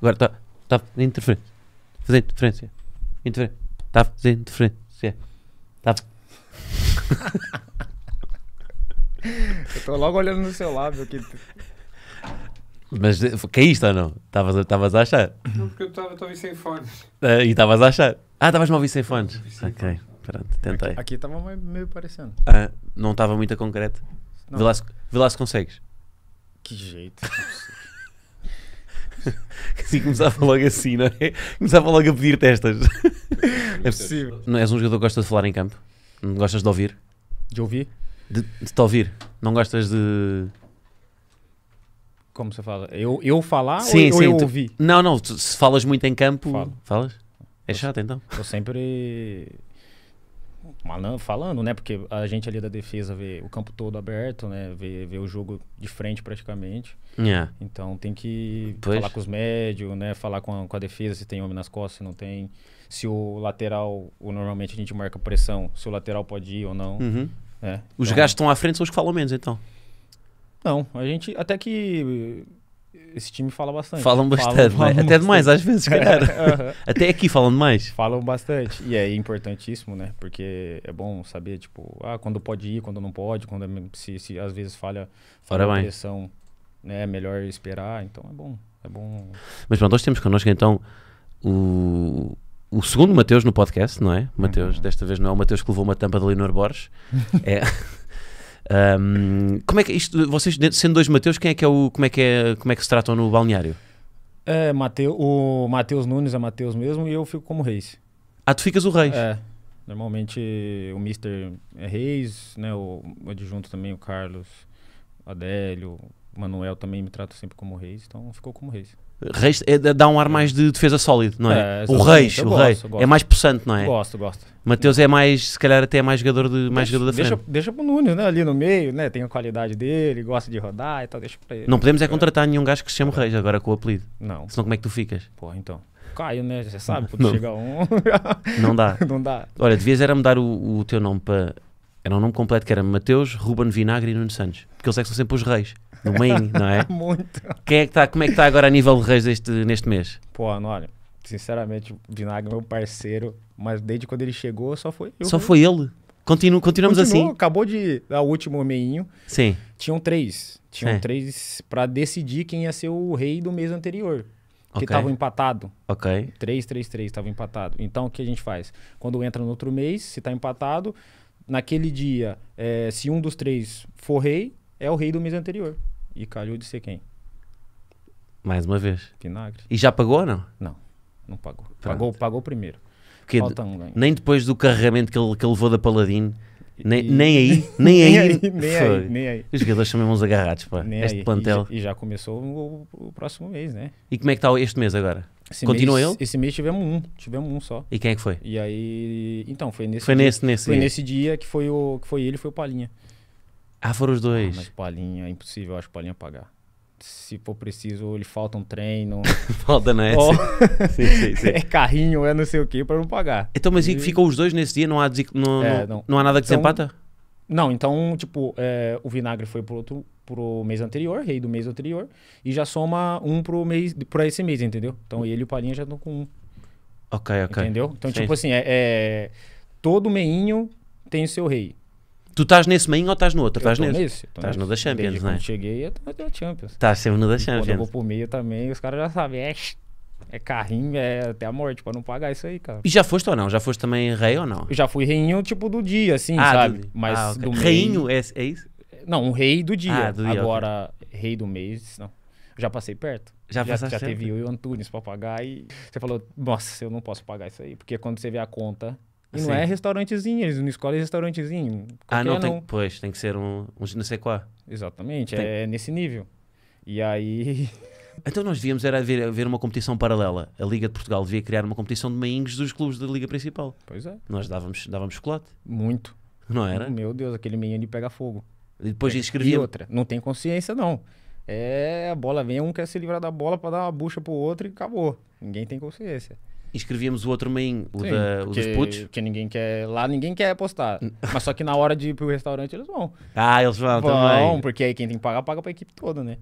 Agora está tá fazendo interferência. Fazendo interferência. Interferência. Está fazendo interferência. Está. estou logo olhando no seu lábio aqui. Mas caíste eh, é ou não? Estavas a achar? Não, porque eu estava a ouvir sem fones. Eh, e estavas a achar? Ah, estavas a ouvir sem fones. Ok. Fones. Pronto, tentei. Aqui, estava meio parecendo. Ah, não estava muito a concreto. Vê, lá se, vê lá se consegues. Que jeito. assim começava logo assim, não é? Começava logo a pedir testas. É possível. Não és um jogador que gosta de falar em campo? Não gostas de ouvir? De ouvir? De, de te ouvir. Não gostas de. Como se fala? Eu, eu falar sim, ou, sim, eu tu... ouvir? Não, não. Tu, se falas muito em campo. Falo. Falas? É chato então? Eu sempre falando, né? Porque a gente ali da defesa vê o campo todo aberto, né? Vê, vê o jogo de frente praticamente. Yeah. É. Então tem que pois. falar com os médios, né? Falar com a, com a defesa se tem homem nas costas, se não tem. Se o lateral, ou normalmente a gente marca pressão, se o lateral pode ir ou não. Uhum. É, os então, gajos estão à frente são os que falam menos, então? Não, a gente até que esse time fala bastante. Falam bastante, falam, né? falam Até demais mais, às vezes, é, cara. uhum. Até aqui falam mais. Falam bastante. E é importantíssimo, né? Porque é bom saber, tipo, ah, quando pode ir, quando não pode, quando é se, se às vezes falha, falha a direção, né? É melhor esperar, então é bom. É bom. Mas pronto, nós temos connosco então o, o segundo Mateus no podcast, não é? Uhum. Mateus, uhum. desta vez não é o Mateus que levou uma tampa de Leonor Borges. é. Um, como é que isto, vocês sendo dois Mateus, quem é que é o, como é que é, como é que se tratam no balneário? É, Mateu, o Matheus Nunes é Matheus mesmo e eu fico como Reis. Ah, tu ficas o Reis? É. Normalmente o Mister é Reis, né? O, o adjunto também, o Carlos, Adélio, Manuel também me trata sempre como Reis, então ficou como Reis. Reis é, dá um ar mais de defesa sólido, não é? é o Reis, o Rei, é mais possante, não é? Gosto, gosto. Mateus é mais, se calhar até é mais jogador de mais deixa, jogador da frente. Deixa, deixa pro Nunes, né? Ali no meio, né? Tem a qualidade dele, gosta de rodar e tal, deixa pra ele. Não podemos é contratar é. nenhum gajo que se chama Reis agora com o apelido. Não. Senão como é que tu ficas? Porra, então. Caio, né? Você sabe, quando chega um. não dá. não dá. Olha, devias era mudar o, o teu nome para. Era um nome completo que era Mateus, Ruben Vinagre e Nunes Santos. Porque eles é que são sempre os reis no main, não é? Muito. Quem é que tá, como é que está agora a nível de reis deste, neste mês? Pô, olha, sinceramente, o Vinagre é meu parceiro, mas desde quando ele chegou só foi eu. Só foi ele? Continu, continuamos Continuou, assim? Acabou de dar o último meinho. Sim. Tinham três. Tinham é. três para decidir quem ia ser o rei do mês anterior. Que estavam okay. empatado. Ok. 3, 3, 3, estava empatado. Então, o que a gente faz? Quando entra no outro mês, se está empatado, naquele dia, é, se um dos três for rei, é o rei do mês anterior. E calhou de ser quem? Mais uma vez. Vinagre. E já pagou ou não? Não, não pagou. Pronto. Pagou, pagou primeiro. Porque Falta um ganho. nem depois do carregamento que ele, que ele levou da Paladino. Nem, e... nem aí, nem, aí, nem, aí, nem aí, Os jogadores chamam uns agarrados, pá. Nem este aí. plantel. E já, e já começou o, o, próximo mês, né? E como é que está este mês agora? Esse Continua mês, ele? Esse mês tivemos um, tivemos um só. E quem é que foi? E aí, então, foi nesse Foi dia, nesse, nesse Foi dia. nesse dia que foi, o, que foi ele, foi o Palinha. Ah, foram os ah, dois. Ah, mas Paulinho, é impossível, acho que Paulinho pagar. Se for preciso, ele falta um treino. falta, né? Ou... sim, sim, sim. É carrinho, é não sei o que, para não pagar. Então, mas e... ficam os dois nesse dia? Não há, não, é, não. não há nada que então, desempata? Não, então, tipo, é, o vinagre foi pro, outro, pro mês anterior, rei do mês anterior, e já soma um pro mês, pra esse mês, entendeu? Então, ele e o Paulinho já estão com um. Ok, ok. Entendeu? Então, sim. tipo assim, é, é todo meinho tem o seu rei. Tu estás nesse main ou estás no outro? Estás nesse? estás no da Champions, Desde né? Quando cheguei, eu tô na Champions. Estás sempre no da Champions. E quando eu vou pro meio também, os caras já sabem. É, é carrinho, é até a morte, pra não pagar isso aí, cara. E já foste ou não? Já foste também rei ou não? Eu já fui rei tipo, do dia, assim, ah, sabe? Do... Mas ah, okay. do mês... Reinho é, é, isso? Não, um rei do dia. Ah, do dia Agora, okay. rei do mês, não. já passei perto. Já, já, já teve eu e o Antunes pra pagar e... Você falou, nossa, eu não posso pagar isso aí. Porque quando você vê a conta, e não assim. é restaurantezinho, eles não escolhem restaurantezinho. Ah, não, tem, pois, tem que ser um, um não sei qual. Exatamente, tem. é nesse nível. E aí... Então nós devíamos era ver, ver uma competição paralela. A Liga de Portugal devia criar uma competição de meinhos dos clubes da Liga Principal. Pois é. Nós dávamos, dávamos chocolate. Muito. Não era? Meu Deus, aquele meinho ali pega fogo. E depois é, inscrevia... E outra, não tem consciência não. É, a bola vem, um quer se livrar da bola para dar uma bucha pro outro e acabou. Ninguém tem consciência inscrevíamos escrevíamos o outro main, o, Sim, da, o dos putos. Porque ninguém quer. Lá ninguém quer apostar. Mas só que na hora de ir pro restaurante eles vão. Ah, eles vão, vão também. porque aí quem tem que pagar, paga pra equipe toda, né?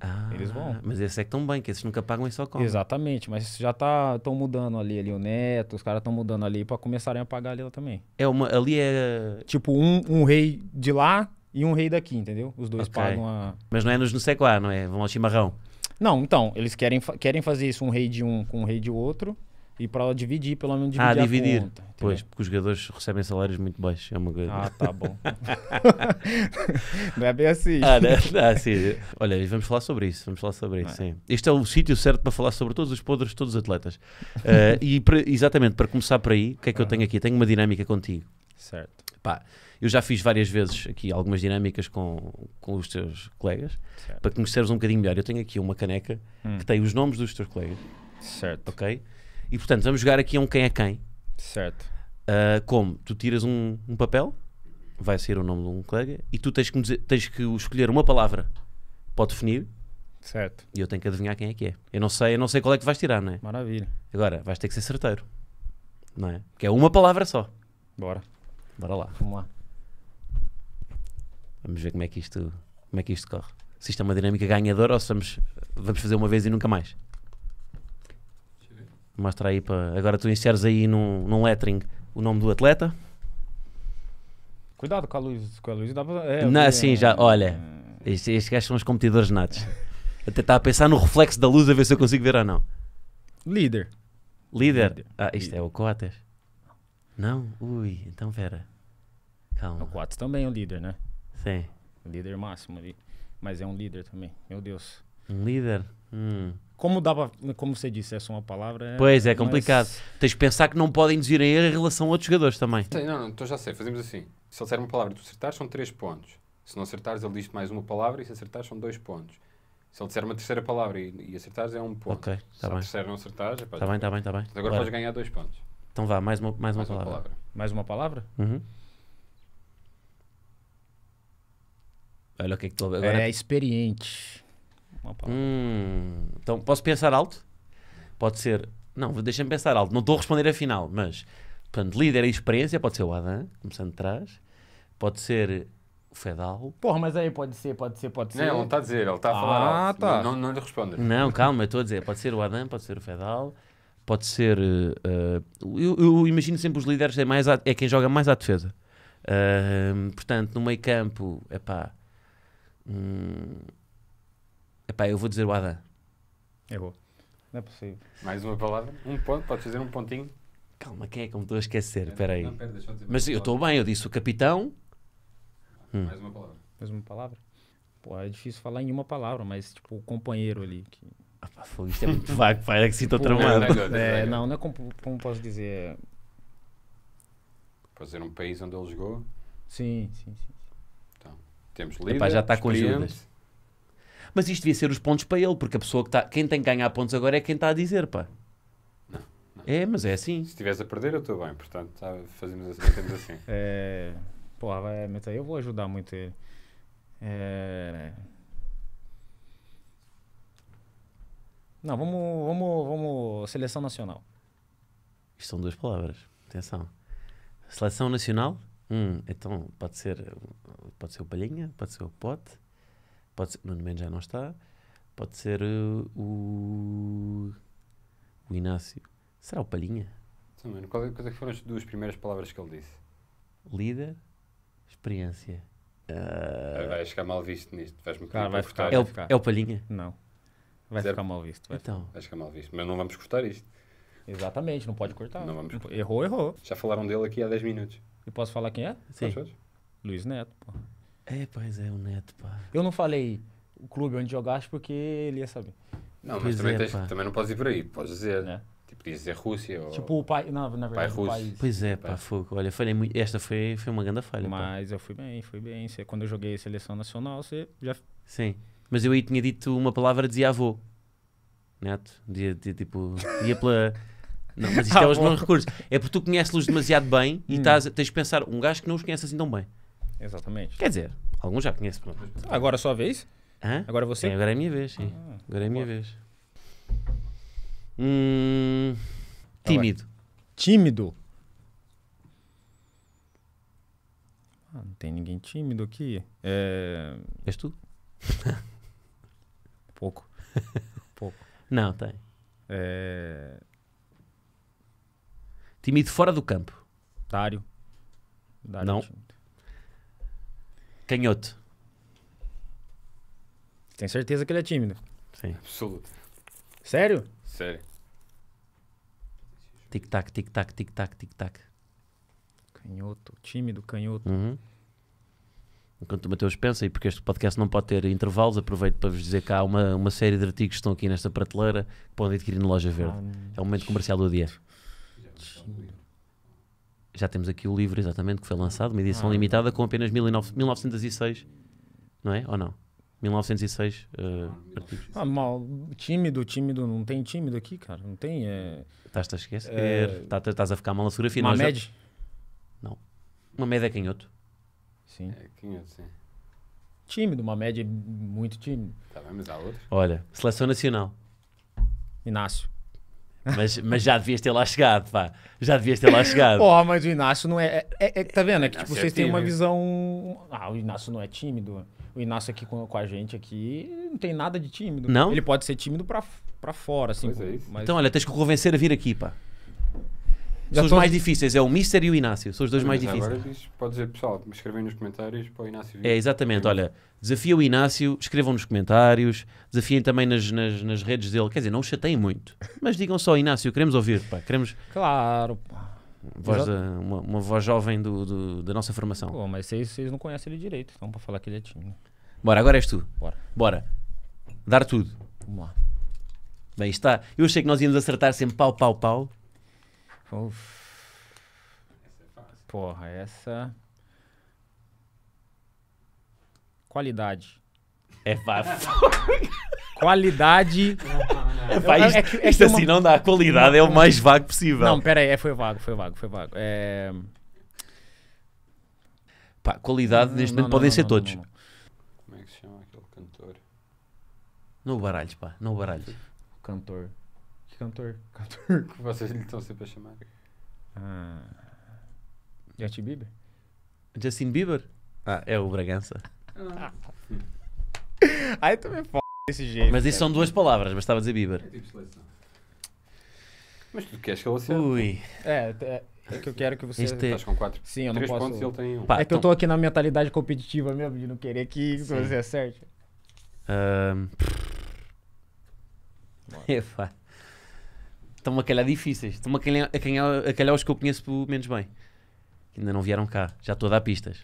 Ah, eles vão. Mas esse é que estão bem, que esses nunca pagam em só conta. Exatamente, mas já estão tá, tão mudando ali, ali o neto, os caras estão mudando ali para começarem a pagar ali também. É uma, ali é... Tipo, um, um rei de lá e um rei daqui, entendeu? Os dois okay. pagam a... Mas não é nos não sei qual, não é? Vão ao chimarrão. Não, então, eles querem, querem fazer isso, um rei de um com um rei de outro, e para ela dividir, pelo menos dividir ah, dividir. Conta, pois, porque os jogadores recebem salários muito baixos, é uma coisa. Ah, tá bom. não é bem assim. Ah, não, é, não, é assim. Olha, vamos falar sobre isso, vamos falar sobre isso, é. sim. Este é o sítio certo para falar sobre todos os podres todos os atletas. Uh, e pra, exatamente, para começar por aí, o que é que eu tenho aqui? Tenho uma dinâmica contigo. Certo. Pá, eu já fiz várias vezes aqui algumas dinâmicas com, com os teus colegas, certo. para conheceres um bocadinho melhor. Eu tenho aqui uma caneca hum. que tem os nomes dos teus colegas. Certo. Ok? E portanto, vamos jogar aqui a um quem é quem. Certo. Uh, como? Tu tiras um, um papel, vai ser o nome de um colega, e tu tens que, dizer, tens que escolher uma palavra para definir. Certo. E eu tenho que adivinhar quem é que é. Eu não sei, eu não sei qual é que vais tirar, não é? Maravilha. Agora, vais ter que ser certeiro. Não é? Porque é uma palavra só. Bora. Bora lá. Vamos lá. Vamos ver como é que isto, como é que isto corre. Se isto é uma dinâmica ganhadora ou se vamos, vamos fazer uma vez e nunca mais. Mostra aí para. Agora tu inseres aí num, num lettering o nome do atleta. Cuidado com a luz, com a luz dá pra, é, Não, assim, é, já, olha. Estes, estes gajos são os competidores natos. Até estava tá a pensar no reflexo da luz a ver se eu consigo ver ou não. Líder. Líder? Líder. Ah, isto Líder. é o Coates. Não? Ui, então Vera Calma. O Coates também é um líder, né? Sim. Líder máximo ali. Mas é um líder também. Meu Deus. Um líder? Hum. Como dava, como você disse, é uma palavra. É, pois é, complicado. Mas... Tens de pensar que não podem induzir a erro em relação a outros jogadores também. Sim, não, não, então já sei, fazemos assim. Se ele disser uma palavra e tu acertares, são 3 pontos. Se não acertares, ele diz mais uma palavra e se acertares, são 2 pontos. Se ele disser uma terceira palavra e, e acertares, é um ponto. Ok, tá se a terceira não acertares, é tá, tá bem, tá bem, tá bem. Agora podes ganhar 2 pontos. Então vá, mais uma, mais, mais uma, palavra. palavra. Mais uma palavra? Uhum. Olha o que é que tu... Agora... É experiente. Uma palavra. Hum, então, posso pensar alto? Pode ser. Não, deixa-me pensar alto. Não estou a responder afinal, mas. Portanto, líder e experiência pode ser o Adam, começando de trás. Pode ser o Fedal. Porra, mas aí pode ser, pode ser, pode ser. Não, ele não está a dizer, ele está a falar. Ah, tá. Não, não, lhe respondas. Não, calma, eu estou a dizer. Pode ser o Adam, pode ser o Fedal, pode ser. Uh, eu, eu, imagino sempre os líderes é, mais é quem joga mais à defesa. Uh, portanto, no meio campo, é pá. Hum, Epá, eu vou dizer o Adam. É bom. Não é possível. Mais uma palavra? Um ponto? Podes fazer um pontinho? Calma, quem é que eu me estou a esquecer? Espera aí. Mas eu estou bem, eu disse o capitão. Hum. Mais uma palavra. Mais uma palavra? Pô, é difícil falar em uma palavra, mas tipo, o companheiro ali. Que... Ah, foi, isto é muito vago, pai, é que se estou tramado. não, não é como, como posso dizer. Fazer é um país onde ele jogou? Sim, sim, sim. Então, temos líder, Epá, já está com ajudas. Mas isto devia ser os pontos para ele, porque a pessoa que está. Quem tem que ganhar pontos agora é quem está a dizer, pá. É, mas é assim. Se estiveres a perder, eu estou bem, portanto, tá, fazemos assim. assim. é, pô, eu vou ajudar muito ele. É... Né? Não, vamos, vamos, vamos. Seleção nacional. Isto são duas palavras. Atenção. Seleção nacional? Hum, então pode ser, pode ser o Palhinha, pode ser o Pote, Pode ser, Nuno Mendes já não está. Pode ser uh, o, o Inácio. Será o Palhinha? Também. Quais, é, quais é que foram as duas primeiras palavras que ele disse? Líder, experiência. Uh... Vai ficar mal visto nisto. Vais-me claro, vai ficar, é, o, é o Palhinha? Não. Vai Zero. ficar mal visto. Vai então. Vai ficar mal visto. Mas não vamos cortar isto. Exatamente, não pode cortar. Não vamos cortar. Errou, errou. Já falaram dele aqui há 10 minutos. E posso falar quem é? Sim. Luiz Neto, pô. É, pois é, o Neto, pá. Eu não falei o clube onde jogaste porque ele ia saber. Não, mas também, é, tens, também não podes ir por aí, podes dizer, né? Tipo, podes dizer Rússia ou... Tipo, o pai, não, na verdade, pai o pai... Pois é, pá, fogo. Olha, falei muito, esta foi, foi uma grande falha, Mas pá. eu fui bem, fui bem. quando eu joguei Seleção Nacional, você já... Sim, mas eu aí tinha dito uma palavra, dizia avô. Neto, dizia, dizia tipo, ia pela... Não, mas isto ah, é os bom. meus recursos. É porque tu conheces-los demasiado bem e hum. tás, tens de pensar, um gajo que não os conhece assim tão bem. Exatamente. Quer dizer, alguns já conheço. Agora é sua vez? Hã? Agora é você? Sim, agora é minha vez, sim. Ah, agora é minha vez. Hum, tímido. Tímido? Ah, não tem ninguém tímido aqui. É... És tu? Pouco. Pouco. Não, tem. É... Tímido fora do campo. Dário. Dário não. É Canhoto. Tem certeza que ele é tímido? Sim. Absoluto. Sério? Sério. Tic-tac, tic-tac, tic-tac, tic-tac. Canhoto, tímido, canhoto. Uhum. Enquanto o Mateus pensa, e porque este podcast não pode ter intervalos, aproveito para vos dizer que há uma, uma série de artigos que estão aqui nesta prateleira que podem adquirir na Loja Verde. Ah, é o momento comercial do dia já temos aqui o livro exatamente que foi lançado, uma edição ah, é limitada com apenas 1906, não é? Ou não? 1906 uh, eh, ah, artigos. Ah, mal, tímido, tímido, não tem tímido aqui, cara, não tem. É- Estás-te a esquecer, é- estás, a ficar mal na fotografia. Uma média? Já... Não. Uma média é canhoto. Sim. É canhoto, sim. Tímido, uma média muito tímido. Tá bem, mas há outro. Olha, seleção nacional. Inácio. Mas, mas já devias ter lá chegado, pá. Já devias ter lá chegado. oh, mas o Inácio não é. é, é, é tá vendo? É que ah, tipo, é vocês têm uma visão. Ah, o Inácio não é tímido. O Inácio aqui com, com a gente aqui não tem nada de tímido. Não? Ele pode ser tímido pra, pra fora, assim. Pois é isso. mas... Então, olha, tens que convencer a vir aqui, pá são os tô... mais difíceis, é o Mister e o Inácio. São os dois Mas mais é, difíceis. Agora pode dizer, pessoal, escrevem nos comentários para o Inácio. Vir. É, exatamente. Olha, desafia o Inácio, escrevam nos comentários, desafiem também nas, nas, nas redes dele. Quer dizer, não o chateiem muito. Mas digam só, Inácio, queremos ouvir, pá. Queremos. Claro, pá. Voz da, uma, uma, voz jovem do, do, da nossa formação. Pô, mas vocês não conhecem ele direito, então para falar que ele é tímido. Bora, agora és tu. Bora. Bora. Dar tudo. Vamos lá. Bem, está. Eu achei que nós íamos acertar sempre pau, pau, pau. Uf. Essa é fácil. Porra, essa. Qualidade. É fácil. Qualidade. É, pá, isto, é, é isto assim uma... não dá. Qualidade é o mais vago possível. Não, pera aí, é, foi vago, foi vago, foi vago. É... Pá, qualidade neste momento podem não, ser não, todos. Não, Como é que se chama aquele cantor? Não baralho, pá, no baralho. Cantor cantor. Cantor que vocês estão sempre a chamar. Ah. Justin Bieber? Justin Bieber? Ah, é o Bragança. Ah. Ai, também foda desse jeito. Mas isso são duas palavras, mas a dizer Bieber. É tipo seleção. Mas tu queres que ele acerte? Ui. É, é, é que eu quero que você... Este... É- Estás com quatro. Sim, eu não posso... Pontos, ele tem um. Pá, é que então... eu estou aqui na mentalidade competitiva mesmo, de não querer que isso você acerte. Um... É fácil. Estão-me a calhar difíceis. Estão-me a calhar, a, calhar, a calhar os que eu conheço menos bem. Que ainda não vieram cá. Já estou a dar pistas.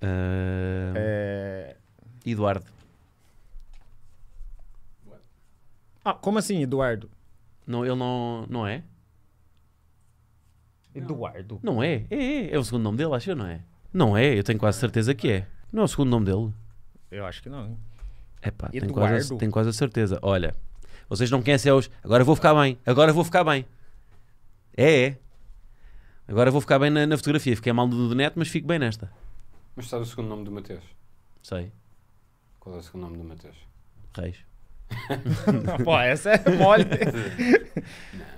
uh... é... Eduardo. Ah, como assim, Eduardo? Não, ele não, não é? Eduardo. Não é? É, é, é o segundo nome dele, acho eu, não é? Não é, eu tenho quase certeza que é. Não é o segundo nome dele. Eu acho que não. É pá, tenho quase, tenho quase a certeza. Olha, vocês não conhecem os. Agora vou ficar bem. Agora vou ficar bem. É, é. Agora vou ficar bem na, na fotografia. Fiquei mal do neto, mas fico bem nesta. Mas sabe o segundo nome do Mateus? Sei. Qual é o segundo nome do Mateus? Reis. Pô, essa é mole.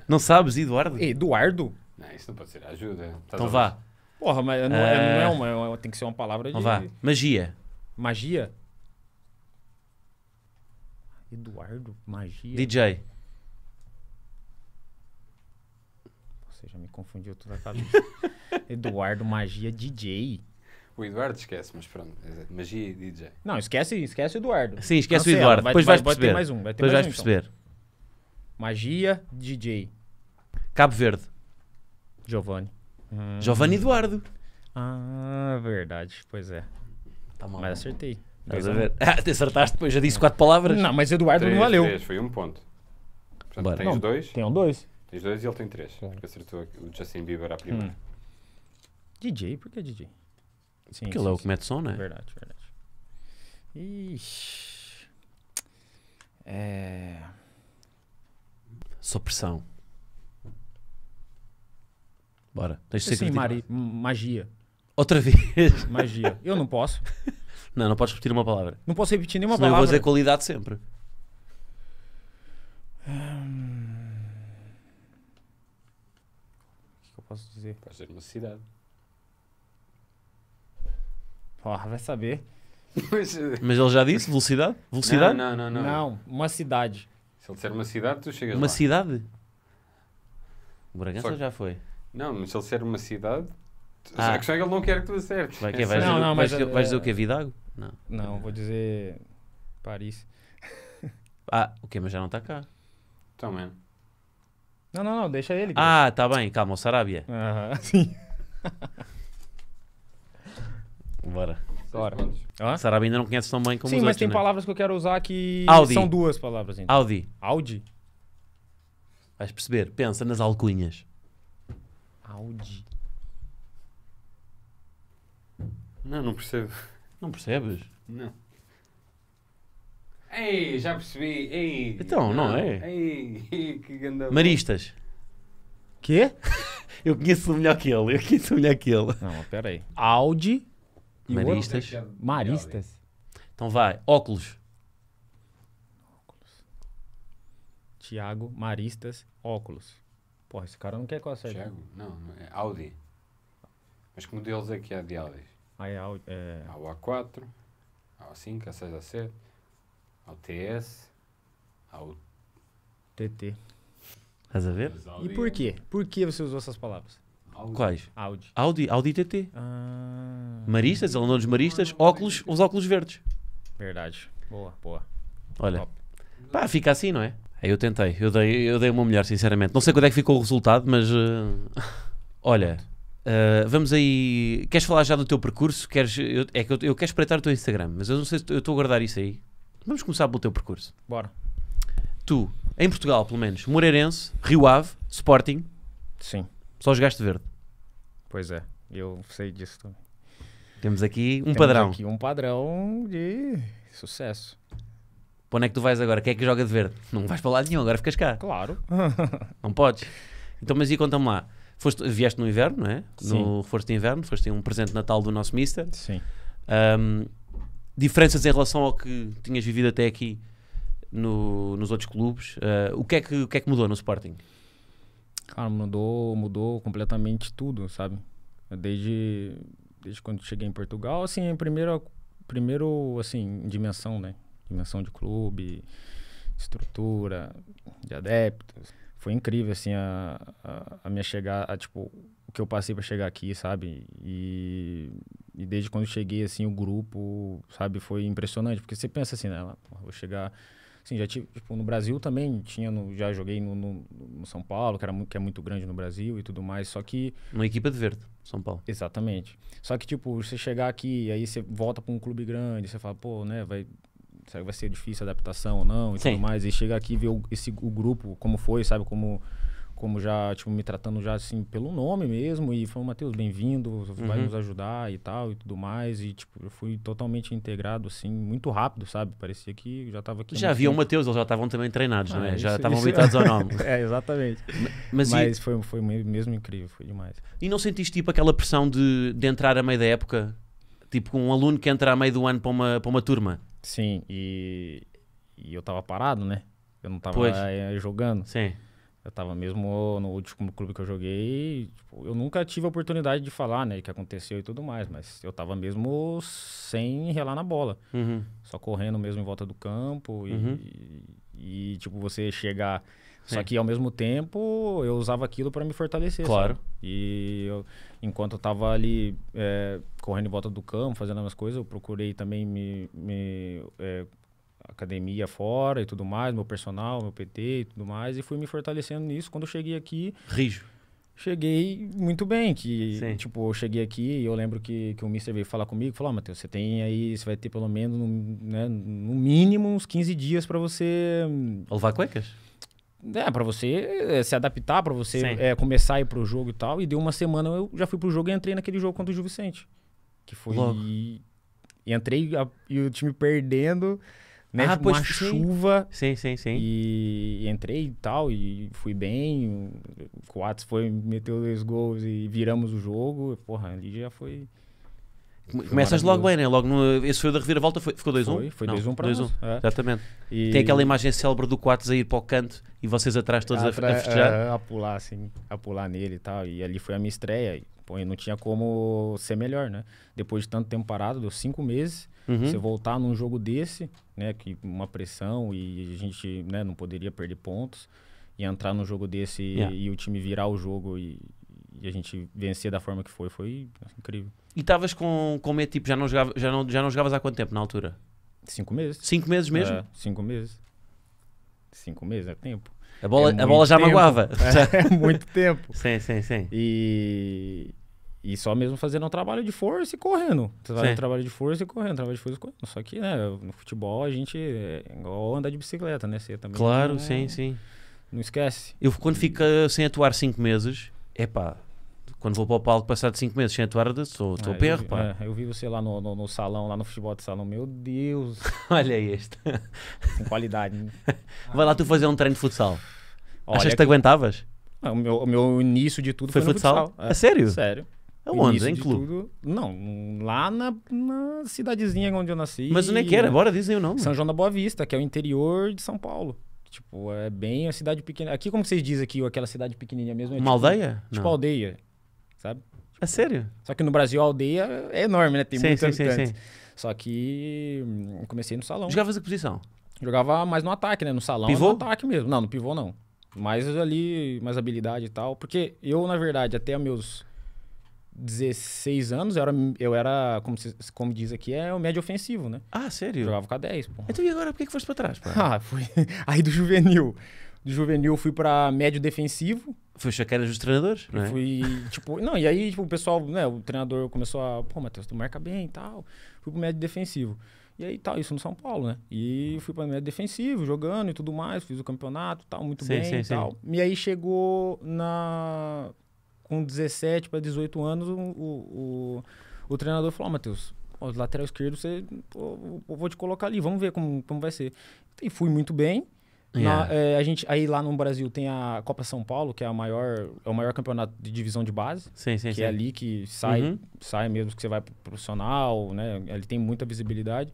não sabes, Eduardo? Eduardo? Não, isso não pode ser ajuda. Estás então vá. Porra, mas não, é, não é, ah. é uma, tem que ser uma palavra então de... Vá. Magia. Magia? Eduardo, magia. DJ. Você já me confundiu toda a cabeça. Eduardo, magia, DJ. O Eduardo esquece, mas pronto. É, é, magia e DJ. Não, esquece, esquece o Eduardo. Sim, esquece Cancela. o Eduardo. Vai, Depois vai, vais perceber. Vai ter mais um. Vai ter Depois mais vais um, então. perceber. Então. Magia, DJ. Cabo Verde. Giovanni. Hum. Giovanni Eduardo. Ah, verdade. Pois é. Tá mal. Mas acertei. Estás a ver? Ah, te acertaste, depois já disse quatro palavras. Não, mas Eduardo três, não valeu. Três, foi um ponto. Portanto, tens não, dois. Tem dois. Tens dois e ele tem três. Porque acertou o Justin Bieber à primeira. Hum. DJ, por que DJ? Sim, porque sim, ele é o que mete som, não é? Verdade, verdade. Ixi. É... Supressão. Bora. Deixa eu ser Sim, Mari, magia. Outra vez. Magia. Eu não posso. Não, não podes repetir uma palavra. Não posso repetir nenhuma Senão palavra. Eu vou dizer qualidade sempre. Hum... O que é eu posso dizer? Pode ser uma cidade. Porra, vai saber. Mas ele já disse velocidade? Velocidade? Não, não, não. Não, não uma cidade. Se ele disser uma cidade, tu chegas uma lá. Uma cidade? Bragança já foi. Não, mas se ele disser uma cidade, ah. que chega ele não quer que tu acertes. Vai, que, é é, vais, não, dizer, não, vais, mas, vais dizer o que é Vidago? Não. Não, vou dizer Paris. Ah, o okay, que Mas já não está cá. Então, mano. Não, não, não, deixa ele. Ah, tá bem, calma, o Sarabia. sim. Bora. Ah? Sarabia ainda não conhece tão bem como Sim, mas outros, tem né? palavras que eu quero usar que Audi. são duas palavras. Então. Audi. Audi? Vais perceber, pensa nas alcunhas. Audi. Não, não percebo. Não percebes? Não. Ei, já percebi. Ei. Então, não, é? Ei, que ganda. Maristas. Quê? Eu conheço melhor que ele. Eu conheço melhor que ele. Não, espera aí. Audi. E Maristas. É é? Maristas. Então vai. Óculos. Tiago, Maristas, óculos. Porra, esse cara não quer que eu acerte. Tiago? Não, é Audi. Mas que modelos é que há de Audi? Aí ao, é... ao A4, ao 5, a 6, a 7, ao TS, ao TT. Estás a ver? E por quê? Por que você usou essas palavras? Audi. Quais? Audi. Audi, Audi TT. Ah, maristas, ele não dos maristas, óculos, os óculos verdes. Verdade. Boa, boa. Olha. Top. Pá, fica assim, não é? Eu tentei, eu dei, eu dei uma melhor, sinceramente. Não sei quando é que ficou o resultado, mas. Uh... Olha, ah, vamos aí. Queres falar já do teu percurso? Queres, eu, é que eu, eu, quero espreitar o teu Instagram, mas eu não sei se eu estou a guardar isso aí. Vamos começar pelo teu percurso. Bora. Tu, em Portugal, pelo menos, Moreirense, Rio Ave, Sporting. Sim. Só jogaste verde. Pois é, eu sei disso também. Temos aqui um Temos padrão. aqui um padrão de sucesso. Para onde é que tu vais agora? Quem é que joga de verde? Não vais para de nenhum, agora ficas cá. Claro. não podes. Então, mas e conta-me lá. Foste, vieste no inverno, não é? Sim. No reforço de inverno, foste um presente de Natal do nosso Mister. Sim. Um, diferenças em relação ao que tinhas vivido até aqui no, nos outros clubes. Uh, o, que é que, o que é que mudou no Sporting? Cara, mudou, mudou completamente tudo, sabe? Desde, desde quando cheguei em Portugal, assim, primeiro, primeiro assim, dimensão, né? Dimensão de clube, estrutura, de adeptos foi incrível, assim, a, a, a minha chegada, tipo, o que eu passei para chegar aqui, sabe? E, e, desde quando cheguei, assim, o grupo, sabe, foi impressionante. Porque você pensa assim, né? Ah, vou chegar... Assim, já tive, tipo, no Brasil também tinha, no, já joguei no, no, no, São Paulo, que, era muito, que é muito grande no Brasil e tudo mais, só que... Uma equipa de verde, São Paulo. Exatamente. Só que, tipo, você chegar aqui, aí você volta para um clube grande, você fala, pô, né, vai Será que vai ser difícil a adaptação ou não e Sim. tudo mais. E chegar aqui e ver o, esse, o grupo, como foi, sabe? Como, como já, tipo, me tratando já, assim, pelo nome mesmo. E falou, Matheus, bem-vindo, vai uhum. nos ajudar e tal e tudo mais. E, tipo, eu fui totalmente integrado, assim, muito rápido, sabe? Parecia que eu já estava aqui. Já havia o Matheus, eles já estavam também treinados, né, ah, né? Isso, já estavam habituados ao nome. é, exatamente. Mas, Mas e... foi, foi mesmo incrível, foi demais. E não sentiste, tipo, aquela pressão de, de entrar a meio da época? Tipo, um aluno que entra a meio do ano para uma, para uma turma? Sim, e, e eu tava parado, né? Eu não tava eh, jogando. Sim. Eu tava mesmo no último clube que eu joguei. Tipo, eu nunca tive a oportunidade de falar, né? O que aconteceu e tudo mais. Mas eu tava mesmo sem relar na bola. Uhum. Só correndo mesmo em volta do campo. E, uhum. e, e, tipo, você chegar só é. que ao mesmo tempo eu usava aquilo para me fortalecer. Claro. Sabe? E eu, enquanto eu tava ali é, correndo em volta do campo, fazendo as minhas coisas, eu procurei também me, me é, academia fora e tudo mais, meu personal, meu PT e tudo mais, e fui me fortalecendo nisso. Quando eu cheguei aqui. Rijo. Cheguei muito bem, que Sim. tipo, eu cheguei aqui e eu lembro que, que o Mister veio falar comigo, falou, oh, Matheus, você tem aí, você vai ter pelo menos, né, no mínimo uns 15 dias para você... Hum, Levar cuecas? É, pra você eh, se adaptar, pra você é, começar a ir pro jogo e tal. E deu uma semana, eu já fui pro jogo e entrei naquele jogo contra o Gil Vicente. Que foi. e entrei a, e o time perdendo, né? Ah, tipo, uma chuva. Sim, sim, sim. E, e, entrei e tal, e fui bem. O Coates foi, meteu dois gols e viramos o jogo. Porra, ali já foi. Começas logo bem, né? Logo no, esse foi o da reviravolta, foi, ficou 2-1? Foi, foi 2-1 um para 2 um. É. Exatamente. E... Tem aquela imagem célebre do 4 a ir para o canto e vocês atrás todos a, a, festejar. É, a, pular, assim, a pular nele e tal. E ali foi a minha estreia. E, pô, não tinha como ser melhor, né? Depois de tanto tempo parado, deu cinco meses. Uhum. Você voltar num jogo desse, né? Que uma pressão e a gente né, não poderia perder pontos. E entrar num jogo desse yeah. e, e, o time virar o jogo e, e a gente vencer da forma que foi, foi incrível. E estavas com, com medo, tipo, já não, jogava, já, não, já não jogavas há quanto tempo na altura? Cinco meses. Cinco meses mesmo? É, cinco meses. Cinco meses é tempo. A bola, é a bola já tempo. magoava. É, é, muito tempo. sim, sim, sim. E, e só mesmo fazendo um trabalho de força e correndo. Trabalho de força e correndo, trabalho de força e correndo. Só que, né, no futebol a gente é igual andar de bicicleta, né? Você também. Claro, não, sim, é sim. Não esquece. Eu, quando fica sem atuar cinco meses, é pá, quando vou para o palco, passado 5 meses sem atuar, sou, sou ah, perro, pá. É, eu vi você lá no, no, no, salão, lá no futebol de salão. Meu Deus. Olha este. Com qualidade, né? Vai lá tu fazer um treino de futsal. Olha Achas que te aguentavas? O meu, o meu início de tudo foi, foi futsal. futsal. É, é sério? Sério. Aonde? Em clube? Tudo, não, lá na, na, cidadezinha onde eu nasci. Mas onde é que era? Bora, dizem o nome. São João da Boa Vista, que é o interior de São Paulo. Tipo, é bem a cidade pequena. Aqui, como vocês dizem aqui, aquela cidade pequenininha mesmo? É Uma tipo, aldeia? Tipo não. aldeia sabe? É sério? Só que no Brasil a aldeia é enorme, né? Tem sim, muitos sim, Sim, sim. Só que eu hum, comecei no salão. Jogava essa posição? Jogava mais no ataque, né? No salão, pivô? no ataque mesmo. Não, no pivô não. Mais ali, mais habilidade e tal. Porque eu, na verdade, até meus 16 anos, eu era, eu era como, se, como diz aqui, é o médio ofensivo, né? Ah, sério? Jogava com a 10, pô. Então e agora por que, que foste pra trás, pô? Ah, fui Aí do juvenil. Do juvenil eu fui pra médio defensivo. Foi chaqueira dos treinadores, né? Fui, tipo, não, e aí, tipo, o pessoal, né, o treinador começou a, pô, Matheus, tu marca bem e tal. Fui pro médio defensivo. E aí tal, isso no São Paulo, né? E fui para médio defensivo, jogando e tudo mais, fiz o campeonato, tal, muito sim, bem sim, e tal. Sim. E aí chegou na com 17 para 18 anos, o, o, o treinador falou: oh, Matheus, lateral esquerdo, você, eu vou te colocar ali, vamos ver como, como vai ser. E fui muito bem. Yeah. Na, é, a gente, aí lá no Brasil tem a Copa São Paulo, que é, a maior, é o maior campeonato de divisão de base. Sim, sim, que sim. é ali que sai, uhum. sai mesmo que você vai pro profissional, né? Ele tem muita visibilidade.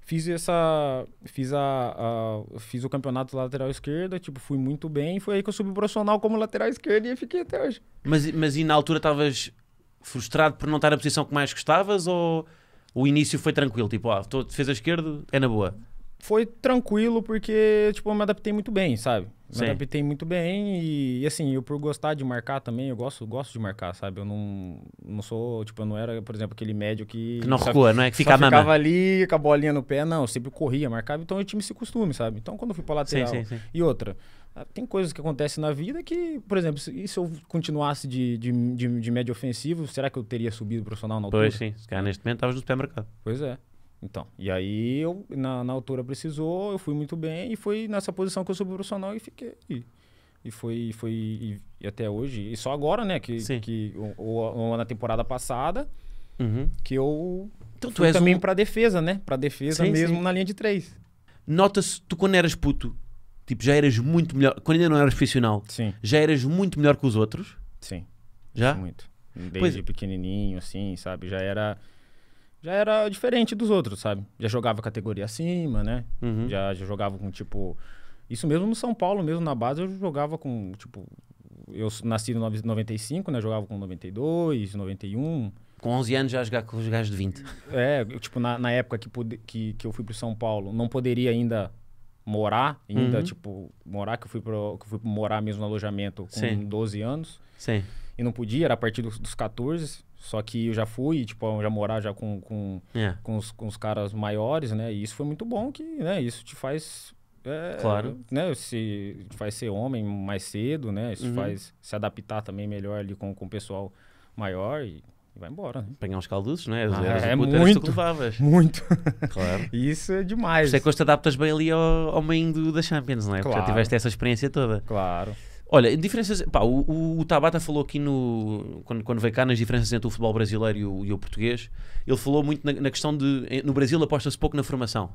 Fiz essa. Fiz, a, a fiz o campeonato lateral esquerda, tipo, fui muito bem. Foi aí que eu subi profissional como lateral esquerda e fiquei até hoje. Mas, mas e na altura estavas frustrado por não estar na posição que mais gostavas ou o início foi tranquilo? Tipo, ah, tô defesa esquerda, é na boa foi tranquilo porque, tipo, eu me adaptei muito bem, sabe? Me adaptei muito bem e, e, assim, eu por gostar de marcar também, eu gosto, gosto de marcar, sabe? Eu não, não sou, tipo, eu não era, por exemplo, aquele médio que... Não só, rua, não é que fica ficava ali com a bolinha no pé, não, eu sempre corria, marcava, então eu tinha esse costume, sabe? Então quando eu fui pra lateral... Sim, sim, e outra, ah, tem coisas que acontecem na vida que, por exemplo, se, se eu continuasse de, de, de, de médio ofensivo, será que eu teria subido profissional na altura? Pois sim, se neste momento tava no supermercado. Pois é. Então, e aí eu, na, na altura precisou, eu fui muito bem e foi nessa posição que eu subi profissional e fiquei. E, e foi, foi e, e, até hoje, e só agora, né, que, Sim. que ou, ou, na temporada passada, uhum. que eu então, tu és também um... para defesa, né? Para defesa sim, mesmo sim. na linha de três. Nota-se, tu quando eras puto, tipo, já eras muito melhor, quando ainda não eras profissional, sim. já eras muito melhor que os outros? Sim. Já? Muito. Desde pois... pequenininho, assim, sabe? Já era já era diferente dos outros, sabe? Já jogava categoria acima, né? Uhum. Já, já jogava com, tipo... Isso mesmo no São Paulo, mesmo na base, eu jogava com, tipo... Eu nasci em 95, né? Jogava com 92, 91... Com 11 anos já jogar com os gajos de 20. É, tipo, na, na época que, que, que eu fui pro São Paulo, não poderia ainda morar, ainda, uhum. tipo, morar, que eu fui, pro, que eu fui morar mesmo no alojamento com Sim. 12 anos. Sim. E não podia, era a partir dos, dos 14. Só que eu já fui, tipo, já morar já com, com, é. com, os, com os caras maiores, né? E isso foi muito bom que, né? Isso te faz... É, claro. Né? Se, te faz ser homem mais cedo, né? Isso uhum. faz se adaptar também melhor ali com, com o pessoal maior e, e vai embora. Né? Pegar uns calduços, né? Ah, é, puto, muito, muito. Claro. isso é demais. você é que hoje te adaptas bem ali ao, ao meio do, da Champions, né Claro. Porque já tiveste essa experiência toda. Claro. Olha, diferenças. Pá, o, o, o, Tabata falou aqui no. Quando, quando veio cá nas diferenças entre o futebol brasileiro e o, e o português, ele falou muito na, na questão de. No Brasil aposta-se pouco na formação.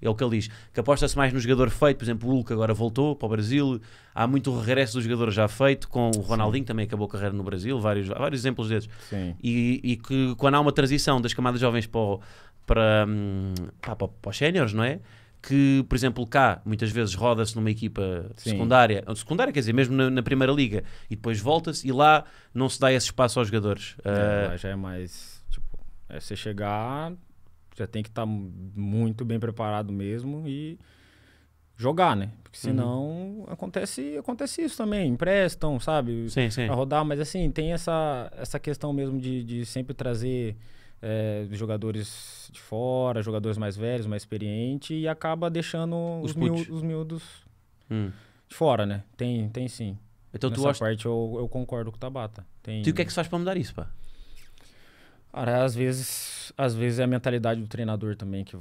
É o que ele diz. Que aposta-se mais no jogador feito, por exemplo, o Hulk agora voltou para o Brasil. Há muito regresso do jogador já feito, com o Ronaldinho Sim. também acabou a carreira no Brasil, vários, vários exemplos desses. Sim. E, e que quando há uma transição das camadas jovens para, para, hum, para, para, para os séniores, não é? que, por exemplo, cá muitas vezes roda-se numa equipa Sim. secundária, secundária quer dizer, mesmo na, na primeira liga, e depois volta-se e lá não se dá esse espaço aos jogadores. É, uh... já é mais. Tipo, é você chegar, já tem que estar tá muito bem preparado mesmo e jogar, né? Porque uhum. senão uhum. acontece, acontece isso também, emprestam, sabe? Sim, sim. Pra rodar, mas assim, tem essa, essa questão mesmo de, de sempre trazer é, jogadores de fora, jogadores mais velhos, mais experientes, e acaba deixando os, os, miú os miúdos hum. de fora, né? Tem, tem sim. Então Nessa tu acha... parte eu, eu concordo com o Tabata. Tem... E o que é que você faz pra mudar isso, pá? Cara, às vezes, às vezes é a mentalidade do treinador também que,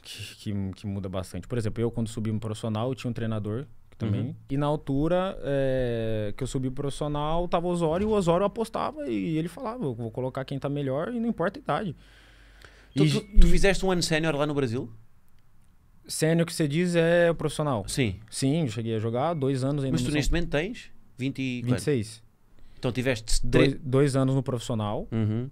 que, que, que muda bastante. Por exemplo, eu quando subi um profissional, eu tinha um treinador também. Uhum. E na altura é, que eu subi profissional, tava Osório, e o Osório apostava e ele falava, vou colocar quem tá melhor e não importa a idade. Tu, e, tu, tu e... fizeste um ano sênior lá no Brasil? Sênior que você diz é profissional. Sim. Sim, cheguei a jogar dois anos ainda. Mas tu neste momento tens 20 e... 26. Então tiveste... Dois, dois anos no profissional. Uhum.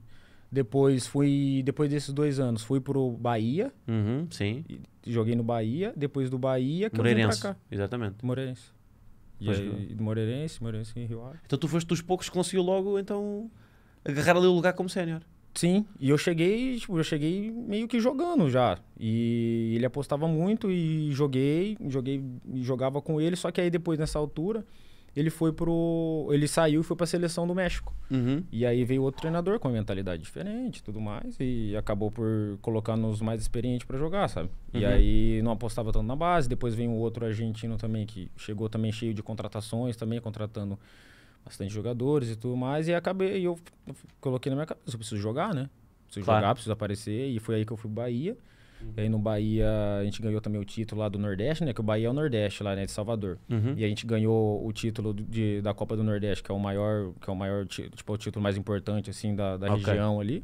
Depois fui. Depois desses dois anos, fui pro Bahia. Uhum, sim. Joguei no Bahia. Depois do Bahia, que Moreirense, eu vim pra cá. Exatamente. Moreirense. E aí, Moreirense, Moreirense em Rio Ave. Então tu foste dos poucos que conseguiu logo, então, agarrar ali o lugar como sênior. Sim, e eu cheguei, tipo, eu cheguei meio que jogando já. E ele apostava muito e joguei, joguei, jogava com ele, só que aí depois nessa altura, ele foi pro. Ele saiu e foi pra seleção do México. Uhum. E aí veio outro treinador com uma mentalidade diferente tudo mais. E acabou por colocar nos mais experientes para jogar, sabe? Uhum. E aí não apostava tanto na base. Depois veio um outro argentino também que chegou também cheio de contratações, também contratando bastante jogadores e tudo mais. E acabei, eu coloquei na minha cabeça, eu preciso jogar, né? Preciso claro. jogar, preciso aparecer. E foi aí que eu fui pro Bahia. Uhum. E aí no Bahia a gente ganhou também o título lá do Nordeste, né? Que o Bahia é o Nordeste lá, né? De Salvador. Uhum. E a gente ganhou o título de, da Copa do Nordeste, que é o maior, que é o maior, tipo, é o título mais importante, assim, da, da okay. região ali.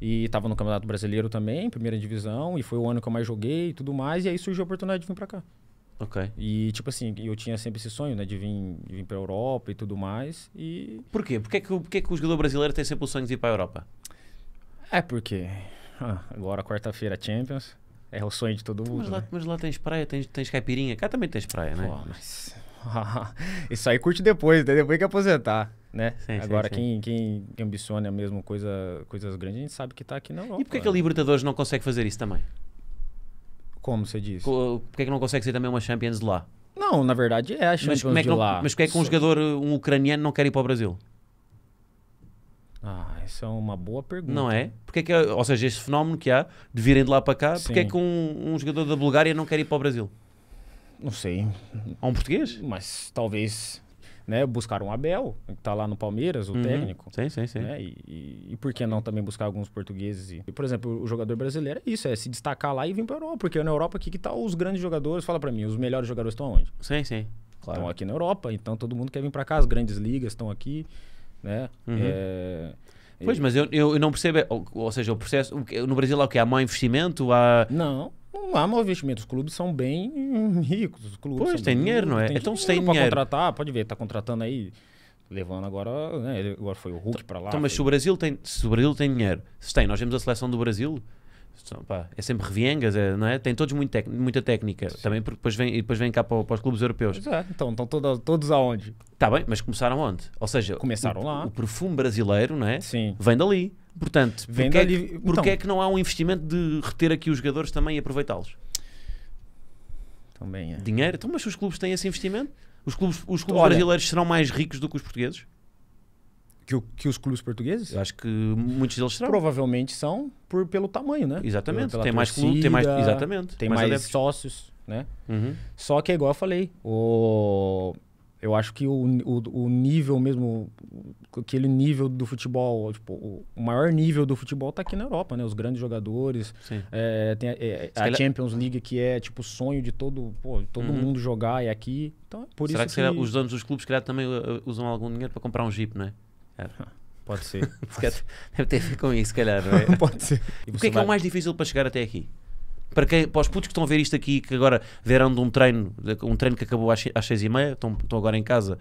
E estava no Campeonato Brasileiro também, primeira divisão, e foi o ano que eu mais joguei e tudo mais, e aí surgiu a oportunidade de vir para cá. Ok. E, tipo assim, eu tinha sempre esse sonho, né, de vir, de vir pra Europa e tudo mais, e... Por quê? Por que, é que, por que, que o jogador brasileiro tem sempre o sonho de ir para a Europa? É porque agora quarta-feira Champions. É o sonho de todo mundo. Mas lá, né? mas lá tens praia, tens, tens caipirinha. Cá também tens praia, né? Pô, mas... Isso aí curte depois, né? depois que aposentar. Né? Sim, Agora, sim, sim. Quem, quem ambiciona é mesmo coisa, coisas grandes, a gente sabe que está aqui na Europa. E por é que a né? Libertadores não consegue fazer isso também? Como você disse? por que é que não consegue ser também uma Champions lá? Não, na verdade é a Champions mas como é que não, lá. Mas que é que um jogador, um ucraniano, não quer ir para o Brasil? Ah, isso é uma boa pergunta. Não é? Porque é que, é, ou seja, este fenómeno que há de virem de lá para cá, Sim. porque é que um, um, jogador da Bulgária não quer ir para o Brasil? Não sei. Há um português? Mas talvez né, buscar um Abel, que está lá no Palmeiras, o uhum. técnico. Sim, sim, sim. Né, e, e, e, por que não também buscar alguns portugueses? E, por exemplo, o jogador brasileiro é isso, é se destacar lá e vir para a Europa, porque é na Europa aqui que tá os grandes jogadores, fala para mim, os melhores jogadores estão onde? Sim, sim. Claro. Estão aqui na Europa, então todo mundo quer vir para cá, as grandes ligas estão aqui. Né? Uhum. É... Pois, é, mas eu, eu, não percebo, é, ou, ou seja, o processo. No Brasil há o que Há mau investimento? Há... Não, não há mau investimento. Os clubes são bem ricos. Os clubes pois, é? então, tem dinheiro, ricos, não é? Tem então se tem dinheiro. contratar, pode ver, está contratando aí levando agora, né? agora foi o Hulk então, para lá. Então, mas foi... se, o Brasil tem, se o Brasil tem dinheiro, se tem, nós vemos a seleção do Brasil, são, pá, é sempre reviengas, é, não é? Tem todos muito muita técnica. Sim. Também porque depois vem, depois vem cá para, para os clubes europeus. Exato. Então, estão todo, todos aonde? Está bem, mas começaram onde? Ou seja, começaram o, lá. O perfume brasileiro, não é? Sim. Vem dali. Portanto, vem porque, é dali, é que, porque então, é que não há um investimento de reter aqui os jogadores também e aproveitá-los? Também é. Dinheiro? Então, mas os clubes têm esse investimento? Os clubes, os clubes Olha, brasileiros serão mais ricos do que os portugueses? Que, o, que, os clubes portugueses? Eu acho que muitos deles serão. Provavelmente são por, pelo tamanho, né? Exatamente. Pela tem torcida, mais clube, tem mais. Exatamente. Tem mais, mais sócios, né? Uhum. Só que é igual eu falei, o, eu acho que o, o, o, nível mesmo, aquele nível do futebol, tipo, o maior nível do futebol está aqui na Europa, né? Os grandes jogadores. É, tem a, é, a Champions League, que é tipo o sonho de todo, pô, todo uhum. mundo jogar, é aqui. Então, é por Será isso que, que... os donos dos clubes, criados também eh, usam algum dinheiro para comprar um Jeep, né? Era. Pode ser. Pode. Deve ter a ver com isso, se calhar, não é? Pode ser. O que é que é o mais difícil para chegar até aqui? Para, quem, para os putos que estão a ver isto aqui, que agora vieram de um treino, um treino que acabou às, seis e meia, estão, estão agora em casa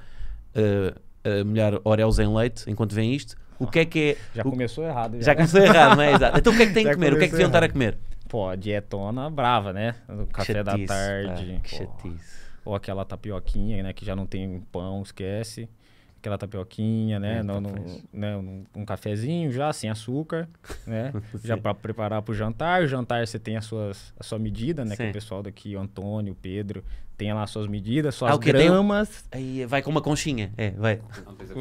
eh, a molhar orelhas em leite enquanto vem isto, o que é que é... Já o, começou errado. Já, já começou errado, não é? Exato. Então o que é que tem que comer? O que é que deviam estar a comer? Pô, dietona brava, né? O café chatice, da tarde. Ah, que chatice. Ou aquela tapioquinha, né? Que já não tem pão, esquece aquela tapioquinha, né? É, no, então no, né um, um, cafezinho já, sem açúcar, né? já para preparar para o jantar. O jantar você tem as suas, a sua medida, né? Sim. Que o pessoal daqui, o Antônio, o Pedro, tem lá suas medidas, suas ah, gramas. Aí vai com uma conchinha, é, vai. A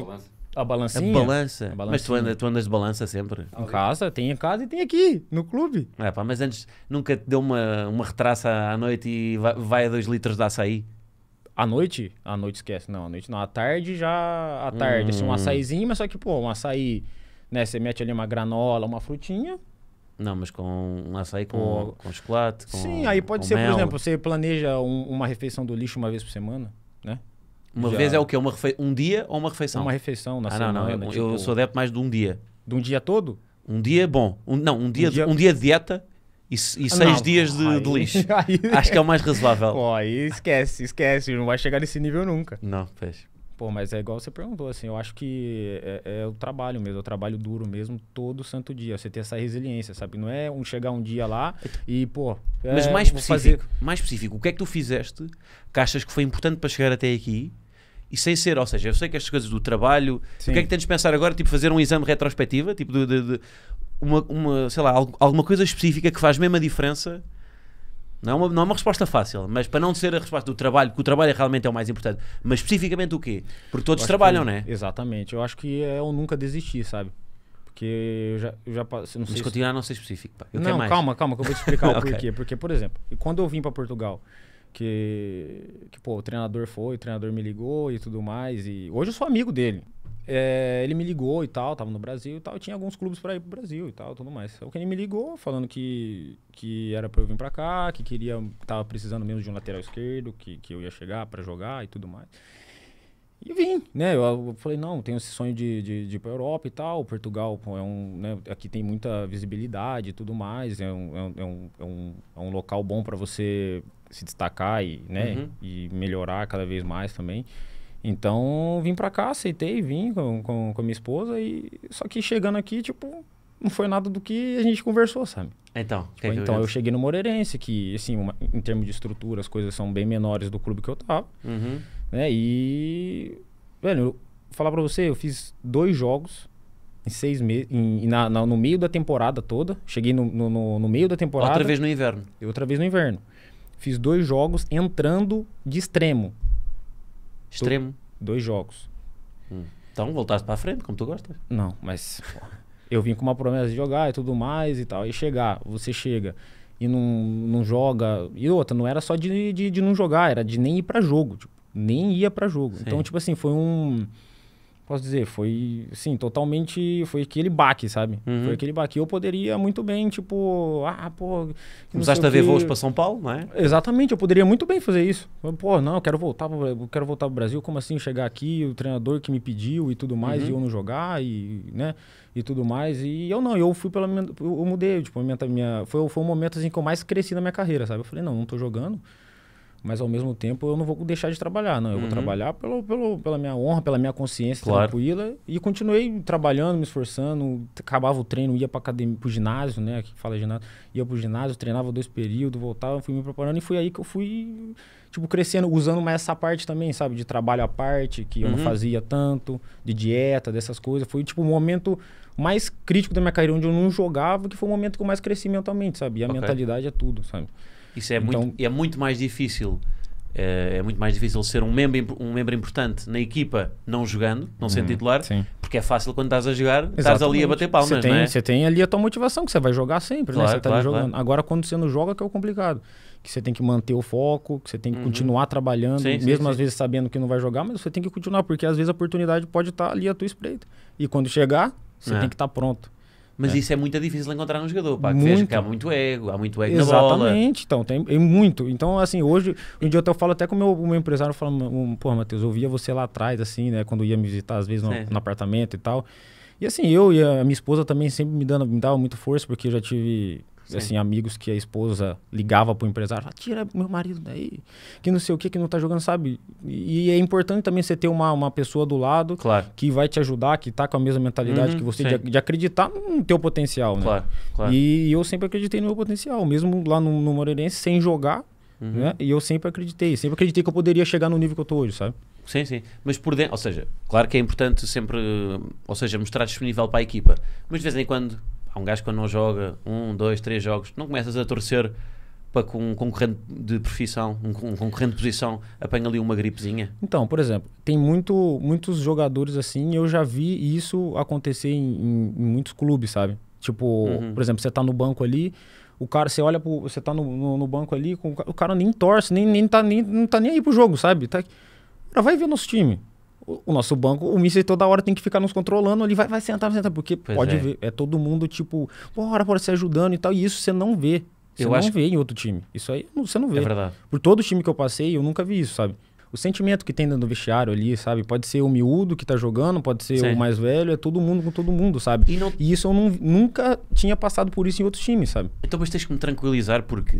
é balança. A balancinha? A é balança. A balancinha. Mas tu, anda, tu andas de balança sempre? Em casa, tem em casa e tem aqui, no clube. É, pá, mas antes nunca te deu uma, uma retraça à noite e vai, vai a dois litros de açaí? à noite, à noite esquece, não, à noite não, à tarde já, à tarde, hum. assim, um hum. açaízinho, mas só que, pô, um açaí, né, você mete ali uma granola, uma frutinha. Não, mas com um açaí com, com, com chocolate, com, Sim, aí pode ser, mel. por exemplo, você planeja um, uma refeição do lixo uma vez por semana, né? Uma já. vez é o quê? Uma refe... Um dia ou uma refeição? Uma refeição na ah, semana. Não, não, eu, tipo... eu sou adepto mais de um dia. De um dia todo? Um dia é bom. Um, não, um dia, um dia... Um dia de dieta e, e ah, seis não. dias de, de lixo. Acho que é o mais razoável. Pô, aí esquece, esquece. Não vai chegar nesse nível nunca. Não, fez. Pô, mas é igual você perguntou, assim, eu acho que é, é, é o trabalho mesmo, é o trabalho duro mesmo, todo santo dia. Você ter essa resiliência, sabe? Não é um chegar um dia lá e, pô. É, mas mais específico, fazer... mais específico, o que é que tu fizeste que achas que foi importante para chegar até aqui? E sem ser, ou seja, eu sei que estas coisas do trabalho, Sim. o que é que tens de pensar agora? Tipo, fazer um exame retrospectiva? Tipo, de, de, de uma, uma sei lá, alguma coisa específica que faz mesmo a diferença. Não é, uma, não é uma resposta fácil, mas para não ser a resposta do trabalho, que o trabalho é realmente é o mais importante, mas especificamente o quê? Porque todos trabalham, não é? Exatamente. Eu acho que é o nunca desistir, sabe? Porque eu já, eu já passei. Não sei se... continuar não ser específico, pá. Eu não, calma, calma, que eu vou te explicar o okay. porquê. Porque, por exemplo, quando eu vim para Portugal que, que, pô, o treinador foi, o treinador me ligou e tudo mais. E hoje eu sou amigo dele. É, ele me ligou e tal, tava no Brasil e tal. Tinha alguns clubes para ir pro Brasil e tal, tudo mais. O que ele me ligou falando que, que era para eu vir para cá, que queria, tava precisando mesmo de um lateral esquerdo, que, que eu ia chegar para jogar e tudo mais. E vim, né? Eu, eu falei, não, tenho esse sonho de, de, de ir para Europa e tal. Portugal é um. Né? Aqui tem muita visibilidade e tudo mais. É um, é um, é um, é um é local bom para você se destacar e, né? Uhum. e melhorar cada vez mais também. Então vim para cá, aceitei, vim com, com, com a minha esposa. e Só que chegando aqui, tipo, não foi nada do que a gente conversou, sabe? Então, tipo, então eu, eu cheguei no Moreirense, que, assim, uma, em termos de estrutura, as coisas são bem menores do clube que eu tava. Uhum. Né? E, velho, eu vou falar pra você, eu fiz dois jogos em seis meses, na, na, no meio da temporada toda. Cheguei no, no, no, meio da temporada. Outra vez no inverno. e Outra vez no inverno. Fiz dois jogos entrando de extremo. Extremo? Do, dois jogos. Hum. Então voltaste pra frente, como tu gosta. Não, mas eu vim com uma promessa de jogar e tudo mais e tal. E chegar, você chega e não, não joga. E outra, não era só de, de, de não jogar, era de nem ir para jogo. Tipo, nem ia para jogo. Então, sim. Então, tipo assim, foi um posso dizer, foi sim totalmente. Foi aquele baque, sabe? Uhum. Foi aquele baque. Eu poderia muito bem, tipo, ah, pô. Começaste a ver voos para São Paulo, não é? Exatamente, eu poderia muito bem fazer isso. Pô, não, eu quero voltar, eu quero voltar pro Brasil. Como assim chegar aqui, o treinador que me pediu e tudo mais, uhum. e eu não jogar, e, né? E tudo mais. E eu não, eu fui pela minha. Eu, eu mudei, tipo, minha, minha, foi, foi um momento assim que eu mais cresci na minha carreira, sabe? Eu falei, não, não tô jogando mas ao mesmo tempo eu não vou deixar de trabalhar, não. Eu uhum. vou trabalhar pelo, pelo, pela minha honra, pela minha consciência claro. tranquila. E continuei trabalhando, me esforçando. Acabava o treino, ia para academia, ginásio, né? Que fala ginásio. Ia o ginásio, treinava dois períodos, voltava, fui me preparando. E foi aí que eu fui, tipo, crescendo, usando mais essa parte também, sabe? De trabalho à parte, que eu uhum. não fazia tanto, de dieta, dessas coisas. Foi, tipo, um momento mais crítico da minha carreira, onde eu não jogava, que foi o momento que eu mais cresci mentalmente, sabe? E a okay. mentalidade é tudo, sabe? Isso é, então, muito, é muito mais difícil. É, é muito mais difícil ser um membro, um membro importante na equipa não jogando, não sendo hum, titular, sim. porque é fácil quando estás a jogar, Exatamente. estás ali a bater palmas. Você tem, é? você tem ali a tua motivação, que você vai jogar sempre, né? claro, né? Você tá jogando. Claro. Agora, quando você não joga, que é o complicado. Que você tem que manter o foco, que você tem que uhum. continuar trabalhando, sim, mesmo sim, às vezes sabendo que não vai jogar, mas você tem que continuar, porque às vezes a oportunidade pode estar tá ali a tua espreita. E quando chegar, você é. tem que estar tá pronto. Mas é. isso é muito difícil encontrar um jogador, pá. Muito. que há muito ego, há muito ego Exatamente, na bola. Exatamente, então, tem, muito. Então, assim, hoje, um dia eu falo até com o meu, meu empresário, falando, um, pô, Matheus, eu via você lá atrás, assim, né, quando ia me visitar, às vezes, no, no, apartamento e tal. E assim, eu e a minha esposa também sempre me, dando, me dava muito força, porque eu já tive Sim. assim, amigos que a esposa ligava pro empresário, ah, tira meu marido daí, que não sei o que, que não tá jogando, sabe? E, e é importante também você ter uma, uma pessoa do lado claro. que vai te ajudar, que tá com a mesma mentalidade uhum, que você, de, de, acreditar no teu potencial, né? Claro, claro. E, e, eu sempre acreditei no meu potencial, mesmo lá no, no Moreirense, sem jogar, uhum. né? E eu sempre acreditei, sempre acreditei que eu poderia chegar no nível que eu tô hoje, sabe? Sim, sim. Mas por dentro, ou seja, claro que é importante sempre, ou seja, mostrar disponível para a equipa, mas de vez em quando há um gajo quando não joga um, dois, três jogos, não começas a torcer para que um concorrente de profissão, um, um concorrente de posição, apanhe ali uma gripezinha? Então, por exemplo, tem muito, muitos jogadores assim, eu já vi isso acontecer em, em, em muitos clubes, sabe? Tipo, uhum. por exemplo, você tá no banco ali, o cara, você olha pro, você tá no, no, no banco ali, o cara, o cara nem torce, nem, nem, tá, nem não tá nem aí pro jogo, sabe? Tá, cara, vai ver nosso time o nosso banco, o Mister toda hora tem que ficar nos controlando ali, vai, vai sentar, vai sentar, porque pois pode é. ver, é todo mundo tipo, bora, bora, se ajudando e tal, e isso você não vê. Você eu não acho... vê em outro time. Isso aí você não vê. É verdade. Por todo time que eu passei, eu nunca vi isso, sabe? O sentimento que tem dentro do vestiário ali, sabe? Pode ser o miúdo que tá jogando, pode ser Sim. o mais velho, é todo mundo com todo mundo, sabe? E, não... e isso eu não, nunca tinha passado por isso em outros times, sabe? Então, mas tens que me tranquilizar porque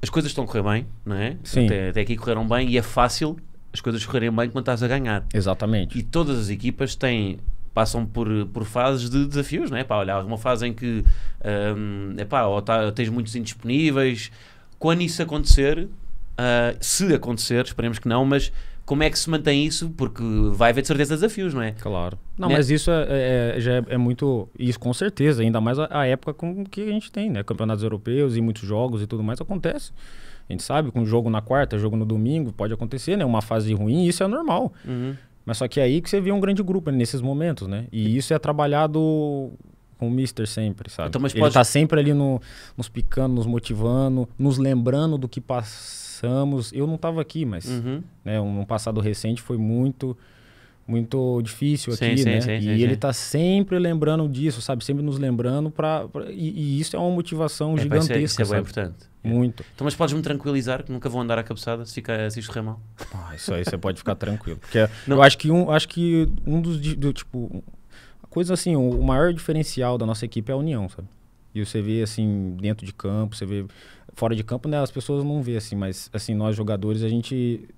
as coisas estão a correr bem, não é? Sim. Até, até aqui correram bem e é fácil as coisas correrem bem quando estás a ganhar. Exatamente. E todas as equipas têm passam por, por fases de desafios, não é? Pá, olha, há uma fase em que um, epá, ou tá, tens muitos indisponíveis. Quando isso acontecer, uh, se acontecer, esperemos que não, mas como é que se mantém isso? Porque vai haver de certeza desafios, não é? Claro. Não, né? mas isso é, é, é já é, é, muito. Isso com certeza, ainda mais a, a época com que a gente tem, né? Campeonatos europeus e muitos jogos e tudo mais acontece. A gente sabe com um jogo na quarta, jogo no domingo, pode acontecer, né? Uma fase ruim, isso é normal. Uhum. Mas só que é aí que você vê um grande grupo é nesses momentos, né? E isso é trabalhado com o Mister sempre, sabe? Então, mas Ele tá sempre ali no, nos picando, nos motivando, nos lembrando do que passamos. Eu não tava aqui, mas uhum. né, um passado recente foi muito muito difícil aqui, sim, né? Sim, sim, e ele está sempre lembrando disso, sabe? Sempre nos lembrando para e, e, isso é uma motivação é, gigantesca, isso é sabe? importante. É. Muito. Então, mas podes-me tranquilizar que nunca vou andar à cabeçada se, ficar se isto correr mal? Ah, isso aí você pode ficar tranquilo. Porque Não. eu acho que um, acho que um dos, do, tipo, coisa assim, o maior diferencial da nossa equipe é a união, sabe? E você vê, assim, dentro de campo, você vê... Fora de campo, né? As pessoas não vê, assim, mas, assim, nós jogadores, a gente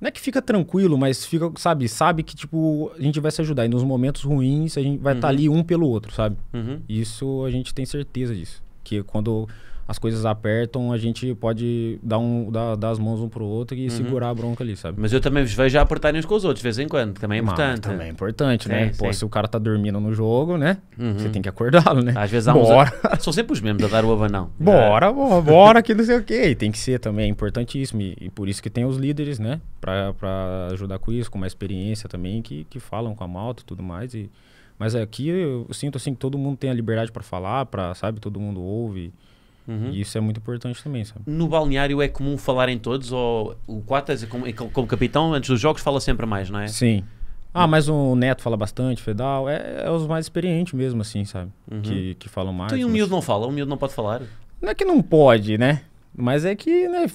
não é que fica tranquilo, mas fica, sabe, sabe que, tipo, a gente vai se ajudar. E nos momentos ruins, a gente vai estar tá uhum. tá ali um pelo outro, sabe? Uhum. Isso a gente tem certeza disso. Que quando as coisas apertam, a gente pode dar, um, dar, dar as mãos um pro outro e uhum. segurar a bronca ali, sabe? Mas eu também vejo já apertar uns com os outros, de vez em quando, também é importante. Mas, né? também é importante, né? Sim, Pô, se o cara tá dormindo no jogo, né? Uhum. Você tem que acordá-lo, né? Às vezes há Bora. A... São sempre os mesmos a dar o abanão. bora, é. bora, bora, que não sei o quê. E tem que ser também, é importantíssimo. E, e, por isso que tem os líderes, né? Pra, pra ajudar com isso, com uma experiência também, que, que falam com a malta e tudo mais. E... Mas é aqui eu sinto assim que todo mundo tem a liberdade para falar, para sabe, todo mundo ouve. Uhum. E isso é muito importante também, sabe? No balneário é comum falar em todos? Ou o Quatas, é como, é como capitão, antes dos jogos, fala sempre mais, não é? Sim. Ah, mas o Neto fala bastante, o Fedal. É, é os mais experientes mesmo, assim, sabe? Uhum. Que, que falam mais. Então, e o miúdo não fala? O miúdo não pode falar? Não é que não pode, né? Mas é que né,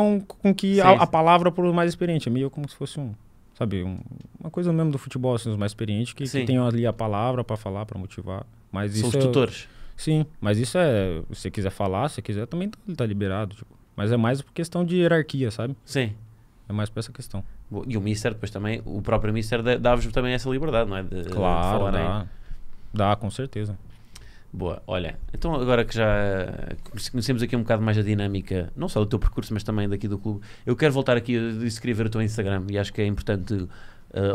um com que a, a, palavra para os mais experientes. É meio como se fosse um. Sabe? Um, uma coisa mesmo do futebol, assim, os mais experientes que, que ali a palavra para falar, para motivar. Mas São os é tutores. É, Sim, mas isso é. Se você quiser falar, se quiser, também tá, tá liberado. Tipo. Mas é mais por questão de hierarquia, sabe? Sim. É mais por essa questão. E o Mister, depois também, o próprio Mister dá-vos também essa liberdade, não é? De, claro, de né? dá. Dá, com certeza. Boa, olha, então agora que já conhecemos aqui um bocado mais a dinâmica, não só do teu percurso, mas também daqui do clube, eu quero voltar aqui, eu escrever o teu Instagram e acho que é importante uh,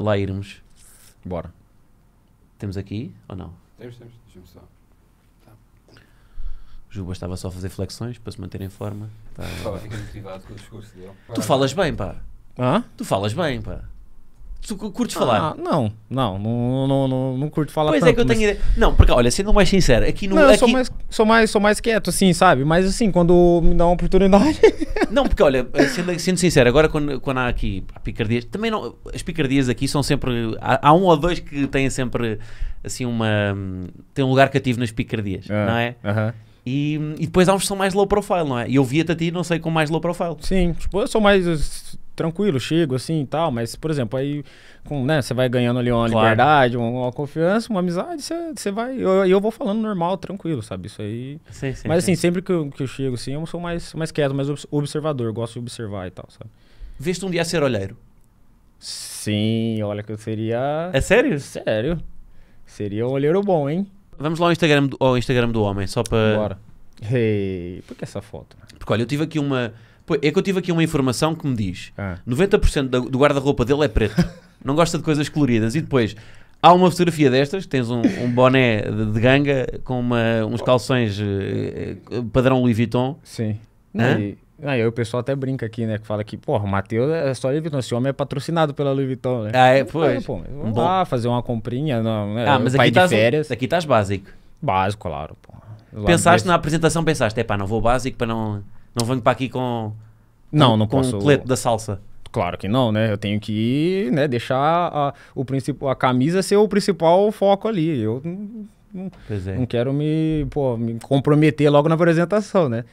lá irmos. Bora. Temos aqui ou não? Temos, temos, deixa-me só. Juba estava só a fazer flexões para se manter em forma. Tá. dele. Tu falas bem, pá. Hã? Tu falas bem, pá. Tu curtes ah, falar? Não, não, não, não, não, não curto falar Pois é tanto, é que eu tenho Não, porque olha, sendo mais sincero, aqui no. Não, aqui... Sou, mais, sou, mais, sou mais quieto, assim, sabe? Mas assim, quando me dá uma oportunidade. não, porque olha, sendo, sendo sincero, agora quando, quando há aqui há picardias, também não. As picardias aqui são sempre. Há, há um ou dois que têm sempre assim uma. tem hum, um lugar cativo nas picardias, ah, não é? Aham. Uh -huh. E, e, depois há uns que são mais low profile, não é? E eu via-te a ti, não sei, com mais low profile. Sim, tipo, eu sou mais eh, tranquilo, chego assim e tal, mas, por exemplo, aí com, né, você vai ganhando ali uma claro. liberdade, uma, uma, confiança, uma amizade, você, você vai. Eu, eu vou falando normal, tranquilo, sabe? Isso aí. Sim, sim, mas assim, sim. sempre que eu, que eu chego assim, eu sou mais, mais quieto, mais observador, gosto de observar e tal, sabe? Viste um dia ser olheiro? Sim, olha que eu seria. É sério? Sério. Seria um olheiro bom, hein? Vamos lá ao Instagram do, ao Instagram do homem, só para. Bora. Hey, por que essa foto? Porque olha, eu tive aqui uma. é que eu tive aqui uma informação que me diz: ah. 90% do, do guarda-roupa dele é preto, não gosta de coisas coloridas. E depois há uma fotografia destas: tens um, um boné de, de, ganga com uma, uns oh. calções uh, padrão Louis Vuitton. Sim. Hã? E... Aí o pessoal até brinca aqui, né? Que fala que, porra, o Matheus é só Louis Vuitton. Esse homem é patrocinado pela Louis Vuitton, né? Ah, é, pois. Pô, vamos Bom. lá fazer uma comprinha, não, né? Ah, mas aqui de tá férias. Aqui estás básico. Básico, claro, pô. pensaste na apresentação, pensaste, é pá, não vou básico para não... Não venho para aqui com... Não, com, não com posso. Com o colete da salsa. Claro que não, né? Eu tenho que né, deixar a, o principal, a camisa ser o principal foco ali. Eu não, é. não quero me, pô, me comprometer logo na apresentação, né?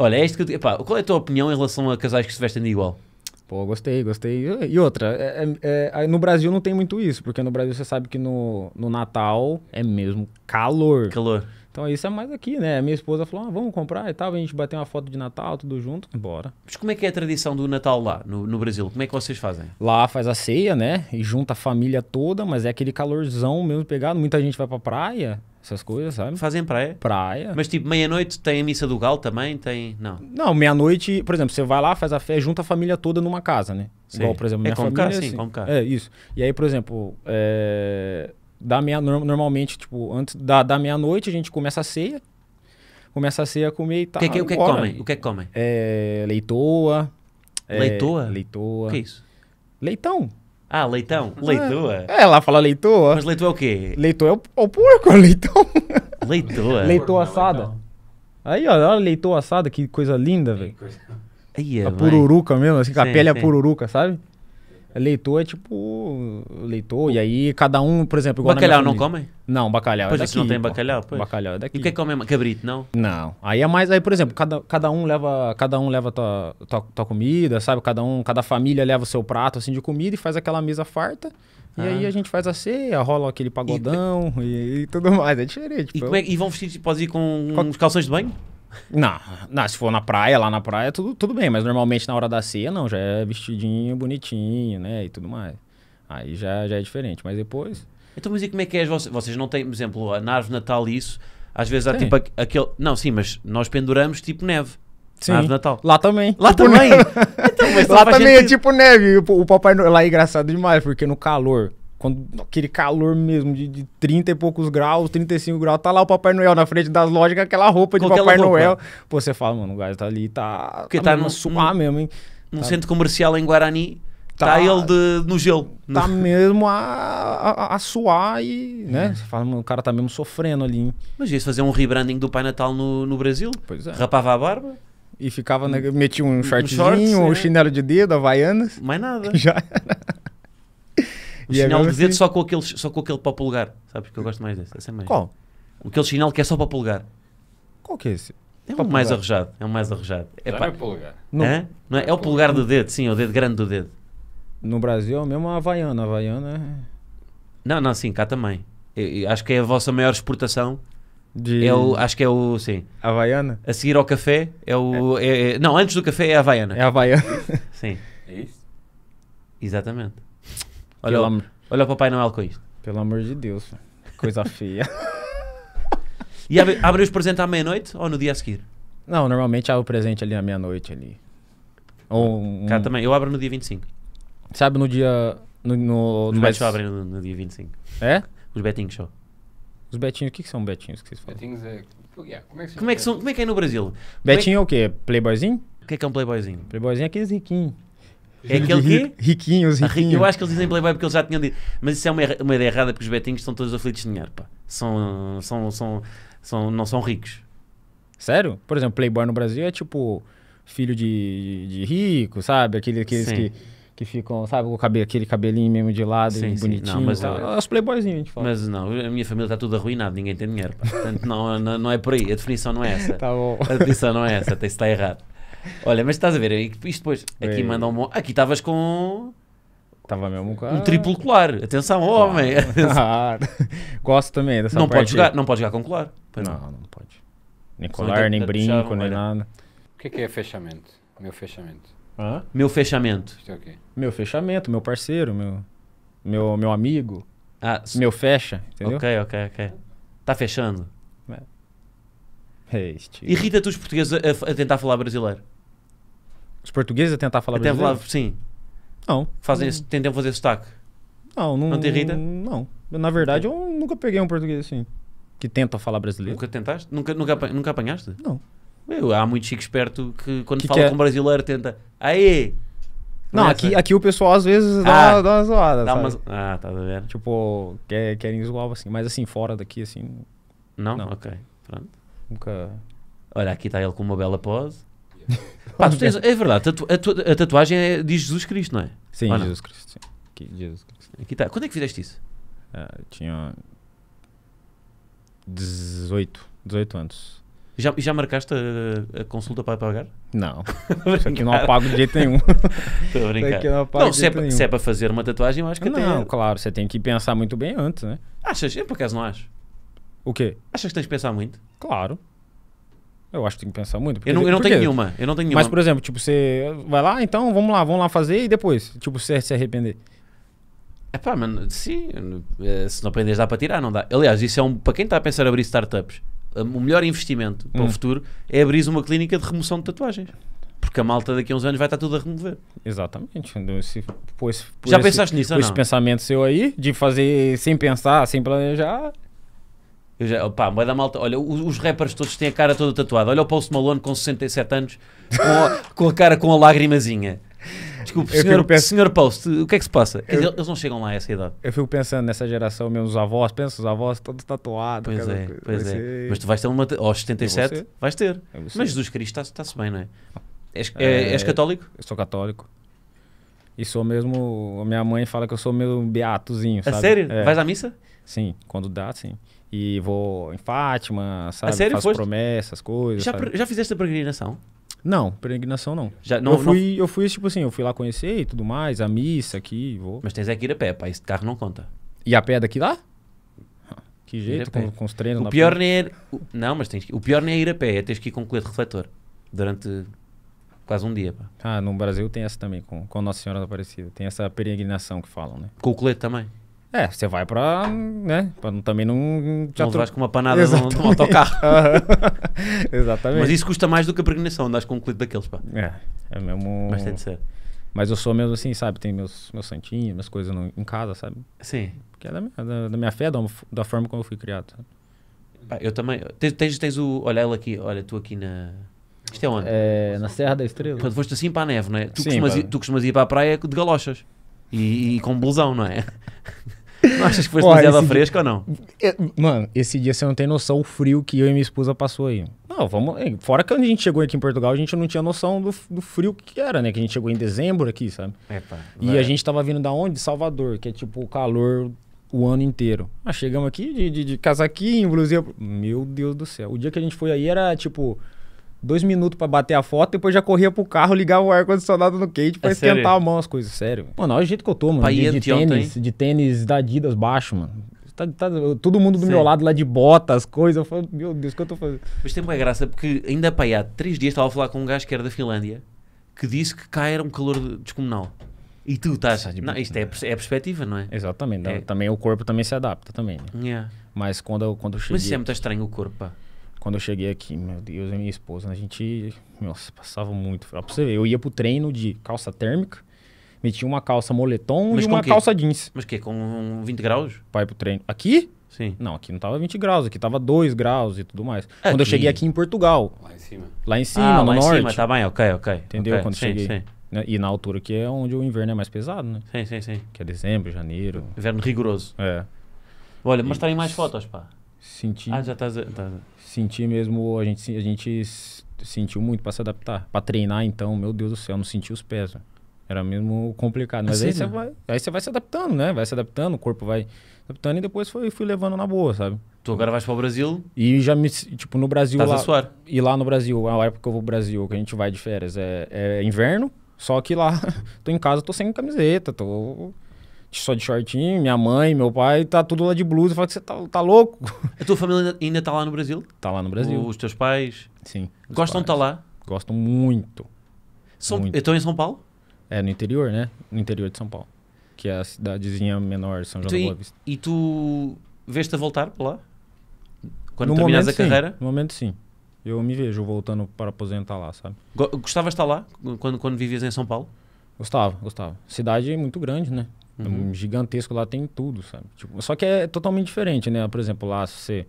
Olha, é isto que epá, qual é a tua opinião em relação a casais que se vestem de igual? Pô, gostei, gostei. E outra, é, é, é no Brasil não tem muito isso, porque no Brasil você sabe que no, no Natal é mesmo calor. Calor. Então isso é mais aqui, né? Minha esposa falou, ah, vamos comprar e tal, a gente bater uma foto de Natal, tudo junto, bora. Mas como é que é a tradição do Natal lá, no, no Brasil? Como é que vocês fazem? Lá faz a ceia, né? E junta a família toda, mas é aquele calorzão mesmo pegado. Muita gente vai pra praia, essas coisas, sabe? Fazem praia. Praia. Mas tipo, meia-noite tem a missa do gal também? Tem. Não. Não, meia-noite, por exemplo, você vai lá, faz a fé, junta a família toda numa casa, né? Sim. Igual, por exemplo, é minha é família. Cá, é sim, assim. como cá. É, isso. E aí, por exemplo, é... da meia, normalmente, tipo, antes da, da meia-noite a gente começa a ceia. Começa a ceia a comer e tal. Tá, o que, que, que comem? O que é que comem? É, leitoa. Leitoa? É, leitoa. O que é isso? Leitão. Ah, leitão? É- leitoa? É, lá fala leitoa. Mas leitoa é o quê? Leitoa é o, é o porco, leitão. Leitoa? Leitoa assada. Aí, ó, olha a leitoa assada, que coisa linda, velho. A pururuca mesmo, assim, com a pele é a pururuca, sabe? Leitor é tipo. Leitor, e aí cada um, por exemplo. Igual bacalhau não comem? Não, bacalhau. É pois é daqui, não tem bacalhau, pois. Bacalhau é daqui. E o que é Cabrito, não? Não. Aí é mais. Aí, por exemplo, cada, cada um leva cada um leva tua, tua, tua comida, sabe? Cada um, cada família leva o seu prato assim de comida e faz aquela mesa farta. E ah. aí a gente faz a ceia, rola aquele pagodão e, e, e tudo mais. É diferente. E, é, e vão vestir, tipo, pode ir com Qual... uns calções de banho? Não, não, se for na praia, lá na praia, tudo, tudo bem, mas normalmente na hora da ceia, não, já é vestidinho, bonitinho, né, e tudo mais. Aí já, já é diferente, mas depois... Então, mas e como é que é? Vocês, vocês não têm, por exemplo, na árvore Natal isso, às vezes há tipo aquele... Não, sim, mas nós penduramos tipo neve. Sim. Árvore Natal. Lá também. Lá tipo também? então, lá também é tipo neve. O, o Papai Noel lá é engraçado demais, porque no calor quando aquele calor mesmo de, de 30 e poucos graus, 35 graus, tá lá o Papai Noel na frente das lojas com aquela roupa de Papai roupa? Noel. Pô, você fala, mano, o gás tá ali, tá. Porque tá, tá mesmo, suar mesmo, hein? Num tá. centro comercial em Guarani, tá, tá ele de, no gelo. Tá mesmo a, a, a, suar e, né? É. Você fala, mano, o cara tá mesmo sofrendo ali, hein? Mas ia fazer um rebranding do Pai Natal no, no Brasil? Pois é. Rapava a barba? E ficava, né, metia um shortzinho, um, shorts, é. um chinelo de dedo, havaianas. Mais nada. Já era. O e é sinal de dedo assim? só, com aqueles, só com aquele para o polegar. Sabes que eu gosto mais desse? Essa é mais. Qual? Aquele sinal que é só para o polegar. Qual que é esse? É um mais arrojado. É um mais arrojado. É, pá, é, polegar. Não. É? Não é? é o polegar do dedo, sim, é o dedo grande do dedo. No Brasil é o mesmo a Havaiana. A Havaiana é... Não, não, sim, cá também. Eu, eu acho que é a vossa maior exportação. De... É o, acho que é o, sim. Havaiana? A seguir ao café é o... É. É, não, antes do café é a Havaiana. É a Havaiana. sim. É isso? Exatamente. Olha, Pelo o, amor. olha o Papai Noel com isto. Pelo amor de Deus, coisa feia. E abre, abre os presentes à meia-noite ou no dia a seguir? Não, normalmente abre o presente ali à meia-noite ali. Ou um... Cara, também, eu abro no dia 25. Sabe, no dia. No, no, os no bet abrem no, no dia 25. É? Os betinhos só. Os betinhos, o que, que são betinhos que vocês falam? Betinhos é. como, é que como, é que são, como é que é no Brasil? Betinho é... é o quê? Playboyzinho? O que é que é um playboyzinho? Playboyzinho é aqueles riquinhos. É aquele que... Riquinhos, ah, riquinhos. Eu acho que eles dizem playboy porque eles já tinham dito. Mas isso é uma, uma ideia errada porque os betinhos estão todos aflitos de dinheiro, pá. São, são, são, são, não são ricos. Sério? Por exemplo, playboy no Brasil é tipo filho de, de rico, sabe? Aquele, aqueles sim. que, que ficam, sabe, com cabelo, aquele cabelinho mesmo de lado, sim, sim. bonitinho. Não, mas, tá, os playboyzinhos, a gente fala. Mas não, a minha família está tudo arruinada, ninguém tem dinheiro, pá. Portanto, não, não, não é por aí. A definição não é essa. tá bom. A definição não é essa, até está errado. Olha, mas estás a ver, isto depois, aqui manda um. Aqui estavas com. Estava mesmo um, um triplo colar. Atenção, claro. Ah. homem. Claro. Gosto também é dessa não parte. Pode jogar, não pode jogar com colar. Pois não, não, não pode. Nem colar, nem brinco, nem nada. O que é que é fechamento? Meu fechamento. Hã? Meu fechamento. Isto é o quê? Meu fechamento, meu parceiro, meu, meu, meu amigo. Ah, meu fecha, entendeu? Ok, ok, ok. Está fechando? É. é Irrita-te os portugueses a, a tentar falar brasileiro? Os portugueses a tentar falar Até brasileiro? Falar, sim. Não. Fazer, não. Tentam fazer sotaque? Não. Não, não tem Não. Na verdade, eu nunca peguei um português assim, que tenta falar brasileiro. Nunca tentaste? Nunca, nunca, nunca apanhaste? Não. eu há muito chico esperto que quando que fala que é? com um brasileiro tenta... Aê! Não, é aqui, assim? aqui o pessoal às vezes dá, ah, dá uma zoada, dá uma... Ah, tá vendo? Tipo, quer, querem zoar assim, mas assim, fora daqui, assim... Não? não. Ok, pronto. Nunca... Olha, aqui está ele com uma bela pose. Pá, tu tens, é verdade, a, tu, a, tatuagem é de Jesus Cristo, não é? Sim, Jesus Cristo. Sim. Aqui, Jesus Cristo. Aqui está. Quando é que fizeste isso? Uh, tinha 18, 18 anos. Já, já marcaste a, a consulta para pagar? Não. Isso aqui não apago de jeito nenhum. Estou a brincar. Não, não se, é, se, é, para fazer uma tatuagem, eu acho que não, até... Não, claro, você tem que pensar muito bem antes, né? Achas? Eu por acaso não acho. O quê? Achas que tens de pensar muito? Claro. Eu acho que tem que pensar muito. Porque, eu não, eu não tenho nenhuma. Eu não tenho nenhuma. Mas, por exemplo, tipo, você vai lá, então vamos lá, vamos lá fazer e depois, tipo, você se arrepender. É pá, mano, sim, eh, se não aprendes dá para tirar, não dá. Aliás, isso é um. Para quem está a pensar em abrir startups, eh, o melhor investimento para hum. o futuro é abrir uma clínica de remoção de tatuagens. Porque a malta daqui a uns anos vai estar tudo a remover. Exatamente. Então, se, pois, Já esse, pensaste nisso, ou não? esse pensamento seu aí, de fazer sem pensar, sem planejar. Eu já, pá, vai da malta, olha, os, os rappers todos têm a cara toda tatuada. Olha o Post Malone com 67 anos, com a, com a cara com a lagrimazinha. Desculpe, eu senhor, penso... senhor Post, o que é que se passa? Eu, eles não chegam lá a essa idade. Eu fico pensando nessa geração, meus avós, pensa os avós todos tatuados. Pois é, pois é. Mas tu vais ter uma. Aos 77, vais ter. Mas Jesus Cristo está-se bem, não é? És, é, é, és católico? Eu sou católico. E sou mesmo. A minha mãe fala que eu sou meio beatozinho. Sabe? A sério? É. Vais à missa? Sim, quando dá, sim. E vou em Fátima, sabe? A sério? Faço Foste... promessas, coisas. Já, sabe? já fizeste a peregrinação? Não, peregrinação não. Já, não eu, fui, não... eu fui, tipo assim, eu fui lá conhecer e tudo mais, a missa aqui, vou. Mas tens é que ir a pé, pá, esse carro não conta. E a pé daqui lá? Que jeito, com, com, os treinos o na pior nem é, o, Não, mas tens que, o pior nem é ir a pé, é que ir com o colete refletor durante quase um dia. Pá. Ah, no Brasil tem essa também, com, com Nossa Senhora da Aparecida. Tem essa peregrinação que falam, né? Com o colete também. É, você vai para, né? Para não, também não. Já não vais com uma panada Exatamente. num, num autocarro. Exatamente. Mas isso custa mais do que a pregnação, andas com um clipe daqueles, pá. É, é mesmo. Mas tem de ser. Mas eu sou mesmo assim, sabe? Tem meus, meus santinhos, minhas coisas no, em casa, sabe? Sim. Que é da minha, da, da minha fé, da, da, forma como eu fui criado. Sabe? eu também. Tens, tens, tens o. Olha ela aqui, olha, tu aqui na. Isto é onde? É, na Serra da Estrela. Quando foste assim para a neve, não é? Tu, Sim, costumas, ir, tu costumas ir para a praia de galochas e, e com blusão, não é? Não achas que foi demasiado fresca ou não? É, mano, esse dia você não tem noção o frio que eu e minha esposa passou aí. Não, vamos. Fora que quando a gente chegou aqui em Portugal, a gente não tinha noção do, do frio que era, né? Que a gente chegou em dezembro aqui, sabe? Epa, e a gente tava vindo da onde? De Salvador, que é tipo o calor o ano inteiro. mas ah, chegamos aqui de, de, de casaquinho, blusinha. Meu Deus do céu. O dia que a gente foi aí era tipo dois minutos para bater a foto, depois já corria pro carro, ligava o ar-condicionado no quente pra é esquentar sério? a mão, as coisas, sério. Mano, olha é o jeito que eu tô, mano. de, de tênis, de tênis da Adidas baixo, mano. Tá, tá, todo mundo do Sim. meu lado lá de bota, as coisas. Eu falo, meu Deus, o que eu tô fazendo? Mas tem uma graça, porque ainda ir há três dias estava a falar com um gajo que era da Finlândia, que disse que cá era um calor descomunal. E tu estás. Não, isto é, né? é perspectiva, não é? Exatamente. É. Também o corpo também se adapta também. Né? Yeah. Mas quando quando eu cheguei. Mas isso é muito estranho o corpo. Pá quando eu cheguei aqui, meu Deus, e minha esposa, a gente, nossa, passava muito. Pra você ver, eu ia pro treino de calça térmica, metia uma calça moletom Mas e uma calça jeans. Mas o quê? Com 20 graus? Pai pro treino. Aqui? Sim. Não, aqui não tava 20 graus, aqui tava 2 graus e tudo mais. Aqui. É, quando eu cheguei aqui em Portugal. Lá em cima. Lá em cima, ah, no lá norte. Lá em cima, tá bem, ok, ok. Entendeu? Okay. Quando sim, cheguei. Sim. Né, e na altura que é onde o inverno é mais pesado, né? Sim, sim, sim. Que é dezembro, janeiro. Inverno rigoroso. É. Olha, mostrarem mais fotos, pá. Senti. Ah, já estás. A... Senti mesmo, a gente, a gente sentiu muito para se adaptar. Para treinar, então, meu Deus do céu, não senti os pés. Era mesmo complicado. Mas assim, aí, você né? vai, aí você vai se adaptando, né? Vai se adaptando, o corpo vai se adaptando e depois foi, fui levando na boa, sabe? Tu agora vais para o Brasil? E já me. Tipo, no Brasil. lá, suar. E lá no Brasil, a época que eu vou pro Brasil, que a gente vai de férias, é, é inverno, só que lá tô em casa, tô sem camiseta, tô só de shortinho, minha mãe, meu pai, tá tudo lá de blusa. Fala que você tá, tá louco. A tua família ainda, tá lá no Brasil? Tá lá no Brasil. Os teus pais? Sim. Gostam de tá lá? Gostam muito. São, muito. Estão é em São Paulo? É, no interior, né? No interior de São Paulo. Que é a cidadezinha menor, São João então, da Boa Vista. E tu vês-te a voltar para lá? Quando no terminas a carreira? Sim. No momento, sim. Eu me vejo voltando para aposentar lá, sabe? Gostavas de estar tá lá quando, quando vivias em São Paulo? Gostava, gostava. Cidade muito grande, né? É uhum. gigantesco, lá tem tudo, sabe? Tipo, só que é totalmente diferente, né? Por exemplo, lá se você,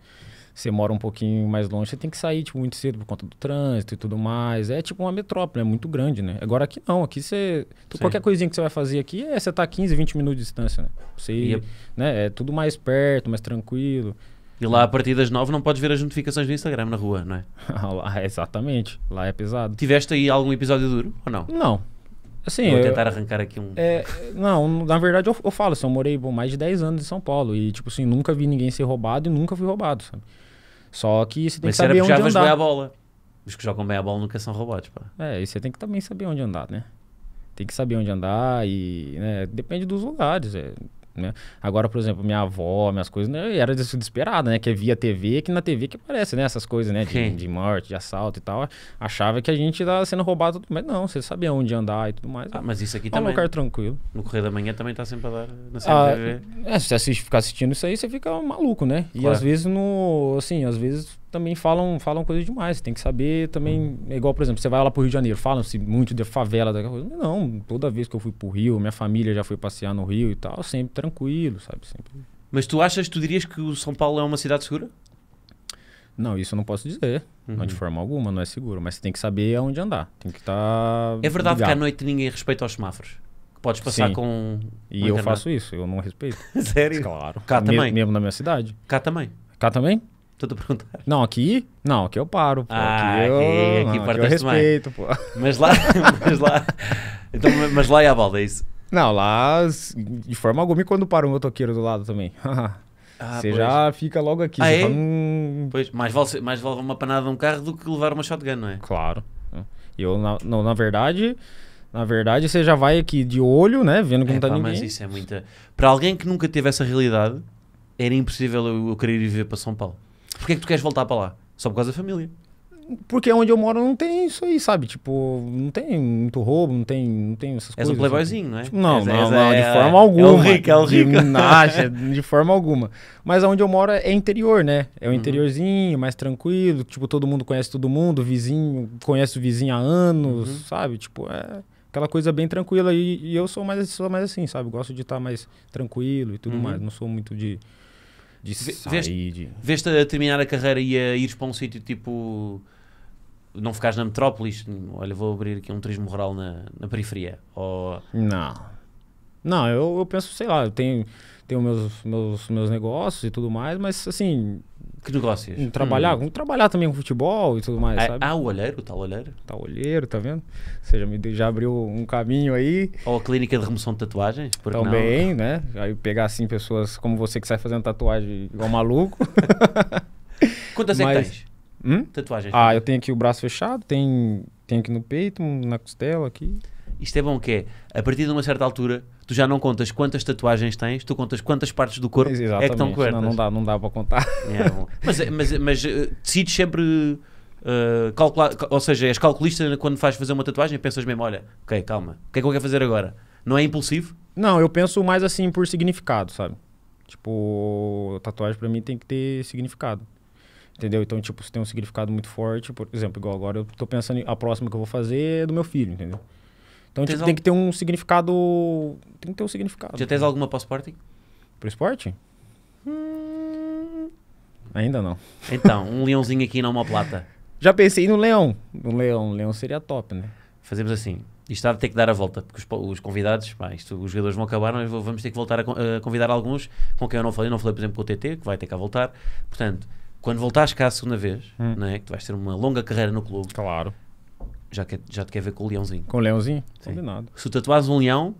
você mora um pouquinho mais longe, você tem que sair tipo, muito cedo por conta do trânsito e tudo mais. É tipo uma metrópole, é muito grande, né? Agora aqui não, aqui você. Qualquer coisinha que você vai fazer aqui é você tá 15, 20 minutos de distância, né? Você, e... né? É tudo mais perto, mais tranquilo. E lá a partir das 9 não podes ver as notificações do Instagram na rua, não é? lá, exatamente. Lá é pesado. Tiveste aí algum episódio duro ou não? Não, Assim, vou tentar eu, arrancar aqui um. É, não, na verdade eu, eu falo assim, eu morei bom, mais de 10 anos em São Paulo e, tipo assim, nunca vi ninguém ser roubado e nunca fui roubado, sabe? Só que você tem Mas que saber onde andar. a bola. Os que jogam bem a bola nunca são roubados, pô. É, e você tem que também saber onde andar, né? Tem que saber onde andar e, né, depende dos lugares, é. Né? Agora, por exemplo, minha avó, minhas coisas, né, era desesperada, né? Que é via TV, que na TV que aparece, né? Essas coisas, né? De, de, morte, de assalto e tal. Achava que a gente estava sendo roubado, mas não, você sabia onde andar e tudo mais. Ah, mas isso aqui tá um também. lugar tranquilo. No Correio da Manhã também está sempre a dar na ah, TV. É, se você assiste, ficar assistindo isso aí, você fica maluco, né? E às vezes no. Assim, às vezes também falam, falam coisas demais. Tem que saber também. É igual, por exemplo, você vai lá pro Rio de Janeiro, falam-se muito de favela, daquela coisa. Não, toda vez que eu fui pro Rio, minha família já foi passear no Rio e tal, sempre tranquilo, sabe? Sempre. Mas tu achas, tu dirias que o São Paulo é uma cidade segura? Não, isso eu não posso dizer. Uhum. Não de forma alguma, não é seguro. Mas você tem que saber aonde andar. Tem que estar. Tá é verdade ligado. que à noite ninguém respeita os semáforos. Podes passar Sim. com. E eu faço isso, eu não respeito. Sério? Claro. Cá também. mesmo na minha cidade. Cá também. Cá também? Estou perguntar. Não, aqui? Não, aqui eu paro. Pô. Ah, aqui, eu, aqui, não, aqui eu respeito, pô. Mas lá, mas lá. Então, mas lá é a balda, é isso? Não, lá de forma alguma. E quando para um motoqueiro do lado também? Ah, você já fica logo aqui. Ah, é? fala, hum... Pois, mais vale, mais vale uma panada de um carro do que levar uma shotgun, não é? Claro. Eu, na, não, na verdade. Na verdade, você já vai aqui de olho, né? Vendo como é, tá pá, ninguém. Mas isso é muita. Para alguém que nunca teve essa realidade, era impossível eu, eu querer ir viver para São Paulo. Porquê é que tu queres voltar para lá? Só por causa da família. Porque é onde eu moro não tem isso aí, sabe? Tipo, não tem muito roubo, não tem, não tem essas és coisas. És um playboyzinho, né? Tipo, não, não, não, de forma alguma. É o rico, é o rico. De, de forma alguma. Mas onde eu moro é interior, né? É o uhum. interiorzinho, mais tranquilo. Tipo, todo mundo conhece todo mundo, vizinho conhece o vizinho há anos, uhum. sabe? Tipo, é aquela coisa bem tranquila. E, e eu sou mais, sou mais assim, sabe? Gosto de estar tá mais tranquilo e tudo uhum. mais. Não sou muito de de sair. De... Veste a terminar a carreira e a ires para um sítio tipo. Não ficares na metrópolis, olha, vou abrir aqui um turismo rural na, na periferia. Ou... Não. Não, eu, eu penso, sei lá, eu tenho, tenho meus, meus, meus negócios e tudo mais, mas assim, que negócios? Trabalhar, hum. trabalhar também com futebol e tudo mais, ah, sabe? Ah, o olheiro, tal tá olheiro. Tal tá olheiro, tá vendo? Você já, me, já abriu um caminho aí. Ou a clínica de remoção de tatuagens, por Também, não? né? Aí pegar assim pessoas como você que sai fazendo tatuagem igual maluco. Quantas Mas... é que tens? Hum? Tatuagens? Ah, né? eu tenho aqui o braço fechado, tem, tem aqui no peito, na costela aqui. Isto é bom que é, a partir de uma certa altura, tu já não contas quantas tatuagens tens, tu contas quantas partes do corpo Exatamente. é que estão cobertas. Não, não, dá, não dá para contar. É, é mas, mas, mas eh, decides sempre... Uh, calcular, ou seja, és calculista quando fazes fazer uma tatuagem pensas mesmo, olha, ok, calma, o que é que eu quero fazer agora? Não é impulsivo? Não, eu penso mais assim por significado, sabe? Tipo, tatuagem para mim tem que ter significado. Entendeu? Então, tipo, se tem um significado muito forte, por exemplo, igual agora eu tô pensando, a próxima que eu vou fazer é do meu filho, entendeu? Então tipo, al... tem que ter um significado. Tem que ter um significado. Já tens alguma passaporte Sporting? Para o esporte? Hum... Ainda não. Então, um leãozinho aqui na plata. Já pensei no leão. No leão. leão seria top, né? Fazemos assim. Isto há de ter que dar a volta, porque os, os convidados, pá, isto, os jogadores vão acabar, nós vamos ter que voltar a, a, convidar alguns com quem eu não falei. Não falei, por exemplo, com o TT, que vai ter que voltar. Portanto, quando voltares cá a segunda vez, hum. né, que tu vais ter uma longa carreira no clube. Claro já, quer, é, já te quer ver com o leãozinho. Com o leãozinho? Sim. Combinado. Se tu tatuares um leão,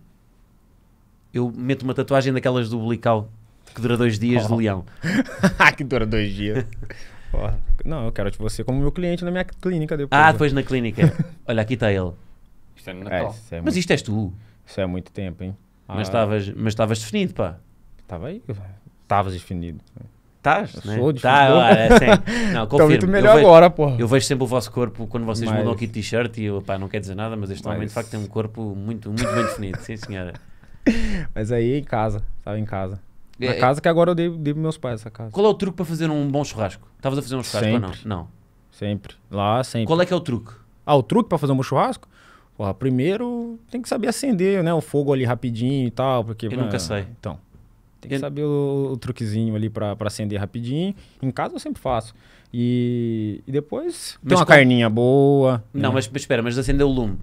eu meto uma tatuagem daquelas do Blical que dura dois dias oh. do leão. Ah, que dura dois dias. Porra. Não, eu quero te você como meu cliente na minha clínica depois. Ah, depois na clínica. Olha, aqui está ele. Isto é no Natal. É, é muito... Mas isto és tu. Isso é muito tempo, hein? Mas ah. estavas mas estavas definido, pá. Estava aí. Estavas definido. Tá, né? sou de tá, é, Não, tá confirmo. muito melhor eu vejo, agora, Eu vejo sempre o vosso corpo quando vocês mas... mudam aqui de t-shirt e, pá, não quer dizer nada, mas este mas... homem de facto tem um corpo muito, muito bem definido. Sim, senhora. Mas aí em casa, estava em casa. Na é, é, casa que agora eu dei, dei meus pais essa casa. Qual é o truque para fazer um bom churrasco? Estavas a fazer um churrasco sempre. ou não? Não. Sempre. Lá, sempre. Qual é que é o truque? Ah, o truque para fazer um bom churrasco? Porra, primeiro tem que saber acender, né? O fogo ali rapidinho e tal, porque... Eu mano, nunca sei. Então... Tem que saber o, o truquezinho ali para acender rapidinho. Em casa eu sempre faço. E, e depois mas tem uma com... carninha boa. Não, né? mas, mas, espera, mas acender o lume.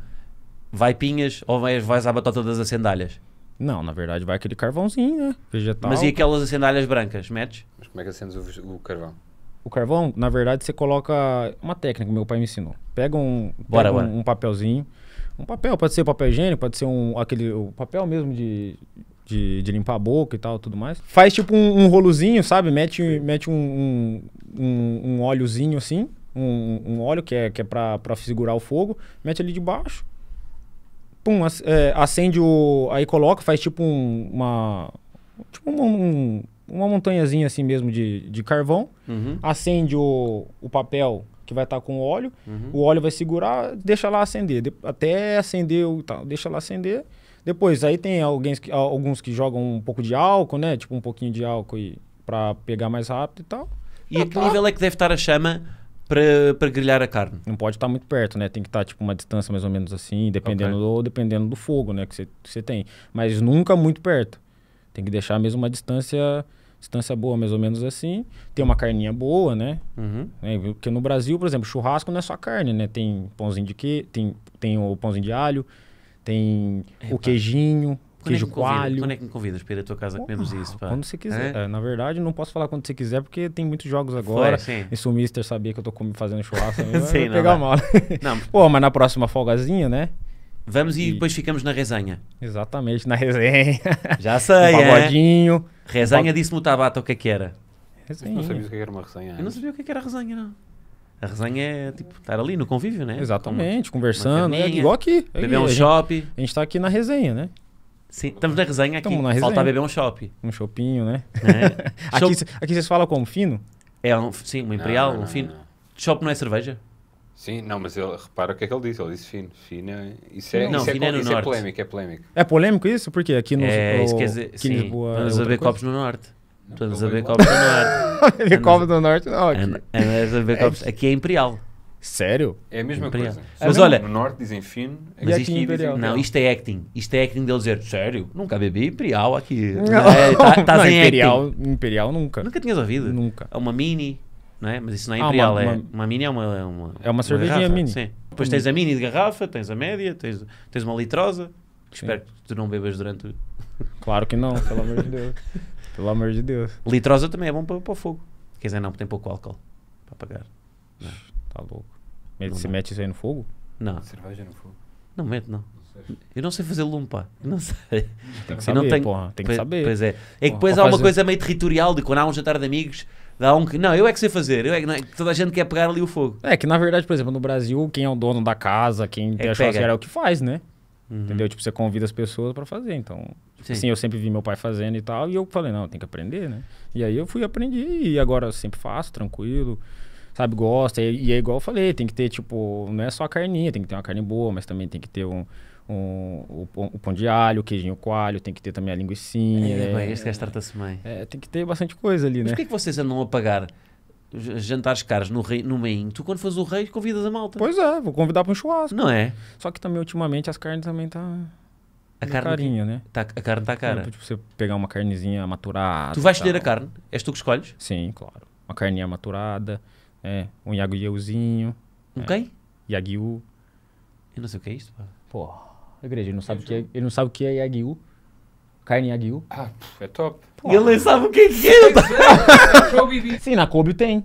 Vai pinhas ou vais, vais a batota das acendalhas? Não, na verdade vai aquele carvãozinho, né? Vegetal. Mas e aquelas acendalhas brancas, metes? Mas como é que acendes o, o carvão? O carvão, na verdade, você coloca uma técnica meu pai me ensinou. Pega um, bora, pega bora. um, um papelzinho um papel, pode ser papel higiênico, pode ser um aquele o papel mesmo de de, de, limpar a boca e tal, tudo mais. Faz tipo um, um rolozinho, sabe? Mete, mete um, um, um óleozinho assim, um, um, óleo que é, que é pra, pra segurar o fogo, mete ali debaixo. Pum, é, acende o. Aí coloca, faz tipo uma. Tipo uma, uma montanhazinha assim mesmo de, de carvão. Uhum. Acende o, o papel que vai estar tá com o óleo. Uhum. O óleo vai segurar, deixa lá acender. De, até acender o tal, tá, deixa lá acender. Depois, aí tem alguém, alguns que jogam um pouco de álcool, né? Tipo, um pouquinho de álcool para pra pegar mais rápido e tal. E ah, a que tá. nível é que deve estar a chama para, para grelhar a carne? Não pode estar muito perto, né? Tem que estar, tipo, uma distância mais ou menos assim, dependendo, okay. do, dependendo do fogo, né? Que você tem. Mas nunca muito perto. Tem que deixar mesmo uma distância distância boa, mais ou menos assim. Tem uma carninha boa, né? Uhum. É, porque no Brasil, por exemplo, churrasco não é só carne, né? Tem pãozinho de que tem, tem o pãozinho de alho, tem Epa. o queijinho, quando é queijo é que coalho. Convida? Quando é que me convidas para ir à tua casa oh, isso? Ah, pá? Quando você quiser. É? É, na verdade, não posso falar quando você quiser, porque tem muitos jogos agora. Foi, e se o Mister sabia que eu tô fazendo churrasco, eu sim, não, pegar mal. Não. Pô, mas na próxima folgazinha, né? Vamos e, e, depois ficamos na resenha. Exatamente, na resenha. Já sei, um é. pagodinho. Resenha um... disse-me o Tabata o que é que era. Resenha. Eu não sabia o que é era uma resenha. Eu não sabia o que era resenha, não. A resenha é tipo estar ali no convívio, né? Exatamente, uma, conversando. Uma né? é igual aqui. Beber um shopping. A gente está aqui na resenha, né? Sim, estamos na resenha aqui. Estamos na resenha. Falta beber um shopping. Um shopinho, né? É. aqui, aqui vocês falam como? Fino? É, um, sim, uma imperial, não, não, um fino. Shopping Chopp não é cerveja? Sim, não, mas ele, repara o que é que ele disse. Ele disse fino. É, fino Isso é, não, isso fino é, é, no isso é norte. é polêmico, é polêmico. É polêmico isso? Por quê? Aqui no. É, isso quer dizer. Sim, Lisboa. É Vamos beber copos no norte. Estamos a ver copos do norte. ver copos do norte não. Aqui. É, aqui é imperial. Sério? É a mesma imperial. coisa. Mas olha, no norte dizem fino, mas aqui isto, imperial. Não, isto é acting. Isto é acting dele dizer, sério, nunca bebi imperial aqui. É, tá- estás é, em imperial, acting. Imperial nunca. Nunca tinhas ouvido? Nunca. É uma mini, não é? Mas isso não é imperial. Ah, uma, é, uma, uma mini é uma... É uma, é uma cervejinha mini. Sim. Depois tens a mini de garrafa, tens a média, tens, tens uma litrosa. Espero que tu não bebas durante... Claro que não, pelo amor de Deus. Pelo amor de Deus. Litrosa também é bom para o fogo. Quer dizer, não, tem pouco álcool para apagar. É? Tá louco. Mas não, você não. mete isso aí no fogo? Não. Cerveja no fogo? Não mete não. Eu não sei fazer lompa. não sei. Tem que saber, tenho... porra. Tem que saber. Pois é. É que depois há uma coisa meio territorial de quando há um jantar de amigos, dá um que... Não, eu é que sei fazer. Eu é que não... É- toda a gente quer pegar ali o fogo. É que, na verdade, por exemplo, no Brasil, quem é o dono da casa, quem é tem a churrasqueira é o que faz, né? Uhum. Entendeu? Tipo, você convida as pessoas para fazer. Então, tipo, assim, eu sempre vi meu pai fazendo e tal. E eu falei, não, tem que aprender, né? E aí eu fui aprendi e agora eu sempre faço, tranquilo. Sabe, gosta. E, e é igual eu falei, tem que ter, tipo, não é só a carninha, tem que ter uma carne boa, mas também tem que ter um, um, o, pão de alho, o queijinho coalho, tem que ter também a linguiça É, né? é, é, é, tem que ter bastante coisa ali, mas né? Por que, que vocês andam a pagar jantares caros no, rei, no meio, tu quando fores o rei convidas a malta. Pois é, vou convidar para um churrasco. Não é? Só que também ultimamente as carnes também tá a carne carinha, né? Tá, a carne tá cara. Tipo, você pegar uma carnezinha maturada. Tu vais escolher a carne? És tu que escolhes? Sim, claro. Uma carninha maturada, é, um yaguiuzinho. Um é, quem? Yagyu. Eu não sei o que é isso, pô. Pô, a igreja, ele não sabe o que é, ele não sabe o que é Yagyu. Carne Aguil. Ah, é top. Pô, e eu não sabe o que é que é. Tá? é, é Sim, na Kobe tem.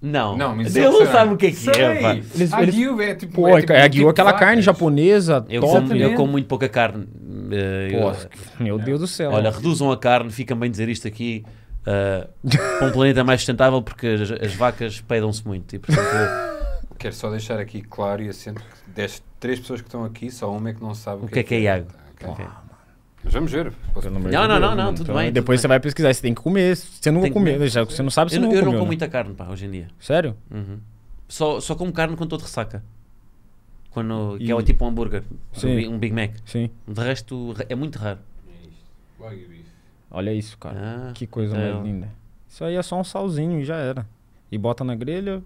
Não. Não, mas ele não sabe o que, que é, isso. Eles, eles... Aguil é tipo. Pô, é, tipo, é, aguil, tipo aquela carne japonesa. Eu, top, como, eu como muito pouca carne. Eh, Pô, meu Deus do céu. Olha, reduzam a carne, fica bem dizer isto aqui. Uh, um planeta mais sustentável, porque as, as vacas peidam-se muito. E, portanto, eu... Quero só deixar aqui claro e assento que das três pessoas que estão aqui, só uma é que não sabe o, o que, é que é, é Iago. É. Okay. Vamos ver. Não, não, não, não, não, tudo então, bem. Depois tudo você bem. vai pesquisar, você tem que comer. Você não comer, já você não sabe se não Eu, eu não como né? muita carne, pá, hoje em dia. Sério? Uhum. Só, só como carne quando estou de ressaca. Quando, e... Que é o tipo um hambúrguer, Sim. um Big Mac. Sim. De resto, é muito raro. Olha isso, cara. Ah, que coisa é mais linda. Isso aí é só um salzinho e já era. E bota na grelha,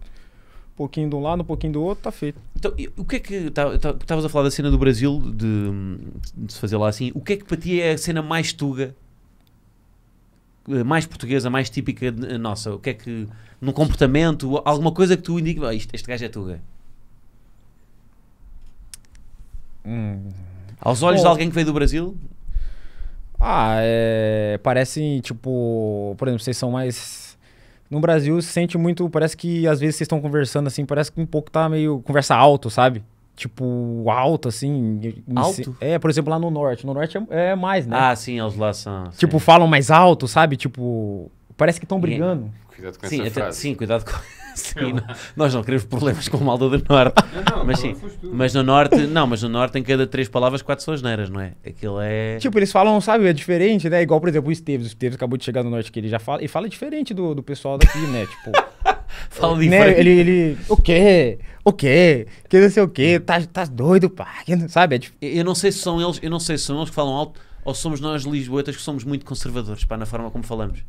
um pouquinho de um lado, um pouquinho do outro, está feito. Então, o que é que. Estavas tá, tá, a falar da cena do Brasil, de, de, se fazer lá assim. O que é que para ti é a cena mais tuga? Eh, mais portuguesa, mais típica eh, nossa? O que é que. No comportamento, alguma coisa que tu indica. Ah, este, este gajo é tuga. Hum. Aos olhos Bom, de alguém que veio do Brasil? Ah, é, parecem tipo. Por exemplo, vocês são mais no Brasil se sente muito. Parece que às vezes vocês estão conversando assim, parece que um pouco tá meio. conversa alto, sabe? Tipo, alto, assim. Alto? É, por exemplo, lá no norte. No norte é, é mais, né? Ah, sim, é os lá são. Tipo, falam mais alto, sabe? Tipo. Parece que estão brigando. Cuidado com sim, essa é, frase. Sim, cuidado com sim, não, nós não queremos problemas com o malda do norte. Não, não, mas sim, mas no norte, não, mas no norte em cada três palavras quatro são asneiras, não é? Aquilo é. Tipo, eles falam, sabe, é diferente, né? Igual, por exemplo, o Esteves. O Esteves acabou de chegar no norte que ele já fala. E fala diferente do, do pessoal daqui, né? Tipo. fala né? diferente. Né? Ele, ele. O quê? O quê? Que não sei o quê? Tá, tá doido, pá? Sabe? É Eu não sei se são eles, eu não sei se são eles que falam alto ou somos nós lisboetas que somos muito conservadores, pá, na forma como falamos.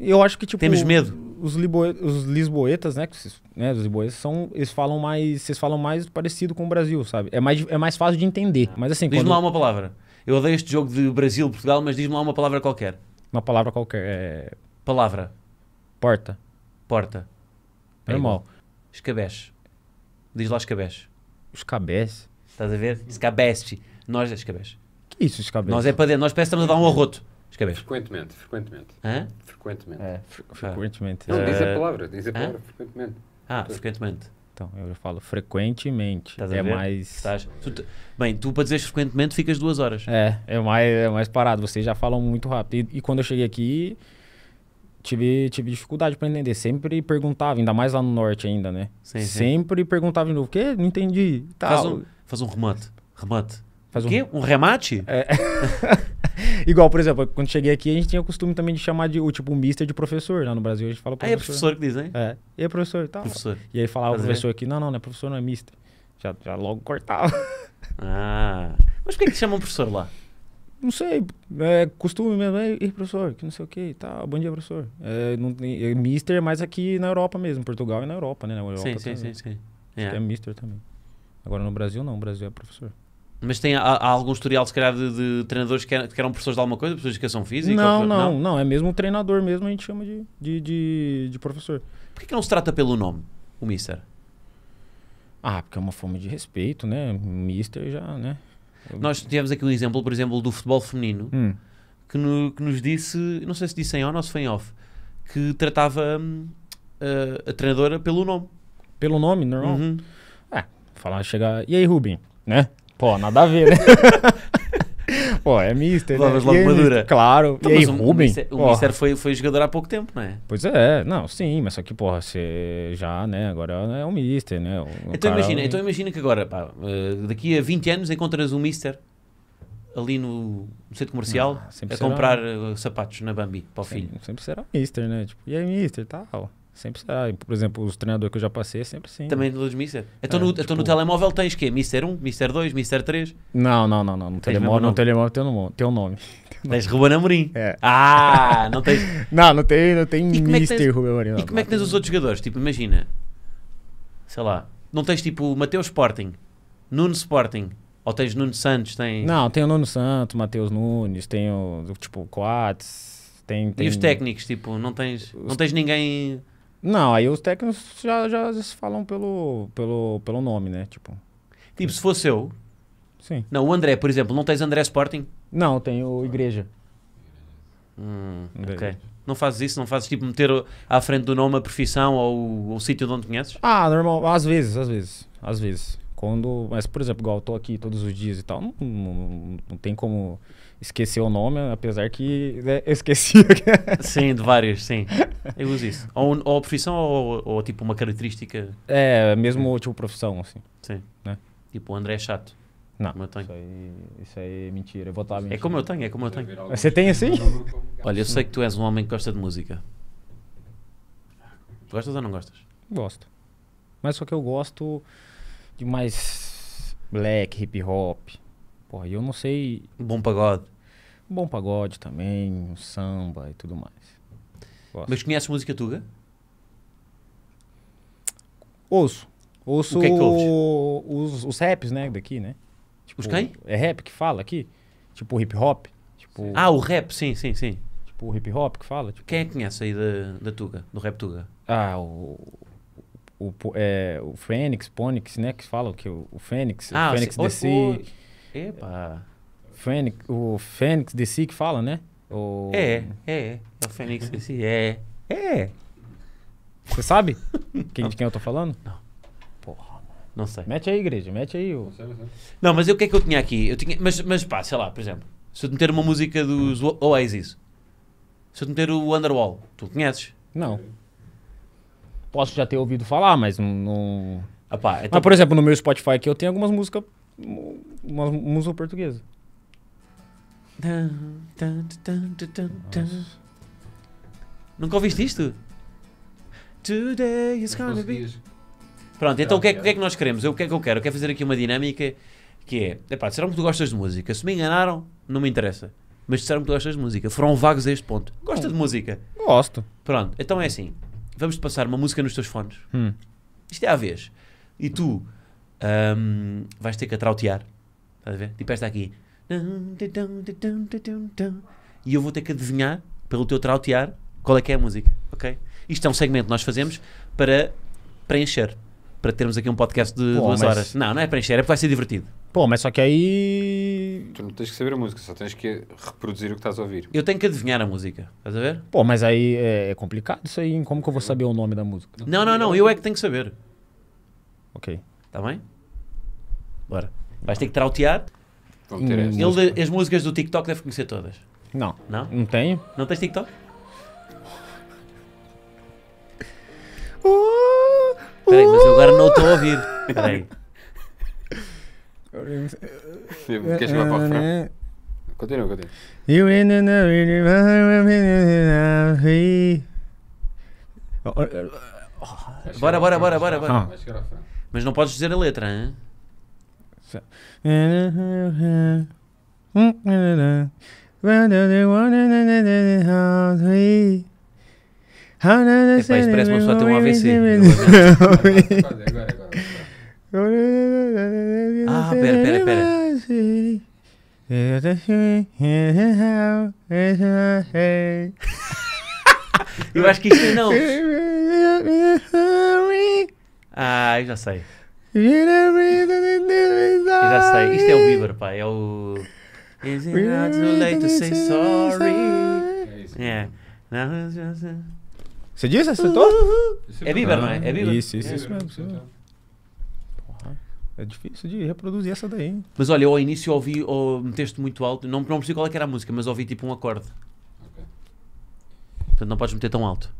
Eu acho que, tipo. Temos medo? Os, libo, os lisboetas, né, né? Os lisboetas são. Eles falam mais. Vocês falam mais parecido com o Brasil, sabe? É mais, é mais fácil de entender. Ah. Mas assim. Diz-me quando... lá uma palavra. Eu odeio este jogo de Brasil-Portugal, mas diz-me lá uma palavra qualquer. Uma palavra qualquer. É... Palavra. Porta. Porta. É Normal. Escabeche. Diz lá escabeche. Escabeche? Estás a ver? Escabeche. Nós é escabeche. Que isso, escabeche? Nós é para dentro. Nós parece que estamos a dar um arroto. Escabeche. Frequentemente, frequentemente. Hã? Frequentemente. É. Ah. Frequentemente. Não, diz a é. palavra, diz a palavra, frequentemente. Ah, então, frequentemente. Então, eu falo frequentemente. Estás é mais. Estás... Tu, bem, tu para dizer frequentemente ficas duas horas. É, é mais, é mais parado. Vocês já falam muito rápido. E, e quando eu cheguei aqui, tive, tive dificuldade para entender. Sempre perguntava, ainda mais lá no norte ainda, né? Sim, Sempre perguntava de novo, o quê? Não entendi. Tal. Faz um, faz um remate. Remate. Faz um... quê? Um remate? É. Igual, por exemplo, quando cheguei aqui, a gente tinha o costume também de chamar de, o, tipo, mister de professor. Lá né? no Brasil a gente fala ah, é professor. Aí é professor que diz, né? É. E aí, professor e tá. tal. Professor. E aí falava o professor aqui, não, não, não é professor, não é mister. Já, já logo cortava. Ah. Mas por que, que chamam professor lá? Não sei, é costume mesmo, é ir professor, que não sei o que, tá, bom dia professor. É, não, é mister, é mas aqui na Europa mesmo, Portugal e é na Europa, né? Na Europa sim, também. sim, sim, sim. É. é mister também. Agora no Brasil não, o Brasil é professor. Mas tem há, há algum historial, se calhar, de, de treinadores que, que, eram professores de alguma coisa, professores de educação física? Não, ou... não, não, não, É mesmo treinador mesmo, a gente chama de, de, de, de professor. Por que, que, não se trata pelo nome, o Mister? Ah, porque é uma forma de respeito, né? Mister já, né? Eu... Nós tivemos aqui um exemplo, por exemplo, do futebol feminino, hum. que, no, que, nos disse, não sei se disse em on ou se foi em off, que tratava hum, a, a, treinadora pelo nome. Pelo nome, normal? Uhum. É, falar, chegar... E aí, Rubinho? né? Pô, nada a ver, né? Pô, é mister, né? Vamos logo madura. Claro. Então, e aí, o Rubem? Mister, o Mister foi, foi jogador há pouco tempo, não é? Pois é, não, sim, mas só que, porra, você já, né, agora é um Mister, né? O então, cara... imagina, é então imagina que agora, pá, eh, daqui a 20 anos encontras um Mister ali no, centro comercial não, ah, a comprar eh, sapatos na Bambi para o filho. Sempre será um Mister, né? Tipo, e aí, Mister, tal. Sempre será. Por exemplo, os treinadores que eu já passei, sempre sim. Também dos Mister? É, então, é, no, tipo... então no telemóvel tens quê? Mister 1, Mister 2, Mister 3? Não, não, não. não. No, telemóvel, no telemóvel tem um, tem um nome. Tens Ruben Amorim. É. Ah, não tens... não, não tem, não tem e é Mister tens... Ruben Amorim. Não, e como é que tens os outros jogadores? Tipo, imagina. Sei lá. Não tens tipo Mateus Sporting, Nuno Sporting, ou tens Nuno Santos, tem... Não, tem o Nuno Santos, Mateus Nunes, tem o, tipo, Coates... Tem, tem... E os técnicos, tipo, não tens, os... não tens ninguém não, aí os técnicos já, já falam pelo, pelo, pelo nome, né? Tipo. Tipo, se fosse eu. Sim. Não, o André, por exemplo, não tens André Sporting? Não, tenho Igreja. Hum, ok. Não fazes isso? Não fazes tipo meter à frente do nome a profissão ou o sítio de onde conheces? Ah, normal. Às vezes, às vezes. Às vezes. Quando. Mas, por exemplo, igual eu tô aqui todos os dias e tal, não, não, não tem como esquecer o nome, apesar que né, eu esqueci. sim, de várias, sim. Eu uso isso. Ou, ou profissão ou, ou, tipo uma característica. É, mesmo tipo profissão, assim. Sim. Né? Tipo, o André é chato. Não, isso aí, isso aí é mentira. Eu vou estar É como eu tenho, é como eu tenho. Você tem assim? Olha, eu sei que tu és um homem que gosta de música. Gostas ou não gostas? Gosto. Mas só que eu gosto de mais black, hip hop, Porra, e eu não sei. Bom pagode. Bom pagode também, um samba e tudo mais. Gosto. Mas conheces música tuga? Ouço. Ouço o que é que os, os raps, né, daqui, né? Tipo, os quem? É rap que fala aqui? Tipo hip hop? Tipo... Ah, o rap, sim, sim, sim. Tipo o hip hop que fala? Tipo... Quem é que conhece aí da, da Tuga, do rap Tuga? Ah, o... O, é, o Fênix, Ponix, né? Que falam que o, o Fênix, ah, o Fênix DC... Epa! Fênix, o Fênix DC que fala, né? O... É, é, é. É o Fênix DC, é. É. Você sabe quem, de quem eu tô falando? Não. Porra, não sei. Mete aí, igreja, mete aí. O... Não, mas o que é que eu tinha aqui? Eu tinha, mas, mas pá, sei lá, por exemplo, se eu meter uma música dos Oasis, se eu meter o Underwall, tu conheces? Não. Posso já ter ouvido falar, mas não. não... então... Mas, por exemplo, no meu Spotify aqui eu tenho algumas músicas uma música portuguesa. Nossa. Nunca ouviste isto? Today is gonna be. Pronto, então o que, é, o que é que nós queremos? Eu, o que é que eu quero? Eu quero fazer aqui uma dinâmica que é: epá, disseram que tu gostas de música. Se me enganaram, não me interessa. Mas disseram que tu gostas de música. Foram vagos a este ponto. Gosta de hum. música? Gosto. Pronto, então é assim: vamos-te passar uma música nos teus fones. Hum. Isto é à vez. E tu um, vais ter que atrautear. Estás a ver? Tipo esta aqui. E eu vou ter que adivinhar, pelo teu trautear, qual é que é a música. Ok? Isto é um segmento que nós fazemos para preencher. Para termos aqui um podcast de Pô, duas horas. Não, não é preencher, é porque vai ser divertido. Pô, mas só que aí. Tu não tens que saber a música, só tens que reproduzir o que estás a ouvir. Eu tenho que adivinhar a música, estás a ver? Pô, mas aí é, é complicado isso aí. Como que eu vou saber o nome da música? Não, não, não, eu é que tenho que saber. Ok. Está bem? Bora. Vais ter que trautear. Hum. Ele, as músicas do TikTok deve conhecer todas. Não. Não? Não tenho. Não tens TikTok? Uh, Peraí, mas eu agora não estou a ouvir. Uh. Peraí. Queres chamar para o frente? Continua, continua. You in the Bora, bora, bora, bora. bora. Ah. Vai chegar ao frente. Mas não podes dizer a letra, hein? É pá, isto parece uma pessoa ter um AVC. Agora, agora, agora. Ah, pera, pera, pera. Eu acho que isto não. Ah, eu já sei. Eu já sei. Isto é o Bieber, pá. É o. Is it not too late to say sorry? É isso. É. Você disse? Acertou? É, é Bieber, não é? É Bieber. Isso, isso, isso mesmo. Isso É difícil de reproduzir essa daí. Mas olha, eu ao início ouvi, ou texto muito alto, não, não percebi qual é que era a música, mas ouvi tipo um acorde. Okay. Portanto, não podes meter tão alto.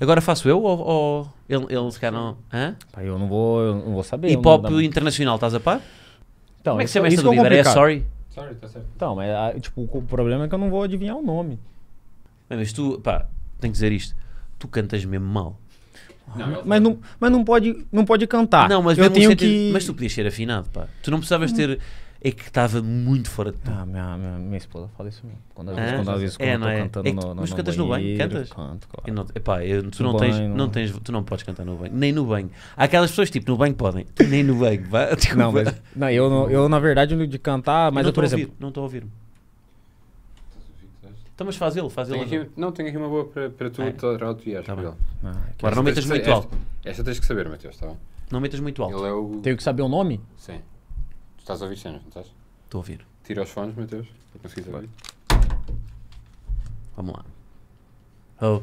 Agora faço eu ou, ou ele, ele se calhar não. Hã? Pá, eu não vou, eu não vou saber. Hip hop internacional, estás a par? Então, Como é que se chama é essa do Bieber? É Sorry? Sorry, tá certo. Então, mas é, ah, tipo, o problema é que eu não vou adivinhar o nome. mas tu, pá, tenho que dizer isto. Tu cantas mesmo mal. Não, mas não, mas não pode, não pode cantar. Não, mas eu tenho sentido, que... Mas tu podias ser afinado, pá. Tu não precisavas hum. ter é que estava muito fora de tom. Ah, minha, minha, minha esposa fala isso mesmo. Quando às ah, vezes, ah, quando, às é, vezes, quando é, não é? cantando é que, no, no, Mas no cantas banheiro, no banho? Cantas? Canto, claro. eu não, epá, eu, tu, no não banho, tens, não tens, tu não podes cantar no banho, nem no banho. Há aquelas pessoas tipo, no banho podem, nem no banho. não, mas, não, eu, eu na verdade, de cantar, mas eu, estou por exemplo. Ouvir, não estou a ouvir-me. Então, mas faz ele, faz ele. não, tenho aqui uma boa para, para tu, para ah, o tá ah, Agora, não metas muito alto. Esta tens que saber, Matheus, está bem? Não metas muito alto. Ele é o... Tenho que saber o nome? Sim. Estás a ouvir cenas, não estás? Estou a ouvir. Tira os fones, Mateus, para conseguir ouvir. Vamos lá. Ho,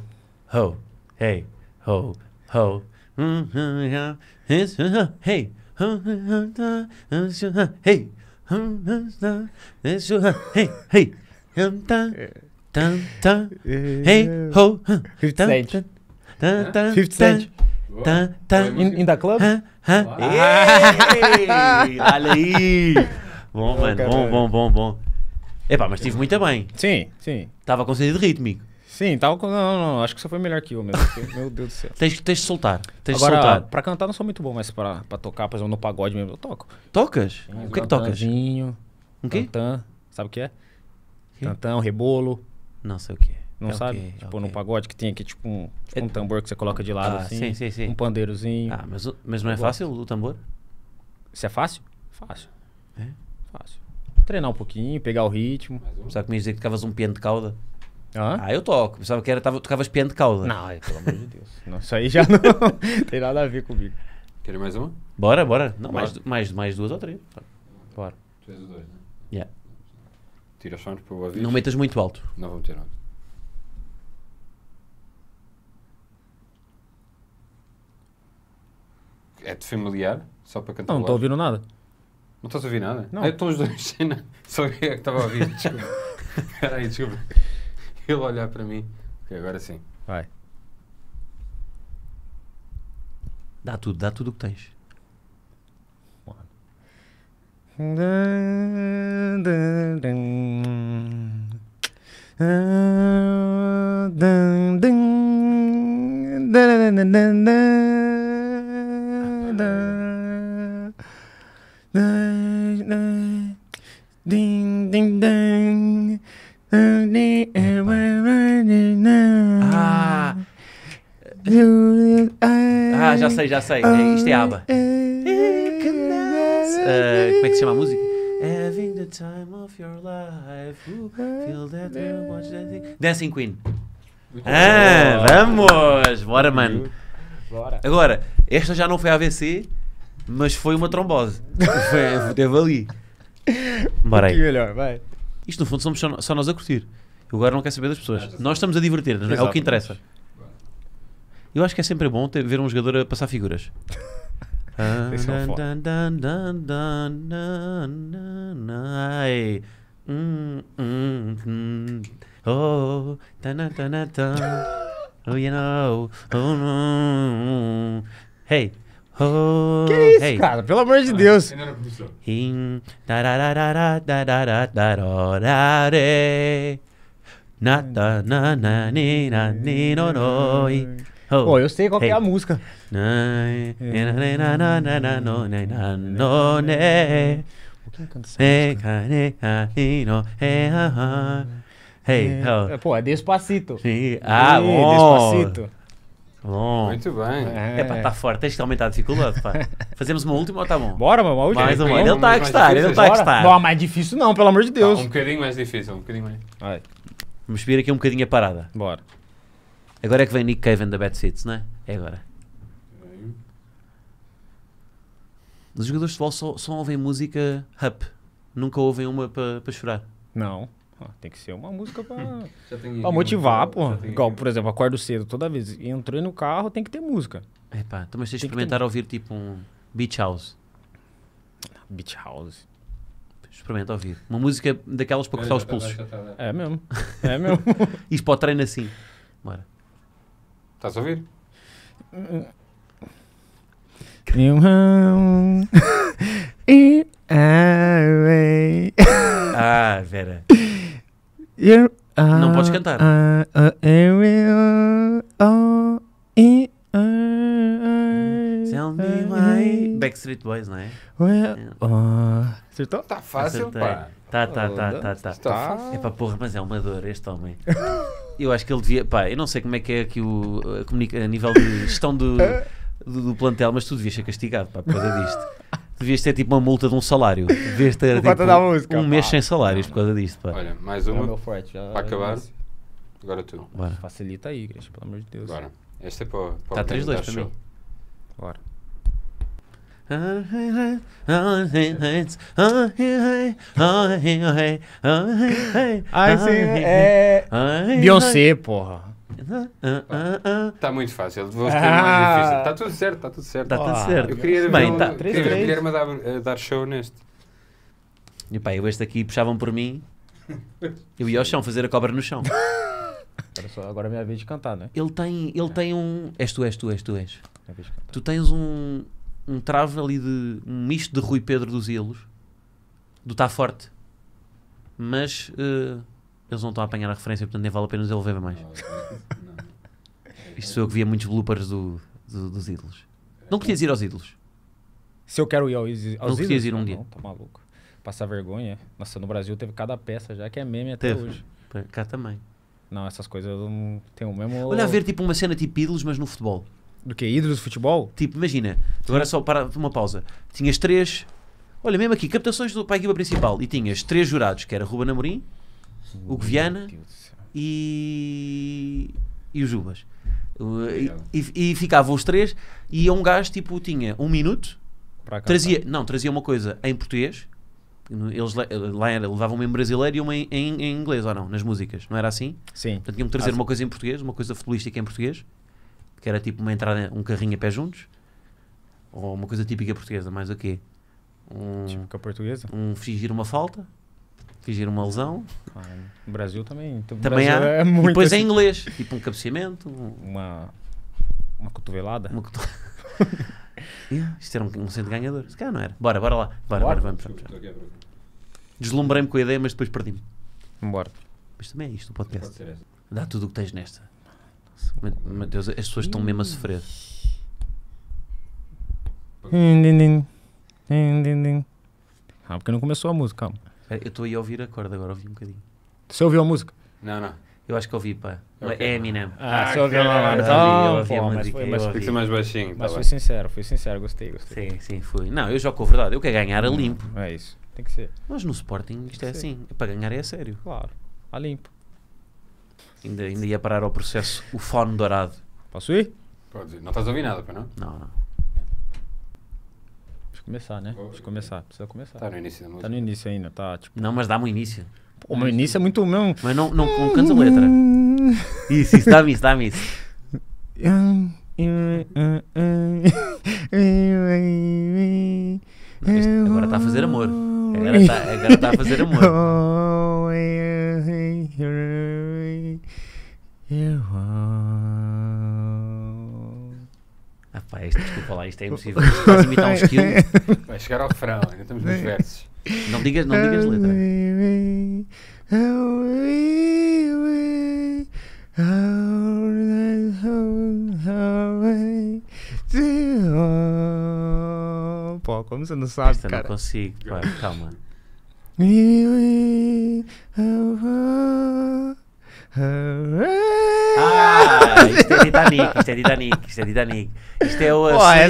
ho, hey, ho, ho. Hey, hey, hey, hey. Hey, ho, 50 cents. 50 cents. Tan, tan, in, the club? Hã? Hã? Olha aí! Bom, mano, bom, bom, bom, bom. Epá, mas estive muito bem. Sim, sim. Estava com sentido rítmico. Sim, tava com. Não, não, acho que você foi melhor que eu mesmo. Porque, meu Deus do céu. Tens, tens de soltar. Tens Agora, de soltar. cantar não sou muito bom, mas para tocar, por exemplo, no pagode mesmo, eu toco. Tocas? Sim, o que, que tocas? Um quê? Tantã. Sabe o que é? Que? rebolo. Não sei o que é. Não é sabe? É tipo, okay, tipo, okay. no pagode que tem aqui, tipo, um, tipo é um tambor que você coloca de lado ah, assim. Sim, sim, sim. Um pandeirozinho. Ah, mas, mas não é fácil o tambor? Isso é fácil? Fácil. É? Fácil. Treinar um pouquinho, pegar o ritmo. Sabe que me dizer que tocavas um piano de cauda? Ah, eu toco. Pensava que era, tava, tocavas piano de cauda. Não, é, pelo amor de Deus. Não, isso aí já não tem nada a ver comigo. Quer mais uma? Bora, bora. Não, bora. Mais, mais, mais duas ou três. Bora. Três ou dois, né? Yeah. Tira o som para o aviso. Não metas muito alto. Não vou meter alto. É-te familiar? Só para cantar. Não, não estou a ouvir nada. Não estás a ouvir nada? Não. Ah, estão os dois. Só eu é que estava a ouvir. Desculpa. Espera desculpa. Ele olhar para mim. Ok, agora sim. Vai. Dá tudo, dá tudo o que tens. Ah. ah, já sei, já sei. É, isto é aba. Uh, como é que se chama a música? Having the time of your life. Ooh, feel that Dancing Queen. ah, vamos! Bora, mano. Bora. Agora, esta já não foi AVC, mas foi uma trombose. teve ali. Bora aí. Um melhor, vai. Isto no fundo somos só, nós a curtir. Eu agora não quero saber das pessoas. Nós estamos a divertir-nos, é? é o que interessa. Eu acho que é sempre bom ter, ver um jogador a passar figuras. Oh, oh, you know, oh, hey. Oh, que isso, hey. cara? Pelo amor de Deus. In, na na na na ni na ni no Oh. eu sei qual hey. é a música. É. Hey, é. é. Pô, é Despacito. Sim. Ah, bom. Despacito. Bom. Muito bem. É, é pá, tá forte. Tens que aumentar a dificuldade, pá. Fazemos uma última ou tá bom? Bora, meu, uma última. Mais uma. Ele tá está a gostar, ele está a gostar. Não, mais difícil não, pelo amor de tá, Deus. Tá, um bocadinho mais difícil, um bocadinho mais. Vai. Vamos subir aqui um bocadinho a parada. Bora. Agora é que vem Nick Caven da Bad Seats, não é? É agora. Os jogadores de futebol só, só ouvem música rap. Nunca ouvem uma para chorar. Não. Tem que ser uma música pra, pra motivar, pô. Igual, por exemplo, acordo cedo toda vez. Entrei no carro, tem que ter música. Epá, então, mas vocês tem experimentaram ter... ouvir tipo um Beach House? Beach House. Experimenta ouvir. Uma música daquelas para é, cortar é, os é, pulsos. É mesmo. É mesmo. Isso para o treino assim. Bora. Estás a ouvir? ah, Vera. You're, uh, Não ah, podes cantar. Uh, uh, Backstreet Boys, não é? Well, é. oh. Acertou? Tá fácil, Acertei. pá. Tá, tá, tá, tá, tá. tá é para porra, mas é uma dor este homem. eu acho que ele devia. Pá, eu não sei como é que é aqui o, a, comunica, a nível de gestão do, do, do plantel, mas tu devias ser castigado pá, por causa disto devias ter tipo uma multa de um salário. Devias ter tipo, um mês sem salários por causa disto. Pá. Olha, mais uma. Não, forte, já para acabar. Disse. Agora tu. Bora. Facilita aí, igreja, pelo amor de Deus. Bora. Esta é para, para Tá 3-2 para mim. Bora. Ai, sim, é. Beyoncé, porra. Está muito fácil. Vou escolher ah! mais difícil. Está tudo certo, está tudo certo. Está tudo oh, certo. Eu queria Bem, tá. ver tá. o Guilherme a, a dar show neste. E pá, eu este aqui puxavam por mim. Eu ia ao chão fazer a cobra no chão. Agora, só, agora é minha vez de cantar, né? Ele tem, ele é. tem um. És tu, és tu, és tu, és. Tu tens um, um trave ali de. um misto de Rui Pedro dos Ilos. Do Tá Forte. Mas. Uh, eles não estão a apanhar a referência, portanto nem vale a pena nos devolver mais. Isto sou eu que via muitos bloopers do, do, dos ídolos. Não querias ir aos ídolos? Se eu quero ir aos, aos não ídolos? Não querias ir um não, ah, dia? Não, tá maluco. Passar vergonha. Nossa, no Brasil teve cada peça já que é meme até teve. hoje. Cá também. Não, essas coisas eu não tenho o mesmo. Olha a ver tipo uma cena tipo ídolos, mas no futebol. Do que? Ídolos de futebol? Tipo, imagina, agora só para uma pausa. Tinhas três. Olha, mesmo aqui, captações do, para a equipa principal. E tinhas três jurados, que era Ruben Amorim, o Guiana e, e o Jubas. E, e, e, ficavam os três e um gajo tipo tinha um minuto trazia não trazia uma coisa em português eles lá era, levavam uma em brasileiro e uma em, em, em, inglês ou não nas músicas não era assim sim Portanto, tinham que trazer ah, uma coisa em português uma coisa futebolística em português que era tipo uma entrada um carrinho a pé juntos ou uma coisa típica portuguesa mais o quê um, típica portuguesa um fingir uma falta fingir uma lesão. Claro. Ah, o Brasil também. também Brasil há. É muito e depois é assim. em inglês. Tipo um cabeceamento. Um... Uma, uma cotovelada. Uma cotovelada. yeah, isto era um, um centro ganhador. Se calhar não era. Bora, bora lá. Bora, bora, vamos. vamos, vamos. Deslumbrei-me com a ideia, mas depois perdi-me. Embora. Mas também é isto o podcast. Dá tudo o que tens nesta. Mateus, as pessoas estão mesmo a sofrer. Ah, porque não começou a música, calma eu estou aí a ouvir a corda agora, ouvi um bocadinho. Você ouviu a música? Não, não. Eu acho que ouvi, pá. É okay. É Eminem. Ah, ah só ouviu lá. Então, ouvi, pô, mas foi, tem que ser mais baixinho. Mas tá foi sincero, foi sincero, gostei, gostei. Sim, sim, foi. Não, eu jogo com a verdade. Eu quero ganhar a limpo. É isso, tem que ser. Mas no Sporting isto é assim. É para ganhar é a sério. Claro, a limpo. Ainda, ainda ia parar ao processo o fone dourado. Posso ir? Pode ir. Não estás a ouvir nada, para não? Não, não começar, né? Deixa começar, precisa começar. Tá no início da música. Tá no início ainda, tá tipo. Não, mas dá um início. Pô, o meu início é muito. Meu... Mas não, não, não canta letra. Isso, isso, dá-me isso, dá-me isso. agora tá a fazer amor. Agora tá, agora tá a fazer amor. falar isto, é impossível. imitar um Vai chegar ao refrão ainda estamos nos é. versos. Não digas, não digas letra. Pô, como você não sabe, Esta cara? não consigo, calma. Ah, isto é Titanic, isto é Titanic, isto é Titanic. Isto é o oh, a,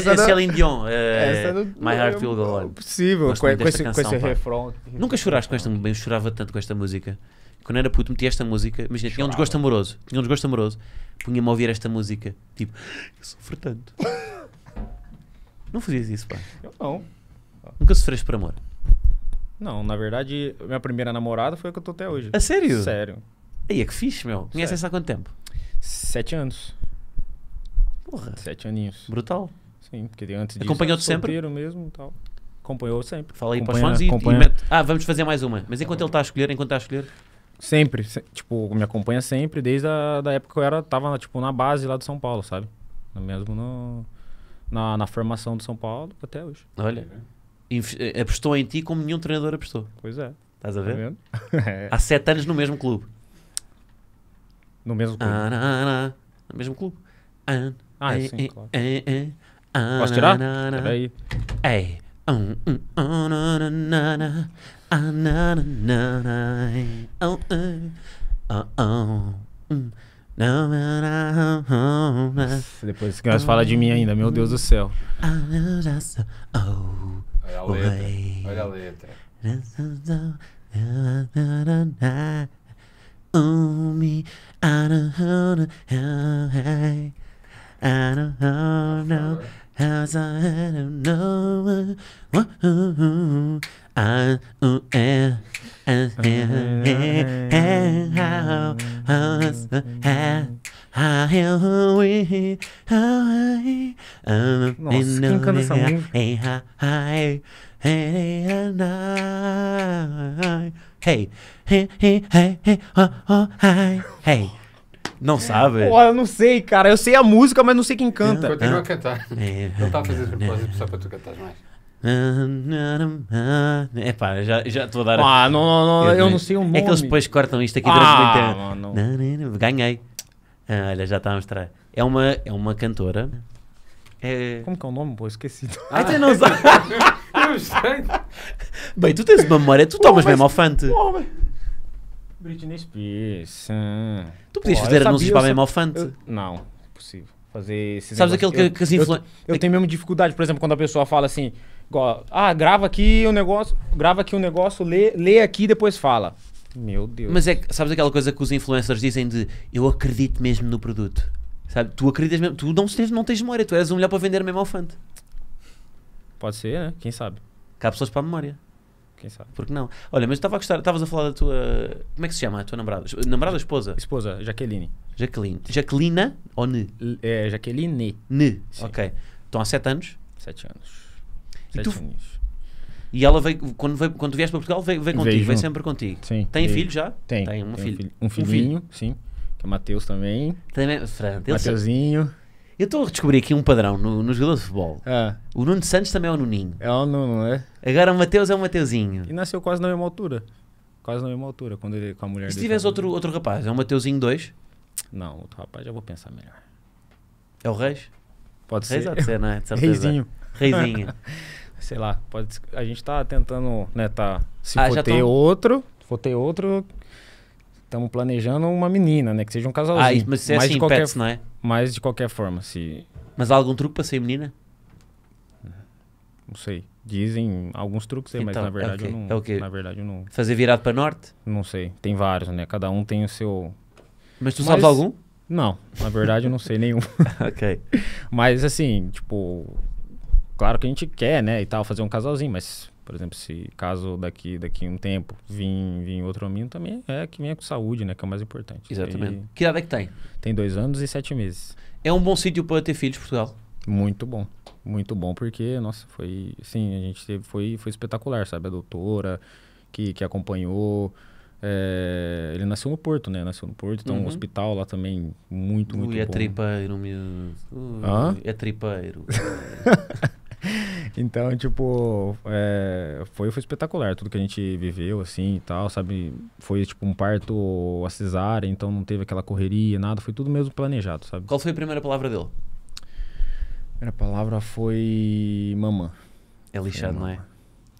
Dion. Eh, My Heart Will Go On. Possível, com, esse, canção, refrão. Nunca choraste com esta música? Eu chorava tanto com esta música. Quando era puto, metia esta música. Imagina, tinha um desgosto amoroso. Tinha um desgosto amoroso. Punha-me a ouvir esta música. Tipo, eu sofro tanto. não fazias isso, pá? Eu não. Nunca sofreste por amor? Não, na verdade, minha primeira namorada foi a que eu estou até hoje. É sério? Sério. Aí é que fixe, meu. Conheces há quanto tempo? Sete anos. Porra. Sete aninhos. Brutal. Sim, porque antes de. Acompanhou-te sempre? mesmo e tal. Acompanhou sempre. Fala aí acompanha, para os fãs acompanha. e, e Ah, vamos fazer mais uma. Mas enquanto ele está a escolher, enquanto está a escolher... Sempre, se, tipo, me acompanha sempre, desde a da época que eu era, tava, tipo, na base lá de São Paulo, sabe? Mesmo no, na, na formação de São Paulo até hoje. Olha, eh, apostou em ti como nenhum treinador apostou. Pois é. Estás a ver? Tá é. Há sete anos no mesmo clube. No mesmo clube. Ah, no mesmo clube. Ah, ah é, sim, claro. Posso tirar? Peraí. Ei. Depois que nós fala de mim ainda, meu Deus do céu. Olha a letra. Olha a letra. I don't know how I don't know how I don't know what I am. Nossa, quem canta essa música? Hey. Hey, hey, hey, uh, uh, Hey. Não é. sabe? Pô, eu não sei, cara. Eu sei a música, mas não sei quem canta. Continua a cantar. Ah. É. Eu tava fazendo propósito só pra tu cantar mais. É pá, já, já estou a dar. Ah, não, não, não, eu, eu não sei o nome. É que eles depois cortam isto aqui ah, durante o tempo. Ganhei. Ah, olha, já está a mostrar. É uma, é uma cantora é... Como que é o nome, pô? Esqueci. Ah, até não sei. Bem, tu tens memória, tu tomas mesmo ao Britney Spears. Tu podias fazer anúncios para mesmo mesma fante? Não, impossível. Fazer Sabes aquele que, que as Eu, tenho mesmo dificuldade, por exemplo, quando a pessoa fala assim: ah, grava aqui o negócio, grava aqui o negócio, lê, lê aqui e depois fala. Meu Deus. Mas é sabes aquela coisa que os influencers dizem de eu acredito mesmo no produto? Sabe? Tu acreditas mesmo. Tu não tens, não tens memória. Tu eras um melhor para vender mesmo ao fante. Pode ser, né? Quem sabe? Cá pessoas para a memória. Quem sabe? Porque não? Olha, mas estava a gostar. Estavas a falar da tua. Como é que se chama a tua namorada? Namorada ou esposa? Esposa, Jaqueline. Jaqueline. Jaqueline ou N? L é, Jaqueline. N. Sim. Ok. Estão há 7 anos? 7 anos. 7 tu... anos. E ela veio quando, veio, quando vieste para Portugal, veio, veio contigo, veio, sempre contigo. Sim. Tem filho já? Tem. Tem, tem um filhinho, um filho. sim. Que é Matheus também. Também, Fran, Mateuzinho. Eu estou a descobrir aqui um padrão no, no jogador de futebol. Ah. O Nuno Santos também é o Nuninho. É o Nuno, é? Agora o Mateus é o Mateuzinho. E nasceu quase na mesma altura. Quase na mesma altura, quando ele, com a mulher e se tivesse outro, outro rapaz, é o Mateuzinho 2? Não, outro rapaz, já vou pensar melhor. É o Reis? Pode ser. Reis ser, não é? Reizinho. Reizinho. Sei lá, pode, a gente está tentando, né, tá, se ah, for ter tô... outro, for ter outro, Estamos planejando uma menina, né? Que seja um casalzinho. Ah, mas é assim, de qualquer, pets, não é? Mas de qualquer forma, se... Mas há algum truque para ser menina? Não sei. Dizem alguns truques aí, então, mas na é verdade okay. eu não... É okay. Na verdade eu não... Fazer virado para norte? Não sei. Tem vários, né? Cada um tem o seu... Mas tu mas... sabes algum? Não. Na verdade eu não sei nenhum. ok. Mas assim, tipo... Claro que a gente quer, né? E tal, fazer um casalzinho, mas por exemplo, se caso daqui daqui um tempo vim vim outro homínio, também é que venha com saúde, né? Que é o mais importante. Exatamente. E... Que idade é que tem? Tem dois anos e sete meses. É um bom sítio para ter filhos, Portugal? Muito bom. Muito bom, porque, nossa, foi... Sim, a gente teve, foi, foi espetacular, sabe? A doutora que, que acompanhou... É, ele nasceu no Porto, né? Nasceu no Porto, então uhum. um hospital lá também muito, muito Ui, é bom. Tripeiro, meu... Ui, é tripeiro, É tripeiro. Então, tipo, é, foi, foi espetacular tudo que a gente viveu, assim e tal, sabe? Foi, tipo, um parto a cesárea, então não teve aquela correria, nada, foi tudo mesmo planejado, sabe? Qual foi a primeira palavra dele? A primeira palavra foi mamã. É lixado, foi não é?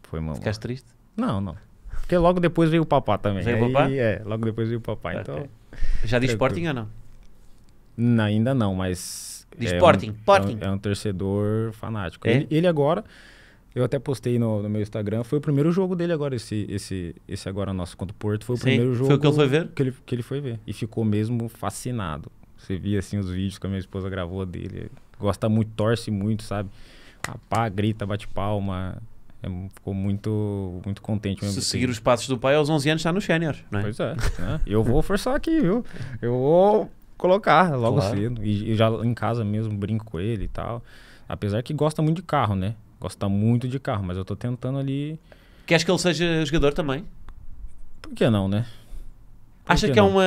Foi mamã. Ficaste triste? Não, não. Porque logo depois veio o papá também. Veio o papá? É, logo depois veio o papá, okay. então... Já diz Sporting ou não? não? Ainda não, mas é Sporting. Um, Sporting. É, um, é um, torcedor fanático. É? Ele, ele, agora, eu até postei no, no, meu Instagram, foi o primeiro jogo dele agora, esse, esse, esse agora nosso contra o Porto. Foi o Sim, primeiro jogo foi o que, ele foi ver? Que, ele, que ele foi ver. E ficou mesmo fascinado. Você via assim os vídeos que a minha esposa gravou dele. Gosta muito, torce muito, sabe? pá, grita, bate palma. É, ficou muito, muito contente. Se seguir os passos do pai, aos 11 anos está no sênior, né? Pois é. né? Eu vou forçar aqui, viu? Eu vou colocar logo claro. cedo. E, e, já em casa mesmo brinco com ele e tal. Apesar que gosta muito de carro, né? Gosta muito de carro, mas eu tô tentando ali. Queres que ele seja jogador também? Por que não, né? Acha que, que é uma.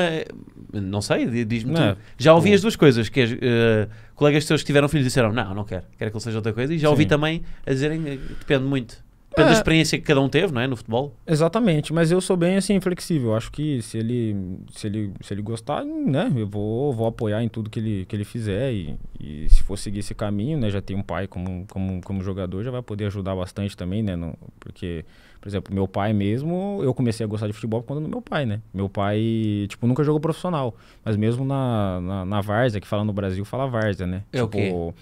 Não sei, diz-me é. Já ouvi as duas coisas, que uh, colegas teus que tiveram filhos disseram, não, não quero, quero que ele seja outra coisa, e já Sim. ouvi também a dizerem, depende muito pela é, experiência que cada um teve, é, no futebol. Exatamente, mas eu sou bem assim flexível. Acho que se ele se ele se ele gostar, né, eu vou vou apoiar em tudo que ele que ele fizer e, e se for seguir esse caminho, né, já tem um pai como como como jogador, já vai poder ajudar bastante também, né, no, porque por exemplo, meu pai mesmo, eu comecei a gostar de futebol quando meu pai, né? Meu pai, tipo, nunca jogou profissional, mas mesmo na, na, na várzea, que fala no Brasil, fala várzea, né? É tipo, o quê?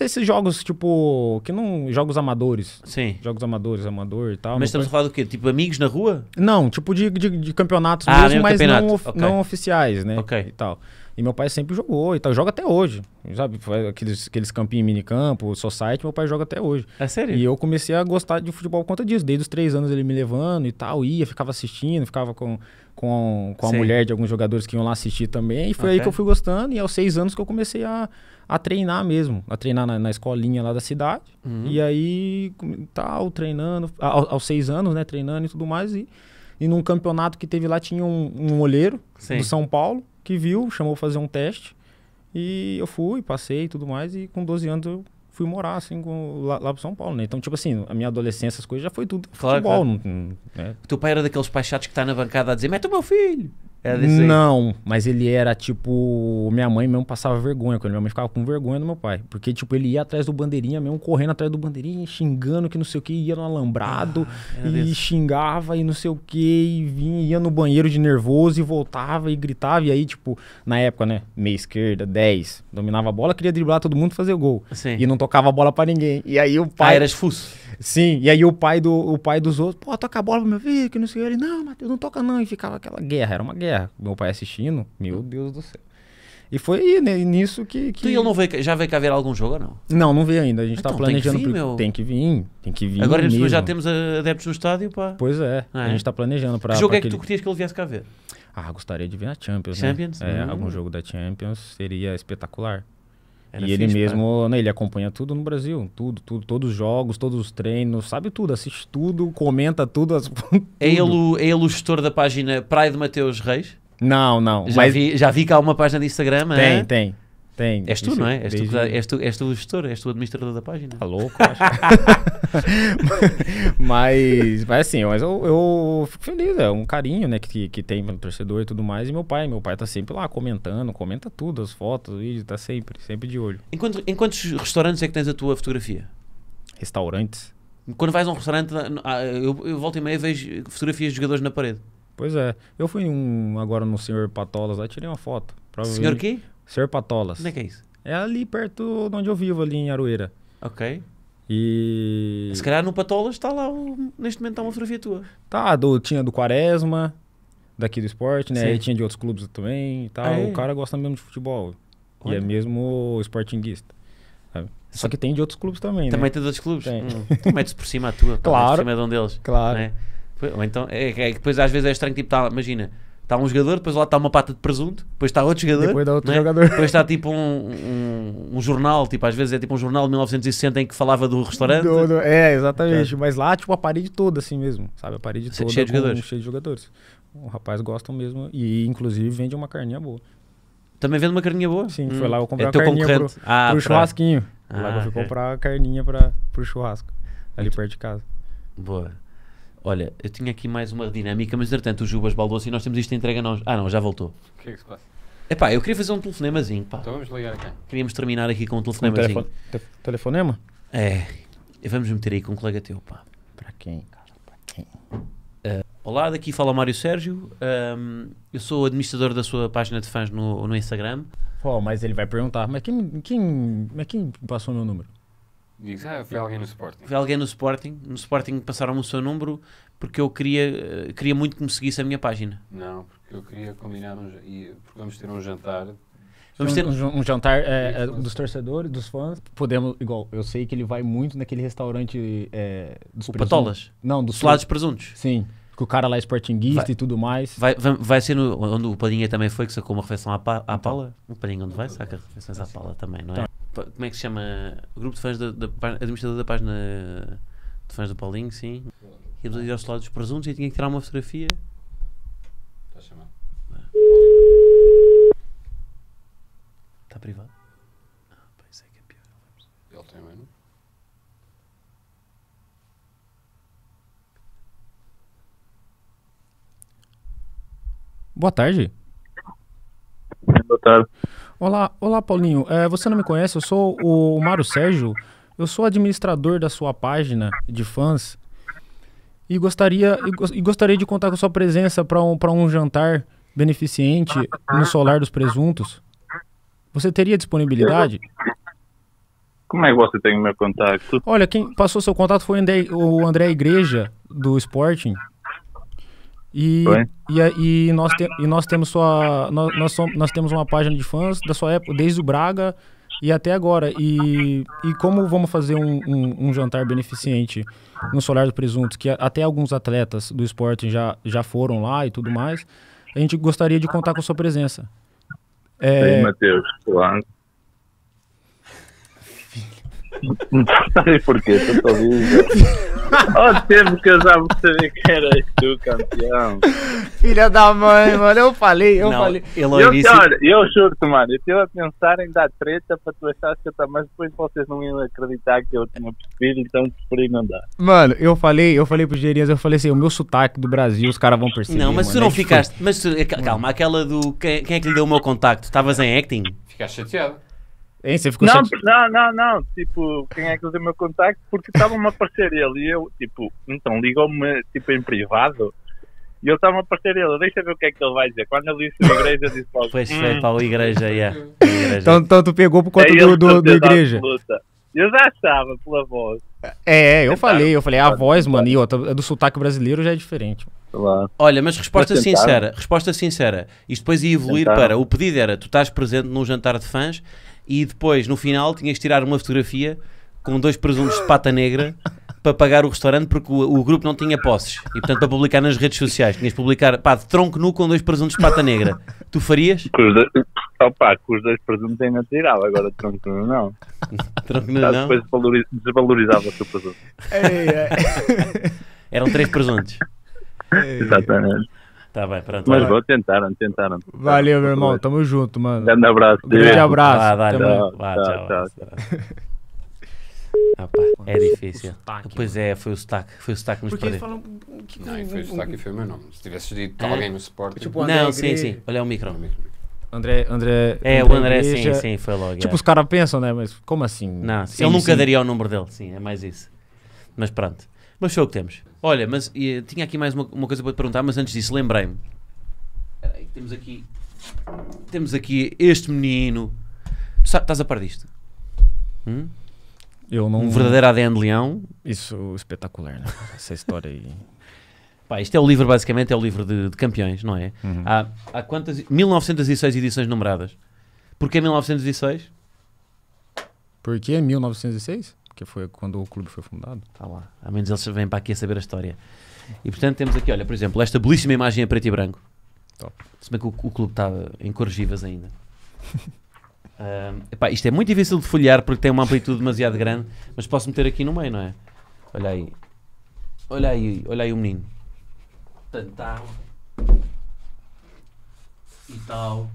Esses jogos, tipo, que não. Jogos amadores. Sim. Jogos amadores, amador e tal. Mas estamos falando que do quê? Tipo, amigos na rua? Não, tipo de, de, de campeonatos ah, mesmo, mas campeonato. não, okay. não oficiais, né? Ok. E tal. E meu pai sempre jogou e tal. Joga até hoje. Sabe? Aqueles, aqueles campinhos minicampo, society, meu pai joga até hoje. É sério? E eu comecei a gostar de futebol por conta disso. Desde os três anos ele me levando e tal. Ia, ficava assistindo, ficava com com, com a mulher de alguns jogadores que iam lá assistir também. E foi okay. aí que eu fui gostando. E aos seis anos que eu comecei a, a treinar mesmo. A treinar na, na escolinha lá da cidade. Uhum. E aí, tal, treinando. Ao, aos seis anos, né? Treinando e tudo mais. E, e num campeonato que teve lá, tinha um, um olheiro Sim. do São Paulo que viu, chamou fazer um teste. E eu fui, passei e tudo mais. E com 12 anos eu fui morar, assim, com, lá, lá pro São Paulo, né? Então, tipo assim, a minha adolescência, as coisas já foi tudo claro, futebol. Claro. Não, né? não, é. Teu pai era daqueles pais chatos que está na bancada a dizer, mete o meu filho. Era Não, mas ele era tipo. Minha mãe mesmo passava vergonha com ele. Minha mãe ficava com vergonha do meu pai. Porque, tipo, ele ia atrás do bandeirinha mesmo, correndo atrás do bandeirinha, xingando que não sei o que, ia no alambrado ah, e xingava e não sei o que, e vinha, ia no banheiro de nervoso e voltava e gritava. E aí, tipo, na época, né? Meia esquerda, 10, dominava a bola, queria driblar todo mundo fazer gol. Sim. E não tocava a bola para ninguém. E aí o pai. Ah, era expulso. Sim, e aí o pai, do, o pai dos outros, pô, toca a bola pro meu filho, que não sei o que. Ele, não, Matheus, não toca não. E ficava aquela guerra, era uma guerra guerra, é, meu pai assistindo, meu hum. Deus do céu. E foi né, nisso que. que... Tu não veio, já veio cá ver algum jogo não? Não, não veio ainda. A gente tá então, tá planejando. Tem que, vir, meu... tem que vir, tem que vir. Agora mesmo. já temos adeptos no estádio, pá. Pois é, a é? gente tá planejando para. Que jogo pra é que aquele... tu querias que ele viesse cá ver? Ah, gostaria de ver a Champions. Né? Champions? Né? Hum. É, algum jogo da Champions seria espetacular e ele né? mesmo, né, ele acompanha tudo no Brasil, tudo, tudo, todos os jogos, todos os treinos, sabe tudo, assiste tudo, comenta tudo. As... tudo. É, ele o, é ele o gestor da página Praia de Mateus Reis? Não, não. Já, mas... vi, já vi que há uma página de Instagram, Tem, é? tem. Tem. És tu, não é? é? És tu, és, tu, és tu o gestor, és tu o administrador da página. Tá louco, acho. mas, mas assim, mas eu, eu fico feliz, é um carinho né, que, que tem pelo torcedor e tudo mais. E meu pai, meu pai tá sempre lá comentando, comenta tudo, as fotos, o vídeo, tá sempre, sempre de olho. Em quantos, em quantos restaurantes é que tens a tua fotografia? Restaurantes? Quando vais a um restaurante, ah, eu, eu volto e meia vejo fotografias de jogadores na parede. Pois é. Eu fui um agora no senhor Patolas lá tirei uma foto. Senhor quê? Serpatolas. Patolas. Onde é que é isso? É ali perto de onde eu vivo, ali em Aroeira. Ok. E. É, se calhar no Patolas está lá, neste momento está uma fotografia tua. Tá, do, tinha do Quaresma, daqui do esporte, né? Sim. E tinha de outros clubes também e tal. Ah, é? O cara gosta mesmo de futebol. E é mesmo esportinguista. Sabe? Só que tem de outros clubes também, né? Também né? tem de outros clubes? Tem. Hum. tu metes por cima a tua, tá claro. por cima de um deles. Claro. Né? Ou então, é, é, depois às vezes é estranho, tipo, tá, imagina, está um jogador, depois lá está uma pata de presunto, depois está outro jogador, depois, outro né? jogador. depois está tipo um, um, um, jornal, tipo às vezes é tipo um jornal de 1960 em que falava do restaurante. Do, do, é, exatamente, tá. mas lá tipo a parede toda assim mesmo, sabe, a parede toda cheio de jogadores. Cheio de jogadores. O rapaz gosta mesmo e inclusive vende uma carninha boa. Também vende uma carninha boa? Sim, hum. foi lá hum. eu comprei é uma carninha pro, ah, pro pra... churrasquinho. Ah, lá eu fui ah, é. comprar a carninha para pro churrasco, ali Muito. perto de casa. Boa. Olha, eu tinha aqui mais uma dinâmica, mas entretanto o Jubas baldou-se e nós temos isto entregue a nós. Ah, não, já voltou. O que é que se passa? Epá, eu queria fazer um telefonemazinho. Pá. Então vamos ligar aqui. Queríamos terminar aqui com um telefonemazinho. Um telefone, telefonema? É. Vamos meter aí com um colega teu, pá. Para quem? Para quem? Uh, olá, daqui fala o Mário Sérgio. Um, eu sou administrador da sua página de fãs no, no Instagram. Pô, oh, mas ele vai perguntar, mas quem, quem, mas quem passou meu número? Diz, ah, foi alguém no Sporting. Foi alguém no Sporting. No Sporting passaram-me o seu número porque eu queria, eh, queria muito que me seguisse a minha página. Não, porque eu queria combinar um, e, porque vamos ter um jantar Vamos ter um, jantar é, é dos torcedores, dos fãs. Podemos, igual, eu sei que ele vai muito naquele restaurante é, dos o Patolas? Não, dos Solados Presuntos. Sim. que o cara lá é esportinguista e tudo mais. Vai, vai, vai ser no, onde o Padinha também foi, que sacou uma refeição à, pa, então. Paula. O Padinha onde vai, saca refeições à Paula também, não é? Então, como é que se chama? O grupo de fãs da, da, administrador da página de fãs do Paulinho, sim. Íamos ir ao lado dos presuntos e tinha que tirar uma fotografia. Está a chamar. Está privado? Ah, pois é que é pior. Ele tem menu? Boa tarde. Boa tarde. Olá, olá Paulinho. É, você não me conhece? Eu sou o, Mário Sérgio. Eu sou administrador da sua página de fãs e gostaria, e, gostaria de contar com a sua presença para um, um jantar beneficente no Solar dos Presuntos. Você teria disponibilidade? Como é que você tem o meu contato? Olha, quem passou seu contato foi o André, o André Igreja, do Sporting. E, e, e, nós, te, e nós temos sua. Nós, nós, somos, nós, temos uma página de fãs da sua época, desde o Braga e até agora. E, e como vamos fazer um, um, um jantar beneficente no Solar do Presunto, que até alguns atletas do esporte já, já foram lá e tudo mais, a gente gostaria de contar com a sua presença. É, Matheus, claro. Não sei porquê, estou a ouvir. Ó tempo que eu já vou saber que eras tu, campeão. Filha da mãe, mano, eu falei, eu não, falei. Ele eu, início... olha, eu juro-te, mano, eu estive a pensar em dar treta para tu achar que eu estava, mas depois vocês não iam acreditar que eu tinha percebido, então preferi não dar. Mano, eu falei, eu falei pros gerias, eu falei assim, o meu sotaque do Brasil, os caras vão perceber. Não, mas mano, tu é não é ficaste, mas tu, é, calma, aquela do quem, quem é que lhe deu o meu contacto? Estavas em acting? Ficaste chateado. Hein, você ficou não, não, não, não, tipo, quem é que usa o meu contacto? Porque estava-me a aparecer ele e eu, tipo, então ligou-me tipo, em privado e ele estava a aparecer ele, deixa ver o que é que ele vai dizer. Quando ele disse a igreja, eu disse para Pois foi, hum, para a igreja, yeah. É, igreja. Então, então tu pegou por conta é do, do, do igreja. Eu já achava pela voz. É, é eu então, falei, eu falei, a voz, mano, e outra, do sotaque brasileiro já é diferente. Olha, mas resposta sincera, resposta sincera. Isto depois ia evoluir para o pedido era: tu estás presente num jantar de fãs e depois, no final, tinhas de tirar uma fotografia com dois presuntos de pata negra para pagar o restaurante porque o, o, grupo não tinha posses. E portanto, para publicar nas redes sociais, tinhas de publicar pá, de tronco nu com dois presuntos de pata negra. Tu farias? Com os dois, opa, com os dois presuntos ainda tirava, agora de tronco nu não. tronco nu não? Depois desvalorizava o seu presunto. Eram três presuntos. Exatamente. Tá bem, pronto. Mas tá vou, tentaram, tentaram. Valeu, meu irmão. Tamo junto, mano. Grande abraço. Grande abraço. Vai, vale, tchau, vá, tchau, tchau, tchau. tchau. Rapaz, é difícil. Sotaque, pois é, foi o sotaque. Foi o sotaque nos perdeu. Falam... Não, foi o sotaque e foi o meu nome. Se tivesses dito é? alguém no é. suporte. Tipo, não, sim, sim. Olha o micro. André, André. É, André o André, Igreja. sim, sim, foi logo. Tipo, é. os caras pensam, né? Mas como assim? Não, sim, ele nunca sim. daria o número dele, sim, é mais isso. Mas pronto. Mas foi o que temos. Olha, mas tinha aqui mais uma, uma coisa para te perguntar, mas antes disso, lembrei-me. temos aqui. Temos aqui este menino. Tu sabes, estás a par disto? Hum? Eu não... Um verdadeiro ADN de leão. Isso espetacular, né? essa história aí. Pá, isto é o livro, basicamente, é o livro de, de campeões, não é? Uhum. Há, há quantas. 1906 edições numeradas. Porquê 1906? Por que 1906? que foi quando o clube foi fundado. Está lá. Ao menos eles vêm para aqui a saber a história. E portanto temos aqui, olha, por exemplo, esta belíssima imagem a é preto e branco. Top. Se bem que o, o clube está em cores vivas ainda. uh, epá, isto é muito difícil de folhear porque tem uma amplitude demasiado grande, mas posso meter aqui no meio, não é? Olha aí. Olha aí, olha aí o menino. Portanto, E tal.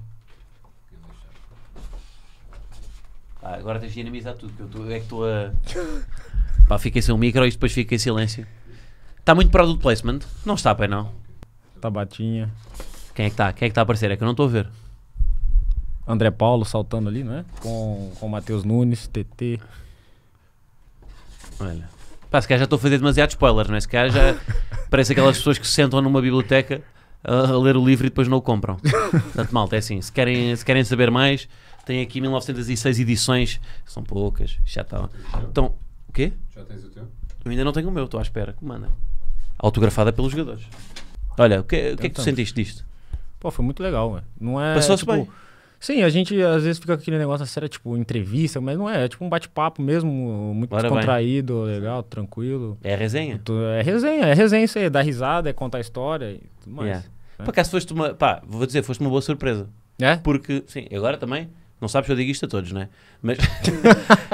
Ah, agora tens de dinamizar tudo, que eu tô, é que estou a. Pá, fiquei sem o micro e depois fica em silêncio. Está muito para do placement? Não está, pai, não. Tá batinha Quem é que está? Quem é que está a aparecer? É que eu não estou a ver. André Paulo saltando ali, não é? Com, com o Matheus Nunes, TT. Olha. Pá, se calhar já estou a fazer demasiado spoilers, não é? Se calhar já parece aquelas pessoas que se sentam numa biblioteca a, a ler o livro e depois não o compram. Portanto, malta, é assim. Se querem, se querem saber mais, tem aqui 1906 edições, são poucas, já está. Então, o quê? Já tens o teu? Eu ainda não tenho o meu, estou à espera. comanda Autografada pelos jogadores. Olha, o que, o que é que tu sentiste disto? Pô, foi muito legal, mano. Não é. Passou-se tipo, bem. Sim, a gente às vezes fica com aquele negócio ah, sério, tipo, entrevista, mas não é, é tipo um bate-papo mesmo, muito Bora descontraído, bem. legal, tranquilo. É resenha? É resenha, é resenha isso aí, dá é dar risada, é contar história e tudo mais. Yeah. Né? Por acaso foste uma, pá, vou dizer, foste uma boa surpresa. É? Porque, sim, agora também não sabes que eu digo isto a todos, não é? Mas...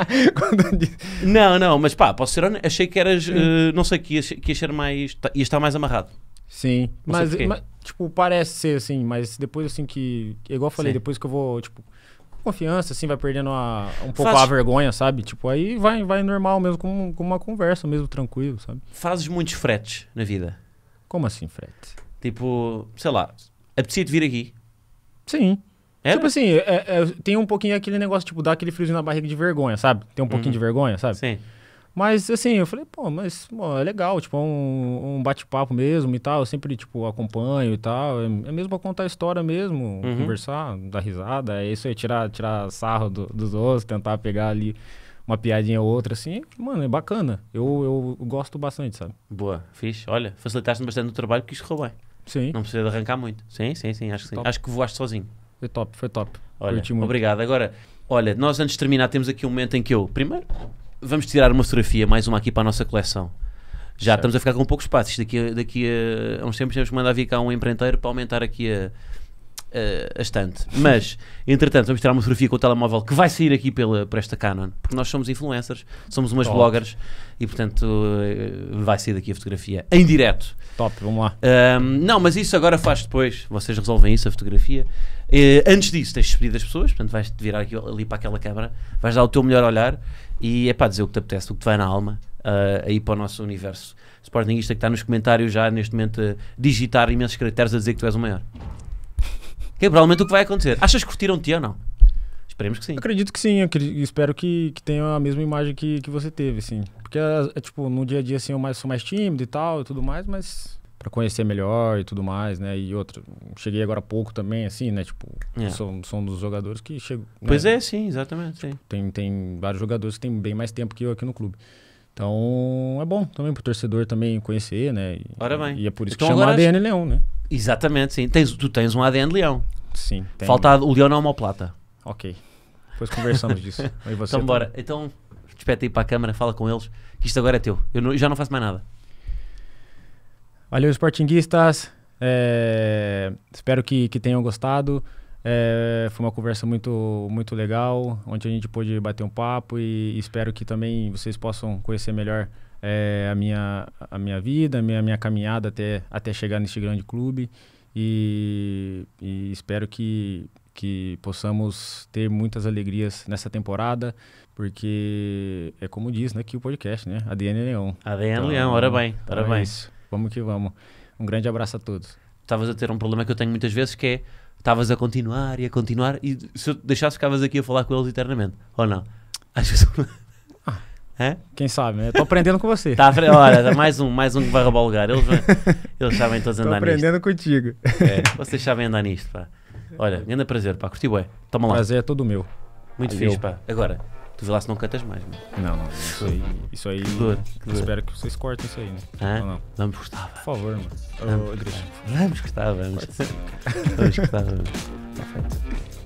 não, não, mas pá, posso ser honesto. Achei que eras. Uh, não sei, que ias, que ias ser mais. Tá, ia estar mais amarrado. Sim, mas, mas, tipo, parece ser assim, mas depois assim que. Igual eu falei, Sim. depois que eu vou, tipo, confiança, assim, vai perdendo a, um pouco Faz... a vergonha, sabe? Tipo, aí vai, vai normal mesmo, como, como uma conversa mesmo, tranquilo, sabe? Fazes muitos fretes na vida. Como assim, frete? Tipo, sei lá, apetecia de vir aqui. Sim. Era? É? Tipo assim, é, é, tem um pouquinho aquele negócio, tipo, dar aquele friozinho na barriga de vergonha, sabe? Tem um pouquinho uhum. de vergonha, sabe? Sim. Mas assim, eu falei, pô, mas pô, é legal, tipo, é um, um bate-papo mesmo e tal. Eu sempre, tipo, acompanho e tal. É, é mesmo pra contar história mesmo, uhum. conversar, dar risada. É isso aí, tirar, tirar sarro do, dos outros, tentar pegar ali uma piadinha ou outra, assim. Mano, é bacana. Eu, eu gosto bastante, sabe? Boa, fixe. Olha, facilitaste bastante o trabalho que isso roubou. bem. Sim. Não precisa de arrancar muito. Sim, sim, sim, acho que sim. Top. Acho que voaste sozinho. Foi top, foi top. Olha, obrigado. Agora, olha, nós antes de terminar temos aqui um momento em que eu, primeiro, vamos tirar uma fotografia, mais uma aqui para a nossa coleção. Já certo. estamos a ficar com pouco espaço. daqui, daqui a, a uns tempos temos que mandar vir cá um empreiteiro para aumentar aqui a, a, a estante. Mas, entretanto, vamos tirar uma fotografia com o telemóvel que vai sair aqui pela, por esta Canon, porque nós somos influencers, somos umas Top. bloggers e, portanto, eh, vai sair daqui a fotografia em direto. Top, vamos lá. Um, não, mas isso agora faz depois. Vocês resolvem isso, a fotografia. Eh, antes disso, tens de despedir das pessoas, portanto, vais te virar aqui, ali para aquela câmara, vais dar o teu melhor olhar e é para dizer o que te apetece, o que te vai na alma, uh, aí para o nosso universo Sportingista que está nos comentários já neste momento a digitar imensos caracteres a dizer que tu és o maior. Que é provavelmente o que vai acontecer. Achas que curtiram-te ou não? Esperemos que sim. Acredito que sim, espero que, que tenha a mesma imagem que, que você teve, sim. Porque, é, é, tipo, no dia a dia, assim, eu mais, sou mais tímido e tal e tudo mais, mas para conhecer melhor e tudo mais, né? E outro cheguei agora há pouco também, assim, né? Tipo, é. sou, sou um dos jogadores que chegam. Né? Pois né? é, sim, exatamente. sim. Tem, tem vários jogadores que têm bem mais tempo que eu aqui no clube. Então é bom também pro torcedor também conhecer, né? E, Ora bem. E é por isso então, que chama ADN acho... Leão, né? Exatamente, sim. Tens, tu tens um ADN Leão. Sim. Tem... Falta o Leão na homoplata. Ok. Depois conversamos disso. então também. bora. Então, despeta aí para a câmera, fala com eles, que isto agora é teu. Eu, não, eu já não faço mais nada. Valeu, Sportinguistas. É, espero que, que tenham gostado. É, foi uma conversa muito, muito legal, onde a gente pôde bater um papo e, e espero que também vocês possam conhecer melhor é, a, minha, a minha vida, a minha, minha caminhada até, até chegar neste grande clube. E, e espero que, que possamos ter muitas alegrias nessa temporada, porque é como diz né, que o podcast, né? ADN é Leão. ADN é então, Leão, ora bem, parabéns. Então é Vamos que vamos. Um grande abraço a todos. Estavas a ter um problema que eu tenho muitas vezes que é estavas a continuar e a continuar e se eu deixasse ficavas aqui a falar com eles eternamente. Ou não? Às vezes... ah, Quem sabe, Estou né? aprendendo com você. Tá, olha, mais um, mais um que vai roubar o lugar. Eles, eles sabem todos andar aprendendo nisto. aprendendo contigo. É, vocês sabem andar nisto, pá. Olha, grande prazer, pá. Curti bué. Toma lá. Prazer é todo meu. Muito Valeu. fixe, pá. Agora, Tu vê lá se não cantas mais, mano. Não, não. Isso aí. Isso aí que dor, que dor. Espero que vocês cortem isso aí, né? Hã? Ou não? Vamos gostar. Por favor, mano. Vamos, gostar, vamos. Vamos gostar, vamos. Tá feito.